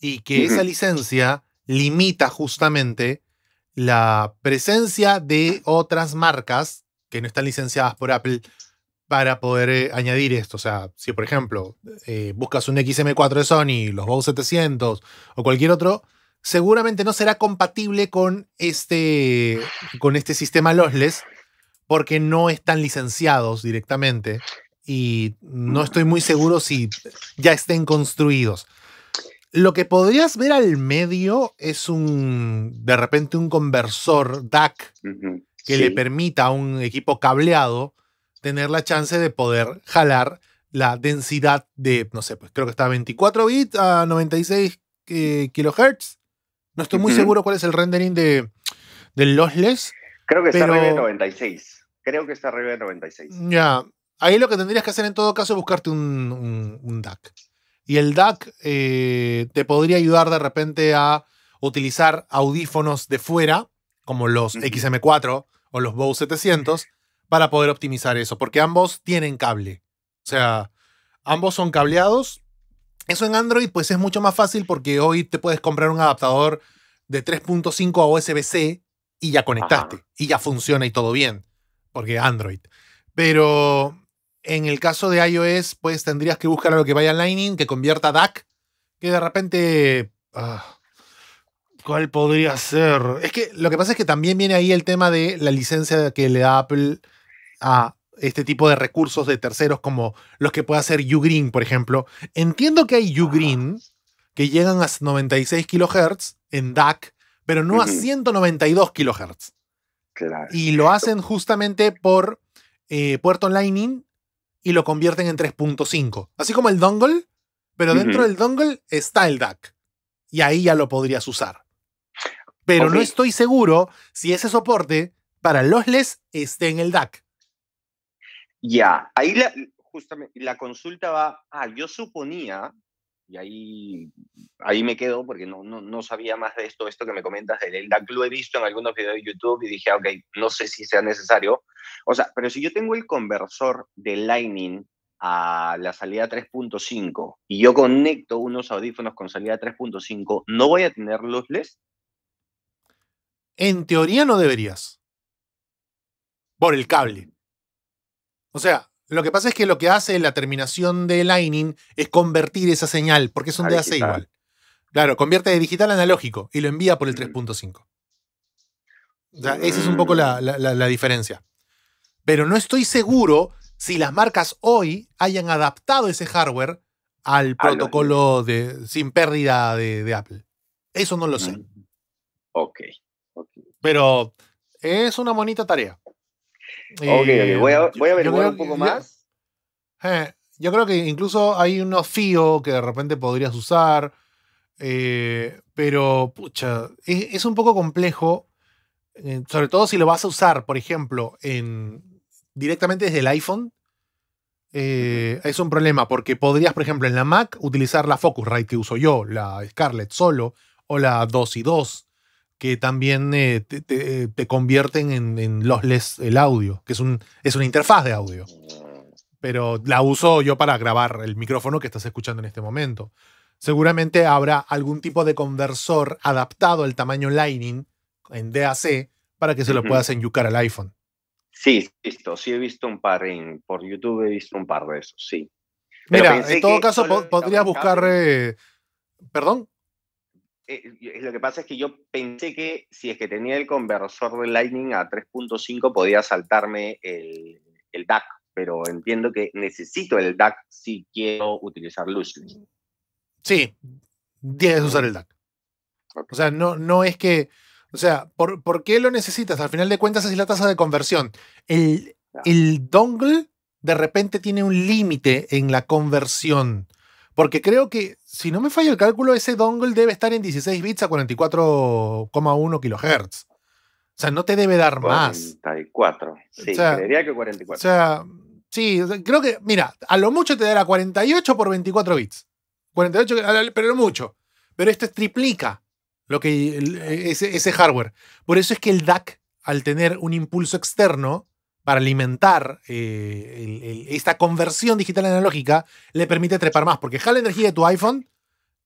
y que esa licencia limita justamente la presencia de otras marcas que no están licenciadas por Apple para poder eh, añadir esto. O sea, si por ejemplo eh, buscas un XM4 de Sony, los Bose 700 o cualquier otro, seguramente no será compatible con este, con este sistema lossless porque no están licenciados directamente y no mm. estoy muy seguro si ya estén construidos. Lo que podrías ver al medio es un, de repente, un conversor DAC que le permita a un equipo cableado tener la chance de poder jalar la densidad de, no sé, pues creo que está a 24 bits a 96 kHz eh, kilohertz no estoy muy seguro cuál es el rendering de, del Lossless. Creo que está arriba de 96. Creo que está arriba de 96. Ya. Ahí lo que tendrías que hacer en todo caso es buscarte un, DAC. Y el DAC eh, te podría ayudar de repente a utilizar audífonos de fuera, como los XM4 o los Bose 700, para poder optimizar eso, porque ambos tienen cable. O sea, ambos son cableados eso en Android pues es mucho más fácil porque hoy te puedes comprar un adaptador de 3.5 a USB-C y ya conectaste y ya funciona y todo bien, porque Android. Pero en el caso de iOS pues tendrías que buscar algo que vaya a Lightning, que convierta DAC, que de repente... Ah, ¿Cuál podría ser? Es que lo que pasa es que también viene ahí el tema de la licencia que le da Apple a este tipo de recursos de terceros como los que puede hacer Ugreen, por ejemplo. Entiendo que hay Ugreen que llegan a 96 kHz en DAC, pero no a 192 kHz. Y lo hacen justamente por eh, puerto online y lo convierten en 3.5. Así como el dongle, pero dentro del dongle está el DAC. Y ahí ya lo podrías usar. Pero no estoy seguro si ese soporte para los LES esté en el DAC. Ya, ahí justamente la consulta va, ah, yo suponía, y ahí, ahí me quedo porque no, no, sabía más de esto, esto que me comentas del LDAC, lo he visto en algunos videos de YouTube y dije, ok, no sé si sea necesario. O sea, pero si yo tengo el conversor de Lightning a la salida 3.5 y yo conecto unos audífonos con salida 3.5, ¿no voy a tener les En teoría no deberías. Por el cable. O sea, lo que pasa es que lo que hace la terminación de Lightning es convertir esa señal, porque es un DAC igual. Claro, convierte de digital a analógico y lo envía por el 3.5. Mm. O sea, esa es un poco mm. la, diferencia. Pero no estoy seguro si las marcas hoy hayan adaptado ese hardware al protocolo de, sin pérdida de, Apple. Eso no lo sé. Mm. Ok. Pero es una bonita tarea. Eh, voy a, averiguar un poco más. Eh, yo creo que incluso hay unos FIO que de repente podrías usar, eh, pero es, un poco complejo, sobre todo si lo vas a usar, por ejemplo, en, directamente desde el iPhone. es un problema porque podrías, por ejemplo, en la Mac utilizar la Focusrite que uso yo, la Scarlett solo o la 2 y 2 que también eh, te, convierten en, los lossless el audio, que es, un, es una interfaz de audio. Pero la uso yo para grabar el micrófono que estás escuchando en este momento. Seguramente habrá algún tipo de conversor adaptado al tamaño Lightning en DAC para que se lo puedas enyucar al iPhone. Sí, listo. Sí he visto un par por YouTube he visto un par de esos, sí. Mira, en todo caso podrías buscar... Eh, ¿Perdón? Eh, eh, lo que pasa es que yo pensé que si es que tenía el conversor de Lightning a 3.5 podía saltarme el, DAC, pero entiendo que necesito el DAC si quiero utilizar Lucid. Sí, tienes que usar el DAC. O sea, no, no es que... O sea, ¿por, qué lo necesitas? Al final de cuentas es la tasa de conversión. El, el dongle de repente tiene un límite en la conversión. Porque creo que, si no me falla el cálculo, ese dongle debe estar en 16 bits a 44,1 kHz. O sea, no te debe dar más. 44. Sí, o que 44. O sea, sí, creo que, mira, a lo mucho te dará 48 por 24 bits. 48, pero no mucho. Pero esto es triplica lo que e, ese hardware. Por eso es que el DAC, al tener un impulso externo, para alimentar eh, esta conversión digital analógica, le permite trepar más, porque jala energía de tu iPhone,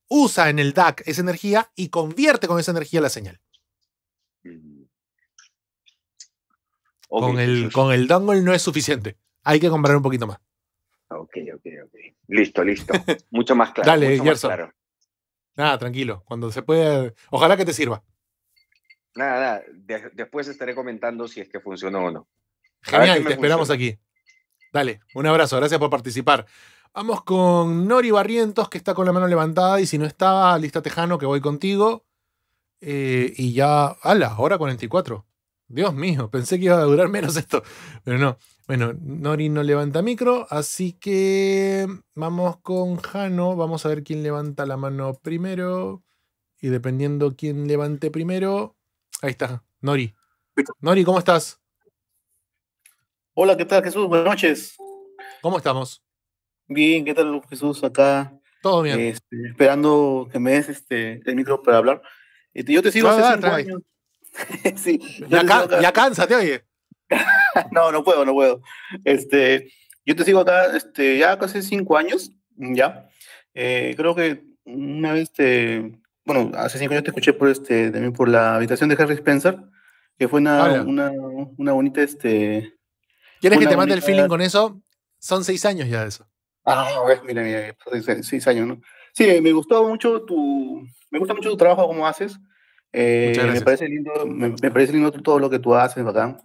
usa en el DAC esa energía y convierte con esa energía la señal. Mm. con, el, con el dongle no es suficiente. Hay que comprar un poquito más. Ok, ok, ok. Listo, listo. Mucho más claro. Dale, mucho Nada, tranquilo. Cuando se pueda. Ojalá que te sirva. Nada, nada. después estaré comentando si es que funcionó o no. Genial, te esperamos aquí. Dale, un abrazo, gracias por participar. Vamos con Nori Barrientos, que está con la mano levantada, y si no está, lista Tejano, que voy contigo. Eh, y ya, ala, hora 44. Dios mío, pensé que iba a durar menos esto, pero no. Bueno, Nori no levanta micro, así que vamos con Jano. Vamos a ver quién levanta la mano primero. Y dependiendo quién levante primero. Ahí está, Nori. Nori, ¿cómo estás? Hola, ¿qué tal Jesús? Buenas noches. ¿Cómo estamos? Bien, ¿qué tal Jesús? Acá. Todo bien. Este, esperando que me des este, el micro para hablar. Este, yo te sigo hace ah, cinco años. ya, ca ya oye. no, no puedo, no puedo. Este, yo te sigo acá este, ya casi cinco años, ya. Eh, creo que una vez bueno, hace cinco años te escuché por este, también por la habitación de Harry Spencer, que fue una, ah, una, una bonita este, ¿Quieres que te mande el feeling con eso? Son seis años ya de eso. Ah, ves, mira, mira, seis, años, ¿no? Sí, me gustó mucho tu, me gusta mucho tu trabajo, como haces. Eh, me parece lindo, me, parece lindo todo lo que tú haces, bacán.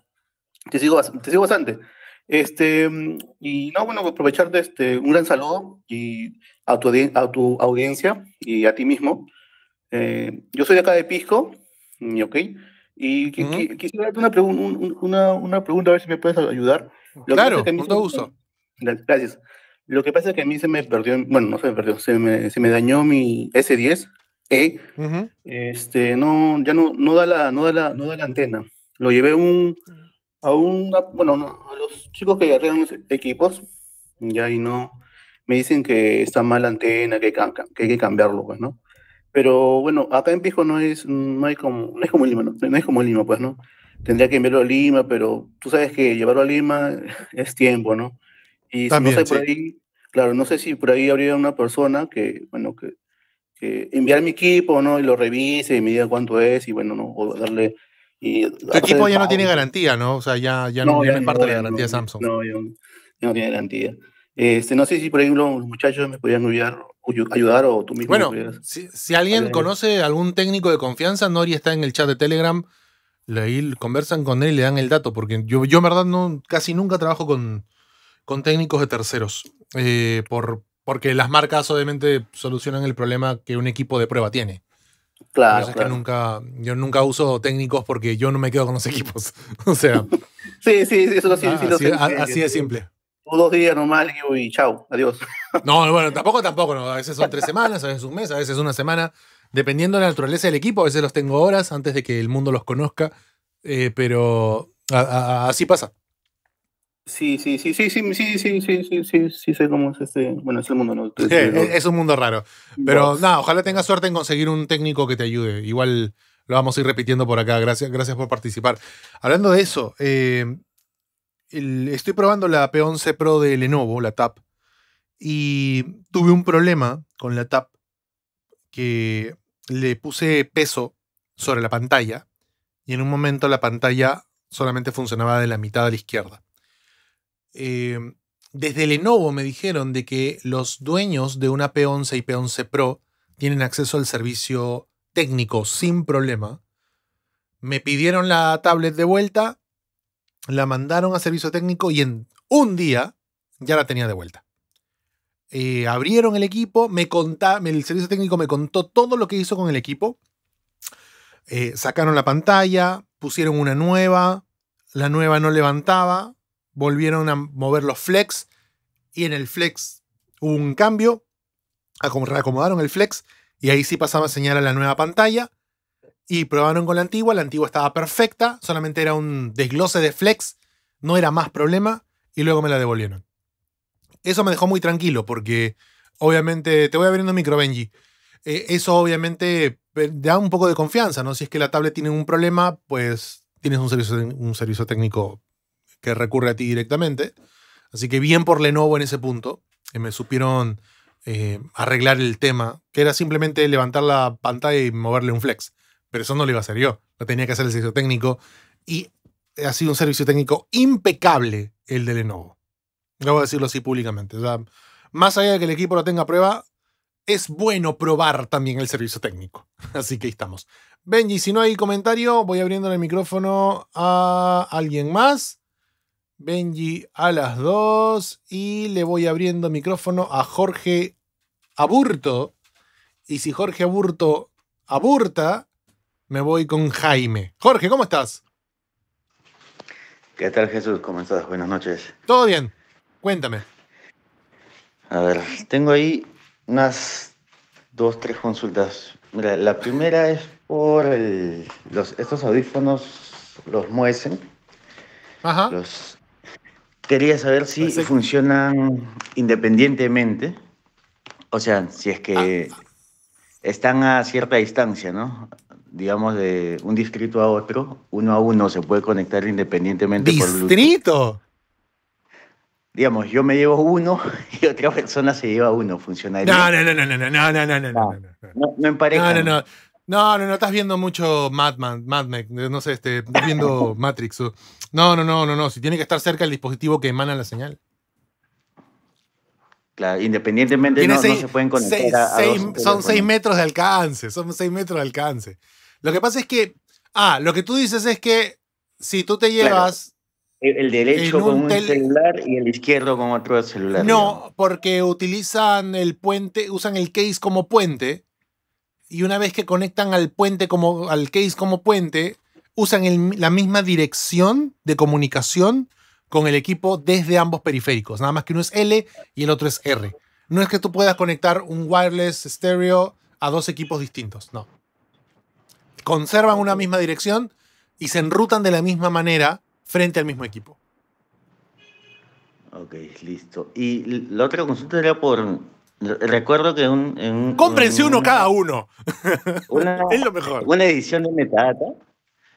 Te sigo, te sigo bastante. Este, mm, y no, bueno, aprovecharte este, un gran saludo y a, tu, a tu audiencia y a ti mismo. Eh, yo soy de acá de Pisco, ¿ok? Y quisiera darte una, una, pregunta, a ver si me puedes ayudar. claro, con todo gusto. Gracias. Lo que pasa es que a mí se me perdió, bueno, no se me perdió, se me, se me dañó mi S10, E. Este, no, ya no, no da la, no da la, no da la antena. Lo llevé un, a un, bueno, a los chicos que arreglan equipos, ya y no, me dicen que está mal la antena, que, que hay que cambiarlo, pues, ¿no? Pero bueno, acá en Pisco no es, no hay como, no es como Lima, ¿no? es como Lima, pues, ¿no? Tendría que enviarlo a Lima, pero tú sabes que llevarlo a Lima es tiempo, ¿no? Y También, no sé ahí, claro, no sé si por ahí habría una persona que, bueno, que, enviar mi equipo, ¿no? Y lo revise y me diga cuánto es y bueno, ¿no? O darle... Y equipo ya no tiene garantía, ¿no? O sea, ya, ya no, es parte de la garantía de Samsung. No, ya no tiene garantía. Este, no sé si por ahí los muchachos me podían enviar ayudar o tú mismo. Bueno, si, alguien conoce algún técnico de confianza, Nori está en el chat de Telegram. Ahí conversan con él y le dan el dato, porque yo, yo en verdad no, casi nunca trabajo con, con técnicos de terceros, eh, por, porque las marcas obviamente solucionan el problema que un equipo de prueba tiene. Claro, nunca, yo nunca uso técnicos porque yo no me quedo con los equipos. o sea. sí, sí, sí, eso lo, ah, lo así de simple. Tú dos días normal y chao, adiós. No, bueno, tampoco, tampoco. No. A veces son tres semanas, a veces un mes, a veces una semana. Dependiendo de la naturaleza del equipo, a veces los tengo horas antes de que el mundo los conozca. Eh, pero así pasa. Sí, sí, sí, sí, sí, sí, sí, sí, sí, sí, sí, sé cómo es este. Bueno, es el mundo, ¿no? es un mundo raro. Pero nada, ojalá tengas suerte en conseguir un técnico que te ayude. Igual lo vamos a ir repitiendo por acá. Gracias, gracias por participar. Hablando de eso, eh, estoy probando la P11 Pro de Lenovo, la TAP, y tuve un problema con la TAP que le puse peso sobre la pantalla y en un momento la pantalla solamente funcionaba de la mitad a la izquierda. Em, desde Lenovo me dijeron de que los dueños de una P11 y P11 Pro tienen acceso al servicio técnico sin problema. Me pidieron la tablet de vuelta, la mandaron a servicio técnico y en un día ya la tenía de vuelta. Eh, abrieron el equipo, me el servicio técnico me contó todo lo que hizo con el equipo. Eh, sacaron la pantalla, pusieron una nueva, la nueva no levantaba, volvieron a mover los flex y en el flex hubo un cambio, Reacomodaron el flex y ahí sí pasaba a señalar la nueva pantalla y probaron con la antigua, la antigua estaba perfecta, solamente era un desglose de flex, no era más problema y luego me la devolvieron. Eso me dejó muy tranquilo porque obviamente, te voy a abriendo micro Benji, eh, eso obviamente eh, da un poco de confianza, ¿no? Si es que la tablet tiene un problema, pues tienes un servicio, un servicio técnico que recurre a ti directamente. Así que bien por Lenovo en ese punto, me supieron eh, arreglar el tema, que era simplemente levantar la pantalla y moverle un flex pero eso no lo iba a hacer yo, lo tenía que hacer el servicio técnico y ha sido un servicio técnico impecable el de Lenovo. voy a decirlo así públicamente. más allá de que el equipo lo tenga prueba, es bueno probar también el servicio técnico. Así que ahí estamos. Benji, si no hay comentario, voy abriendo el micrófono a alguien más. Benji a las dos y le voy abriendo micrófono a Jorge Aburto. Y si Jorge Aburto aburta, me voy con Jaime. Jorge, ¿cómo estás? ¿Qué tal Jesús? ¿Cómo estás? Buenas noches. Todo bien, cuéntame. A ver, tengo ahí unas dos, tres consultas. Mira, la primera es por los, estos audífonos, los muecen. Ajá. quería saber si funcionan independientemente. O sea, si es que ah. están a cierta distancia, ¿no? digamos, de un distrito a otro, uno a uno se puede conectar independientemente ¿Distrito? por ¿Distrito? Digamos, yo me llevo uno y otra persona se lleva uno, funciona No, no, no, no, no, no, no, no, no, no, no, no, no, no, no, no, estás viendo mucho Madman, no sé, este, viendo Matrix. No, no, no, no, no, si tiene que estar cerca el dispositivo que emana la señal. Claro, independientemente no, se pueden conectar. a, son seis metros de alcance, son seis metros de alcance. Lo que pasa es que, ah, lo que tú dices es que si tú te llevas... El, derecho con un celular y el izquierdo con otro celular. No, porque utilizan el puente, usan el case como puente y una vez que conectan al puente como al case como puente, usan la misma dirección de comunicación con el equipo desde ambos periféricos, nada más que uno es L y el otro es R. No es que tú puedas conectar un wireless stereo a dos equipos distintos, no conservan una misma dirección y se enrutan de la misma manera frente al mismo equipo. Ok, listo. Y la otra consulta era por. Recuerdo que un. Cómprense uno cada uno. es lo mejor. Una edición de Metadata.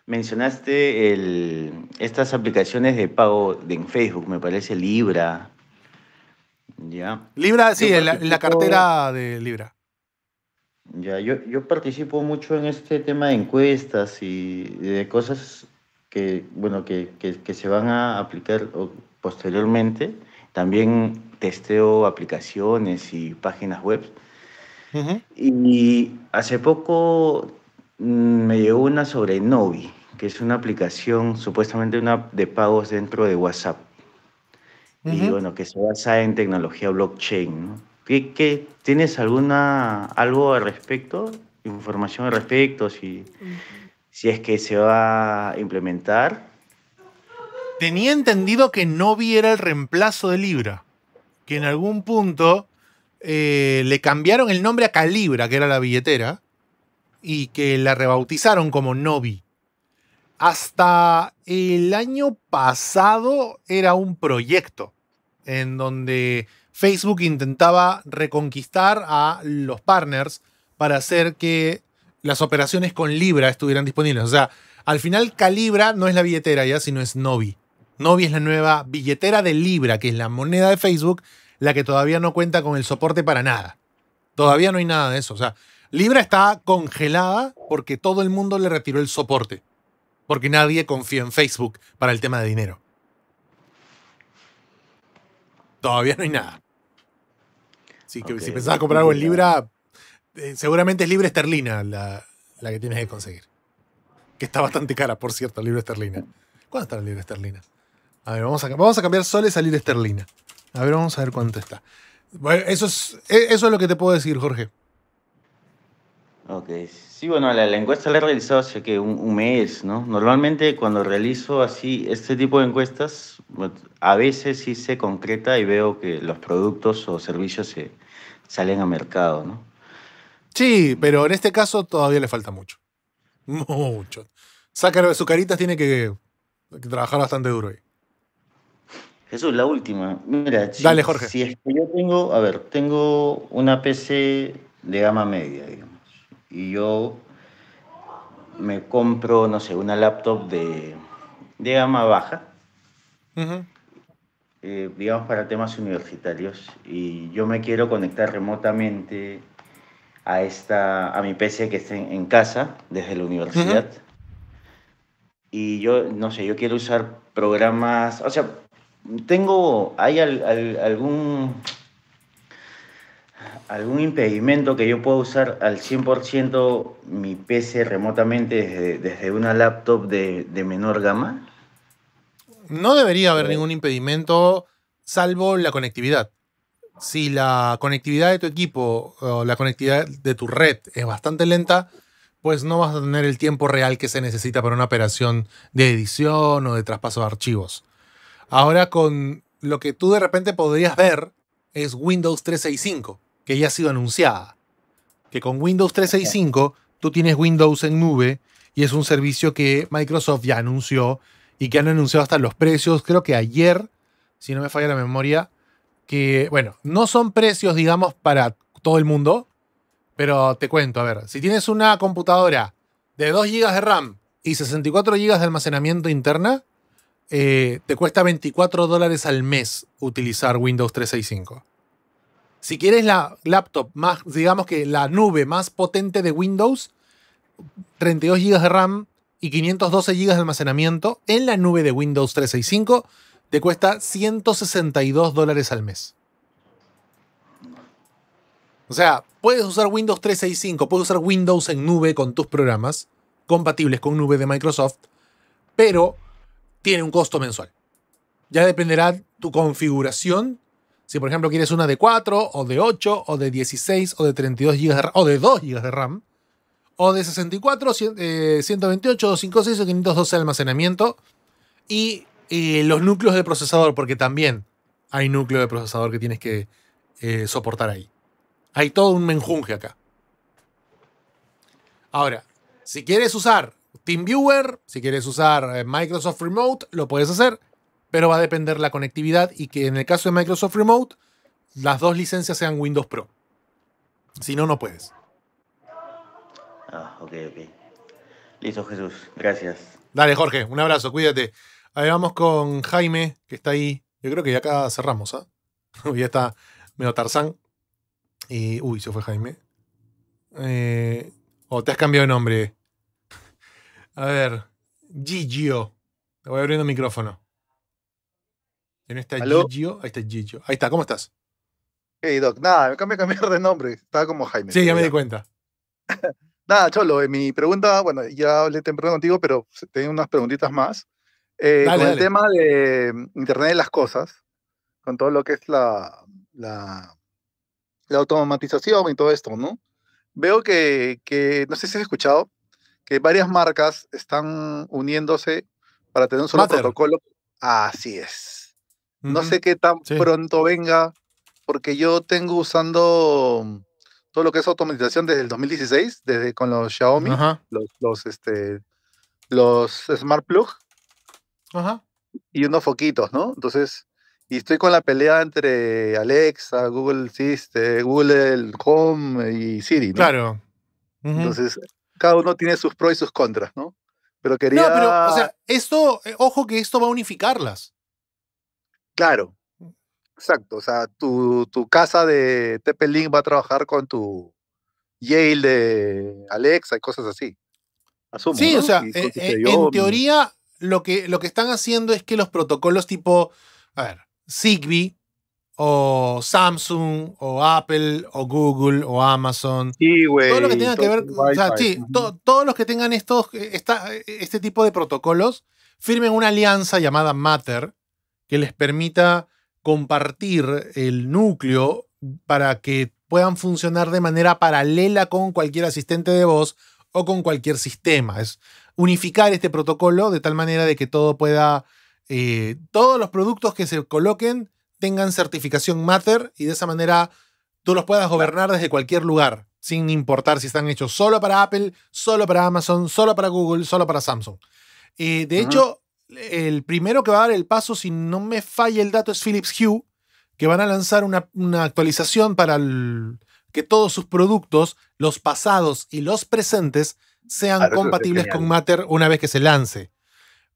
Mencionaste el, estas aplicaciones de pago de, en Facebook, me parece Libra. ¿Ya? Libra, sí, en la, cartera de Libra. Ya, yo, yo participo mucho en este tema de encuestas y de cosas que, bueno, que, se van a aplicar posteriormente. También testeo aplicaciones y páginas web. Y hace poco mm, me llegó una sobre Novi, que es una aplicación, supuestamente una de pagos dentro de WhatsApp. Y bueno, que se basa en tecnología blockchain, ¿no? ¿Qué, tienes alguna algo al respecto? Información al respecto, si, si es que se va a implementar. Tenía entendido que no era el reemplazo de Libra, que en algún punto eh, le cambiaron el nombre a Calibra, que era la billetera, y que la rebautizaron como Novi. Hasta el año pasado era un proyecto en donde Facebook intentaba reconquistar a los partners para hacer que las operaciones con Libra estuvieran disponibles. O sea, al final Calibra no es la billetera ya, sino es Novi. Novi es la nueva billetera de Libra, que es la moneda de Facebook, la que todavía no cuenta con el soporte para nada. Todavía no hay nada de eso. O sea, Libra está congelada porque todo el mundo le retiró el soporte. Porque nadie confía en Facebook para el tema de dinero. Todavía no hay nada que si pensabas comprar algo en libra, eh, seguramente es libra esterlina la, que tienes que conseguir. Que está bastante cara, por cierto, libra esterlina. ¿Cuánto está la libra esterlina? A ver, vamos a, vamos a cambiar soles a libra esterlina. A ver, vamos a ver cuánto está. Bueno, eso es, e, eso es lo que te puedo decir, Jorge. Ok, sí, bueno, la, encuesta la he realizado hace que un, mes, ¿no? Normalmente cuando realizo así este tipo de encuestas, a veces sí se concreta y veo que los productos o servicios se, salen a mercado, ¿no? Sí, pero en este caso todavía le falta mucho. Mucho. Sácaro de su caritas tiene que, trabajar bastante duro ahí. Jesús, la última. Mira, Dale, Jorge. si es que yo tengo, a ver, tengo una PC de gama media, digamos, y yo me compro, no sé, una laptop de, gama baja, eh, digamos, para temas universitarios y yo me quiero conectar remotamente a, esta, a mi PC que esté en, casa desde la universidad. Y yo, no sé, yo quiero usar programas, o sea, tengo, hay algún, algún impedimento que yo pueda usar al 100% mi PC remotamente desde, una laptop de menor gama no debería haber ningún impedimento salvo la conectividad. Si la conectividad de tu equipo o la conectividad de tu red es bastante lenta, pues no vas a tener el tiempo real que se necesita para una operación de edición o de traspaso de archivos. Ahora con lo que tú de repente podrías ver es Windows 365, que ya ha sido anunciada. Que con Windows 365 tú tienes Windows en nube y es un servicio que Microsoft ya anunció y que han anunciado hasta los precios. Creo que ayer, si no me falla la memoria, que, bueno, no son precios, digamos, para todo el mundo, pero te cuento, a ver, si tienes una computadora de 2 GB de RAM y 64 GB de almacenamiento interna, eh, te cuesta 24 dólares al mes utilizar Windows 365. Si quieres la laptop más, digamos que la nube más potente de Windows, 32 GB de RAM, y 512 GB de almacenamiento en la nube de Windows 365 te cuesta 162 dólares al mes. O sea, puedes usar Windows 365, puedes usar Windows en nube con tus programas compatibles con nube de Microsoft, pero tiene un costo mensual. Ya dependerá tu configuración. Si por ejemplo quieres una de 4 o de 8 o de 16 o de 32 GB o de 2 GB de RAM, o de 64, 128, 256 o 512 de almacenamiento. Y los núcleos de procesador, porque también hay núcleo de procesador que tienes que eh, soportar ahí. Hay todo un menjunje acá. Ahora, si quieres usar TeamViewer, si quieres usar eh, Microsoft Remote, lo puedes hacer, pero va a depender la conectividad y que en el caso de Microsoft Remote, las dos licencias sean Windows Pro. Si no, no puedes. Ah, ok, ok. Listo, Jesús. Gracias. Dale, Jorge, un abrazo, cuídate. Ahí vamos con Jaime, que está ahí. Yo creo que ya acá cerramos, ¿ah? ya está medio Tarzán. Y. Uy, se fue Jaime. Eh, o oh, te has cambiado de nombre. A ver. Gigio. Te voy abriendo el micrófono. En esta Gigio. Ahí está Gigio. Ahí está, ¿cómo estás? Hey, Doc. Nada, me cambié de nombre. Estaba como Jaime. Sí, ya me di cuenta. Nada, Cholo, eh, mi pregunta, bueno, ya hablé temprano contigo, pero tengo unas preguntitas más. Eh, con el tema de mm, Internet de las Cosas, con todo lo que es la, la, la automatización y todo esto, ¿no? Veo que, no sé si has escuchado, que varias marcas están uniéndose para tener un solo protocolo. Así es. No sé qué tan pronto venga, porque yo tengo usando todo lo que es automatización desde el 2016, desde con los Xiaomi, los, este, los Smart Plug Ajá. y unos foquitos, ¿no? Entonces, y estoy con la pelea entre Alexa, Google System, eh, Google Home y Siri, ¿no? Claro. Entonces, cada uno tiene sus pros y sus contras, ¿no? Pero quería... No, pero, o sea, esto, eh, ojo que esto va a unificarlas. Claro, Exacto, o sea, tu, casa de tp va a trabajar con tu Yale de Alexa y cosas así. Asumo, sí, o sea, e, e, en teoría lo que, lo que están haciendo es que los protocolos tipo, a ver, Zigbee o Samsung o Apple o Google o Amazon, sí, güey. todo lo que tenga que ver, o sea, sí, todos los que tengan estos, eh, eh, este tipo de protocolos firmen una alianza llamada Matter que les permita compartir el núcleo para que puedan funcionar de manera paralela con cualquier asistente de voz o con cualquier sistema. Es unificar este protocolo de tal manera de que todo pueda, eh, todos los productos que se coloquen tengan certificación Matter y de esa manera tú los puedas gobernar desde cualquier lugar, sin importar si están hechos solo para Apple, solo para Amazon, solo para Google, solo para Samsung. Eh, de hecho, el primero que va a dar el paso, si no me falla el dato, es Philips Hue, que van a lanzar una, actualización para que todos sus productos, los pasados y los presentes, sean ah, compatibles con Matter una vez que se lance.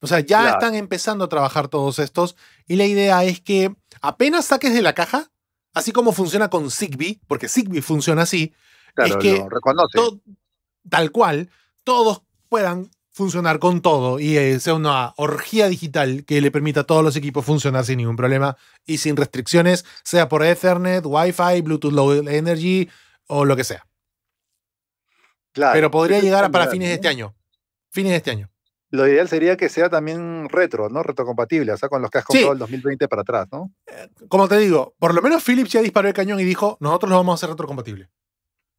O sea, ya están empezando a trabajar todos estos y la idea es que apenas saques de la caja, así como funciona con Zigbee, porque Zigbee funciona así, es que tal cual, todos puedan funcionar con todo y eh, sea una orgía digital que le permita a todos los equipos funcionar sin ningún problema y sin restricciones, sea por Ethernet, Wi-Fi, Bluetooth Low Energy o lo que sea. Claro, Pero podría llegar para fines de este año. Fines de este año. Lo ideal sería que sea también retro, ¿no? Retrocompatible, o sea, con los que has comprado el 2020 para atrás, ¿no? Eh, como te digo, por lo menos Philips ya disparó el cañón y dijo, nosotros lo vamos a hacer retrocompatible.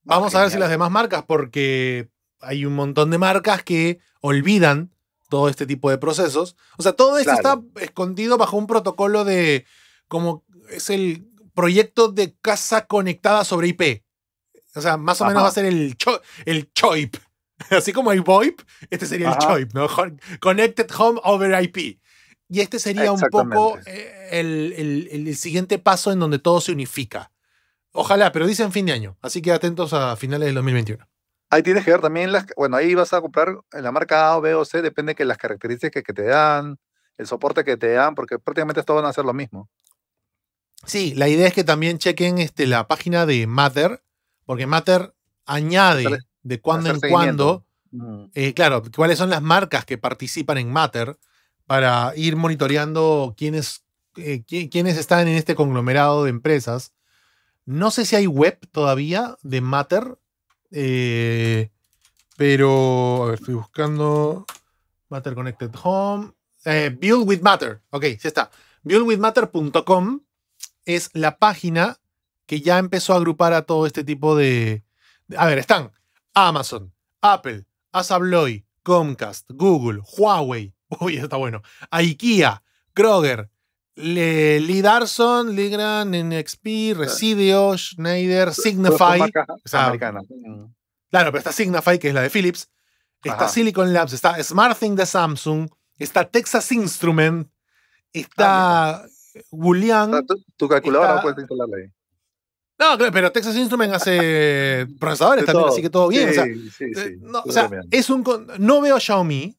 Ah, vamos a ver si las demás marcas, porque hay un montón de marcas que olvidan todo este tipo de procesos. O sea, todo esto está escondido bajo un protocolo de, como es el proyecto de casa conectada sobre IP. O sea, más o menos va a ser el, el CHOIP. Así como hay VoIP, este sería el CHOIP, ¿no? Connected Home over IP. Y este sería un poco eh, el, el, siguiente paso en donde todo se unifica. Ojalá, pero dicen fin de año. Así que atentos a finales del 2021. Ahí tienes que ver también las, bueno, ahí vas a comprar en la marca A o B o C, depende de las características que, te dan, el soporte que te dan, porque prácticamente todos van a hacer lo mismo. Sí, la idea es que también chequen este, la página de Matter, porque Matter añade de cuando en cuando, mm. eh, claro, cuáles son las marcas que participan en Matter para ir monitoreando quiénes, eh, quiénes están en este conglomerado de empresas. No sé si hay web todavía de Matter, eh, pero, a ver, estoy buscando Matter Connected Home. Eh, Build with Matter. Ok, sí está. Buildwithmatter.com es la página que ya empezó a agrupar a todo este tipo de... A ver, están Amazon, Apple, Asabloy, Comcast, Google, Huawei. Uy, está bueno. IKEA, Kroger, Lee Darson, Lee Gran, NXP, Residio, Schneider, Signify. Ah, claro, pero está Signify, que es la de Philips. Está Silicon Labs, está Thing de Samsung, está Texas Instrument, está ah, ah tu, calculadora está, puedes instalarla ahí. No, pero Texas Instrument hace procesadores también, así que todo bien. Sí, o sea, sí, sí, eh, no, o sea es un, no veo Xiaomi.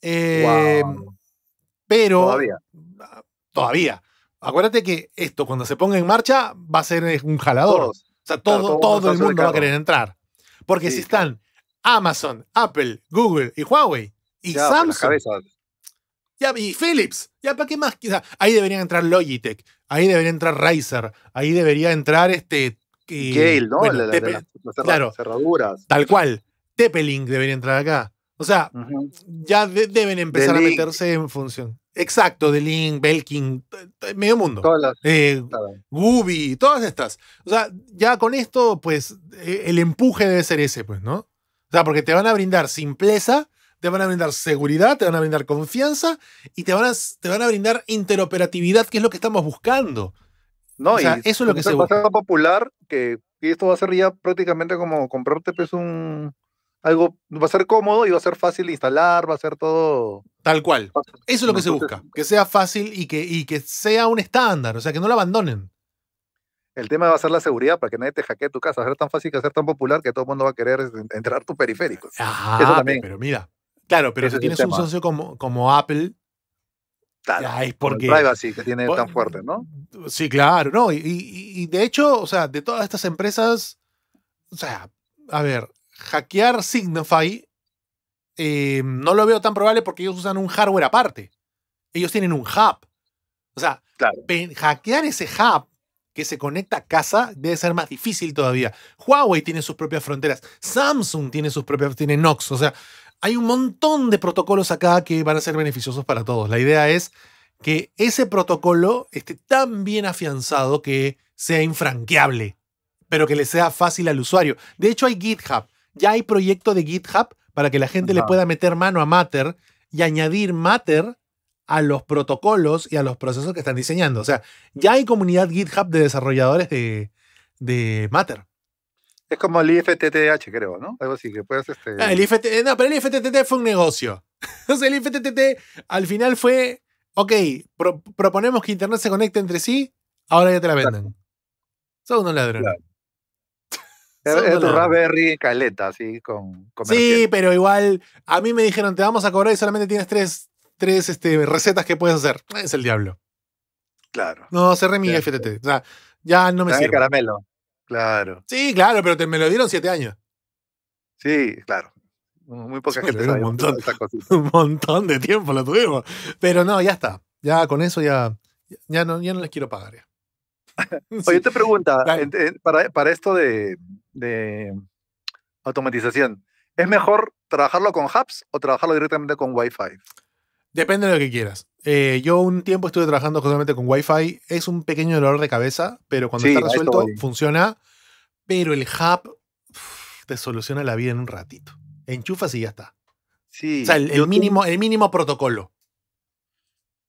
Eh, pero Todavía todavía. Acuérdate que esto, cuando se ponga en marcha, va a ser un jalador. O sea, todo, todo, el mundo va a querer entrar. Porque si están Amazon, Apple, Google y Huawei y Samsung. Ya, y Philips, ya para qué más. ahí deberían entrar Logitech, ahí debería entrar Razer, ahí debería entrar este. ¿no? claro, cerraduras. Tal cual. Tepelink debería entrar acá. O sea, ya deben empezar a meterse en función. Exacto, de Link, Belkin, medio mundo. Todas las, eh, Gooby, todas estas. O sea, ya con esto, pues, e, el empuje debe ser ese, pues, ¿no? O sea, porque te van a brindar simpleza, te van a brindar seguridad, te van a brindar confianza y te van a, te van a brindar interoperatividad, que es lo que estamos buscando. No, o sea, eso es lo que se busca. popular, que, esto va a ser ya prácticamente como comprarte pues un, algo va a ser cómodo y va a ser fácil de instalar, va a ser todo. Tal cual. Eso es lo que se busca, que sea fácil y que, y que sea un estándar, o sea, que no lo abandonen. El tema va a ser la seguridad para que nadie te hackee tu casa. Va a ser tan fácil que va ser tan popular que todo el mundo va a querer este, entrar tu periférico. Ah, Eso Pero mira, claro, pero si tienes un socio como, como Apple, es porque. privacy que tiene tan fuerte, ¿no? Sí, claro, no. y, de hecho, o sea, de todas estas empresas, o sea, a ver, hackear Signify eh, no lo veo tan probable porque ellos usan un hardware aparte. Ellos tienen un hub. O sea, hackear ese hub que se conecta a casa debe ser más difícil todavía. Huawei tiene sus propias fronteras. Samsung tiene sus propias, tiene Nox. O sea, hay un montón de protocolos acá que van a ser beneficiosos para todos. La idea es que ese protocolo esté tan bien afianzado que sea infranqueable, pero que le sea fácil al usuario. De hecho, hay GitHub ya hay proyecto de GitHub para que la gente le pueda meter mano a Matter y añadir Matter a los protocolos y a los procesos que están diseñando. O sea, ya hay comunidad GitHub de desarrolladores de, de Matter. Es como el IFTTH, creo, ¿no? Algo así, que puedes... Este... Ah, eh, no, pero el IFTTT fue un negocio. sea, el IFTTT al final fue, ok, proponemos que Internet se conecte entre sí, ahora ya te la venden. Son unos ladrones. Es tu Raspberry caleta, así, con Sí, pero igual, a mí me dijeron, te vamos a cobrar y solamente tienes tres, tres este, recetas que puedes hacer. Es el diablo. Claro. No, cerré mi FTT. O sea, ya no me ah, sirve. caramelo. Claro. Sí, claro, pero te, me lo dieron siete años. Sí, claro. Muy poca gente sabe un montón, un montón de tiempo lo tuvimos. Pero no, ya está. Ya con eso ya, ya, no, ya no les quiero pagar. Ya. Oye, te pregunta, para esto de, de automatización. ¿Es mejor trabajarlo con hubs o trabajarlo directamente con Wi-Fi? Depende de lo que quieras. Eh, yo un tiempo estuve trabajando justamente con Wi-Fi. Es un pequeño dolor de cabeza, pero cuando está resuelto funciona. Pero el hub te soluciona la vida en un ratito. Enchufas y ya está. Sí. O sea, el, mínimo, el mínimo protocolo.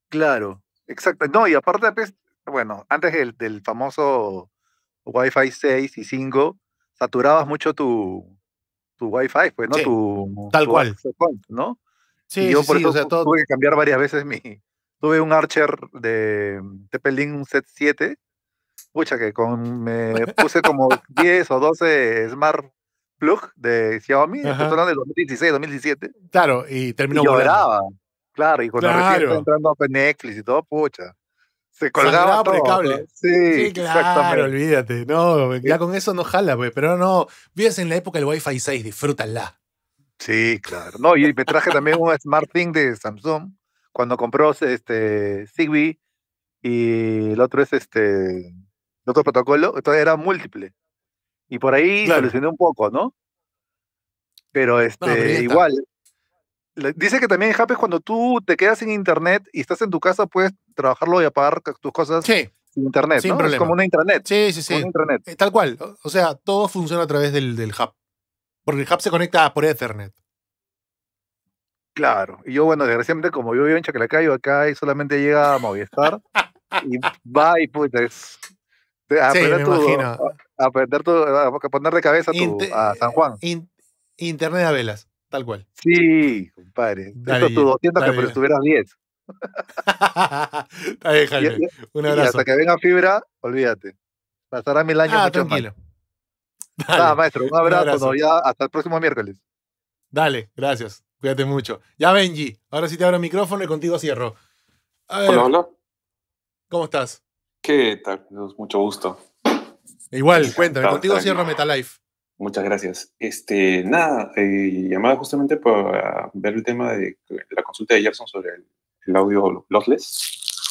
Claro, exacto. No, y aparte, bueno, antes del, del famoso Wi-Fi 6 y 5, saturabas mucho tu, tu Wi-Fi, pues, ¿no? Sí, tu, tal cual. ¿no? Sí, y yo sí, por eso o sea, tuve que cambiar varias veces mi... Tuve un Archer de mm, TP-Link, un set 7, pucha, que con, me puse como 10 o 12 Smart Plug de Xiaomi, hablando del 2016, 2017. Claro, y terminó y lloraba. Claro, y cuando claro. recién entrando a Netflix y todo, pucha se colgaba por el cable. Sí, claro, olvídate. No, ya con eso no jala, pues. Pero no, vives en la época del Wi-Fi 6, disfrútala. Sí, claro. No, y me traje también un Smart Thing de Samsung cuando compró este Zigbee y el otro es este el otro protocolo, entonces era múltiple. Y por ahí solucioné un poco, ¿no? Pero este igual Dice que también en Happy cuando tú te quedas Sin internet y estás en tu casa, puedes trabajarlo y apagar tus cosas. Sí. Sin internet, ¿no? Es como una intranet. Sí, sí, sí. Eh, tal cual. O sea, todo funciona a través del, del hub. Porque el hub se conecta por Ethernet. Claro. Y yo, bueno, desgraciadamente, como yo vivo en Chaclacayo, acá y solamente llega a Movistar. y va y pues A aprender tu, A, aprender tu, a poner de cabeza a San Juan. Eh, internet a velas, tal cual. Sí, compadre. Esto es tu que pero estuvieras 10. Un abrazo. hasta que venga fibra, olvídate. Pasará mil años. Ah, tranquilo. Ah, maestro, un abrazo. hasta el próximo miércoles. Dale, gracias. Cuídate mucho. Ya, Benji, ahora sí te abro el micrófono y contigo cierro. hola, hola. ¿Cómo estás? ¿Qué tal? Mucho gusto. Igual, cuéntame, contigo cierro MetaLife. Muchas gracias. Este, nada, eh, llamada justamente para ver el tema de la consulta de Jackson sobre el el audio lossless.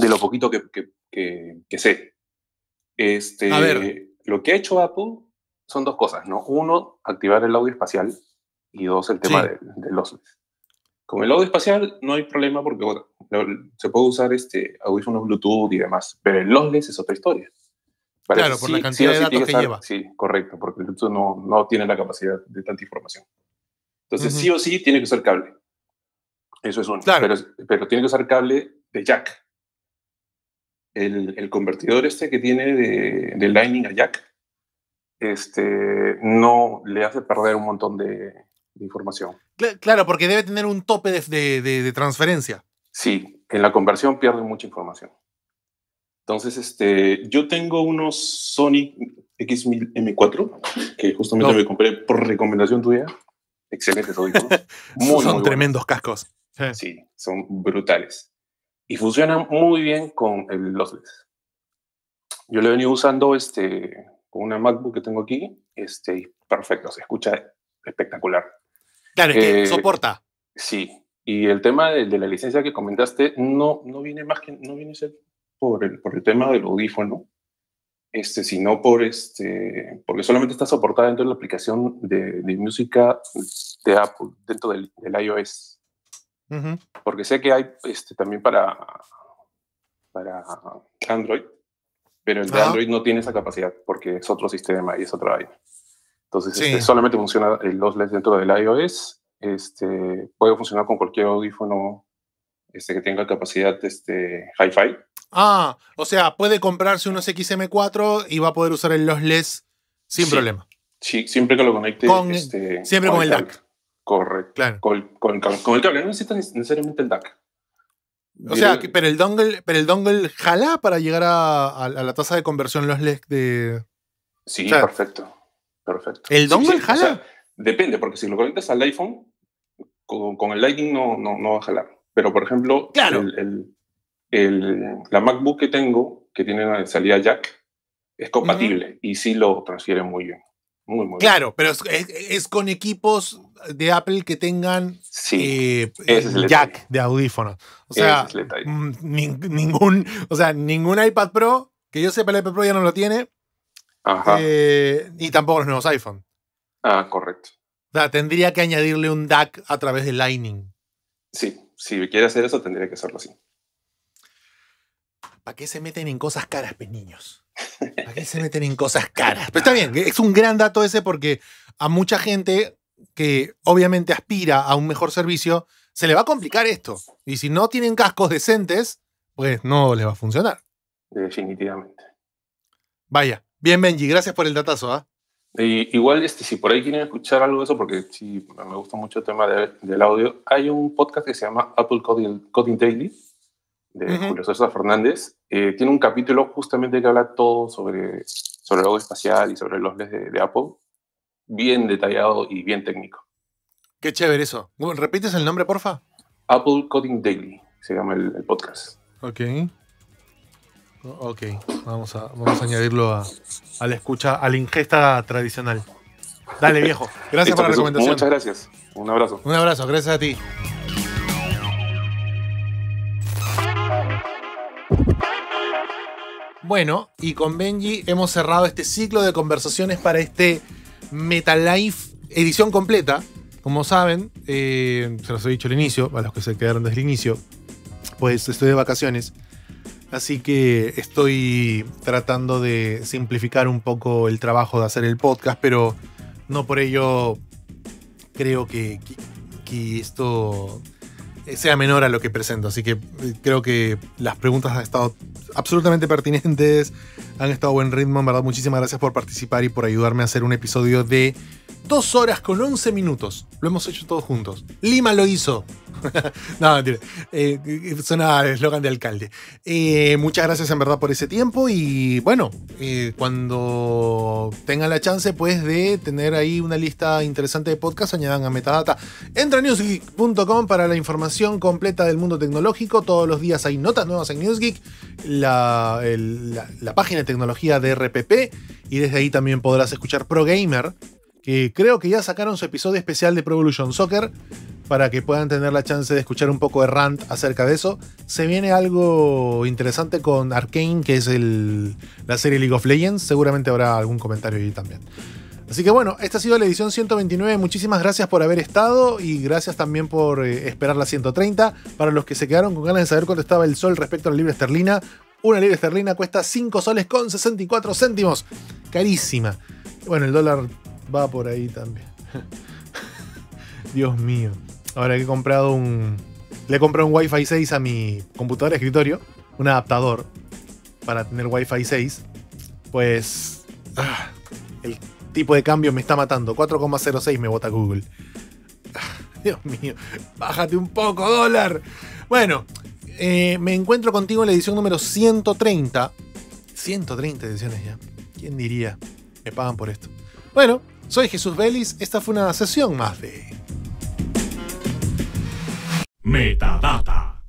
De lo poquito que, que, que, sé. Este, Lo que ha hecho Apple son dos cosas, ¿no? Uno, activar el audio espacial y dos, el tema del de lossless. Con el audio espacial no hay problema porque se puede usar este audífonos Bluetooth y demás, pero el lossless es otra historia. claro, por la cantidad de datos que, lleva. Sí, correcto, porque Bluetooth no, no tiene la capacidad de tanta información. Entonces, sí o sí tiene que ser cable. Eso es uno. Pero, tiene que usar cable de jack. El, convertidor este que tiene de, Lightning a jack este, no le hace perder un montón de, información. Claro, porque debe tener un tope de, transferencia. Sí, en la conversión pierde mucha información. Entonces, este, yo tengo unos Sony X1000M4 que justamente me compré por recomendación tuya. Excelente, Son tremendos cascos. Sí. son brutales. Y funcionan muy bien con el lossless. Yo lo he venido usando este, con una MacBook que tengo aquí, este, perfecto, se escucha espectacular. Claro, que eh, soporta. Sí, y el tema de, la licencia que comentaste no, no viene más que, no viene por el, por el tema del audífono, este, sino por este, porque solamente está soportada dentro de la aplicación de, música de Apple, dentro del iOS. Porque sé que hay este, también para, para Android, pero el de Android no tiene esa capacidad porque es otro sistema y es otra vaina. Entonces, este, solamente funciona el lossless dentro del iOS. Este, puede funcionar con cualquier audífono este, que tenga capacidad este, hi-fi. Ah, o sea, puede comprarse unos XM4 y va a poder usar el lossless sin problema. Sí, siempre que lo conecte. siempre con el DAC. Correcto. Con, el cable, no necesitas necesariamente el DAC. O sea, pero, el dongle, pero el dongle jala para llegar a, la tasa de conversión los LEDs de. Sí, perfecto. Perfecto. ¿El dongle jala? depende, porque si lo conectas al iPhone, con, el Lightning no, no, va a jalar. Pero, por ejemplo, la MacBook que tengo, que tiene la salida jack, es compatible y sí lo transfiere muy bien. Muy, muy claro, pero es con equipos de Apple que tengan eh, jack de audífonos, O sea, mm, ningún, o sea, ningún iPad Pro, que yo sepa el iPad Pro ya no lo tiene, Ajá. Eh, y tampoco los nuevos iPhone. Ah, correcto. O sea, tendría que añadirle un DAC a través de Lightning. Sí, si quiere hacer eso, tendría que hacerlo así. ¿Para qué se meten en cosas caras, pues, niños? ¿Para qué se meten en cosas caras? Pero está bien, es un gran dato ese porque a mucha gente que obviamente aspira a un mejor servicio, se le va a complicar esto. Y si no tienen cascos decentes, pues no les va a funcionar. Definitivamente. Vaya. Bien, Benji, gracias por el datazo. ¿ah? Igual, este, si por ahí quieren escuchar algo de eso, porque sí, me gusta mucho el tema del audio, hay un podcast que se llama Apple Coding, Daily, de Julio César Fernández. Eh, tiene un capítulo justamente que habla todo sobre, sobre el agua espacial y sobre los e de, de Apple bien detallado y bien técnico. Qué chévere eso. ¿Repites el nombre, porfa? Apple Coding Daily, se llama el, podcast. Ok. Ok, vamos a, vamos a añadirlo a, la escucha, a la ingesta tradicional. Dale, viejo. Gracias por la recomendación. Muchas gracias. Un abrazo. Un abrazo, gracias a ti. Bueno, y con Benji hemos cerrado este ciclo de conversaciones para este Metalife edición completa. Como saben, eh, se los he dicho al inicio, a los que se quedaron desde el inicio, pues estoy de vacaciones. Así que estoy tratando de simplificar un poco el trabajo de hacer el podcast, pero no por ello creo que, que esto sea menor a lo que presento. Así que eh, creo que las preguntas han estado absolutamente pertinentes, han estado a buen ritmo, en verdad. Muchísimas gracias por participar y por ayudarme a hacer un episodio de Dos horas con 11 minutos. Lo hemos hecho todos juntos. Lima lo hizo. no, mentira. Eh, sonaba eslogan de alcalde. Eh, muchas gracias en verdad por ese tiempo y bueno, eh, cuando tengan la chance pues de tener ahí una lista interesante de podcasts, añadan a Metadata. Entra a newsgeek.com para la información completa del mundo tecnológico. Todos los días hay notas nuevas en Newsgeek, la, la, página de tecnología de RPP y desde ahí también podrás escuchar ProGamer que creo que ya sacaron su episodio especial de Pro Evolution Soccer para que puedan tener la chance de escuchar un poco de rant acerca de eso. Se viene algo interesante con Arkane, que es el, la serie League of Legends. Seguramente habrá algún comentario ahí también. Así que bueno, esta ha sido la edición 129. Muchísimas gracias por haber estado y gracias también por eh, esperar la 130. Para los que se quedaron con ganas de saber cuánto estaba el sol respecto a la libre esterlina, una libre esterlina cuesta 5 soles con 64 céntimos. Carísima. Bueno, el dólar va por ahí también. Dios mío. Ahora que he comprado un. Le he comprado un Wi-Fi 6 a mi computadora de escritorio, un adaptador para tener Wi-Fi 6. Pues. Ah, el tipo de cambio me está matando. 4,06 me bota Google. Ah, Dios mío, bájate un poco, dólar. Bueno, eh, me encuentro contigo en la edición número 130. 130 ediciones ya. ¿Quién diría? Me pagan por esto. Bueno, soy Jesús Vélez, esta fue una sesión más de Metadata.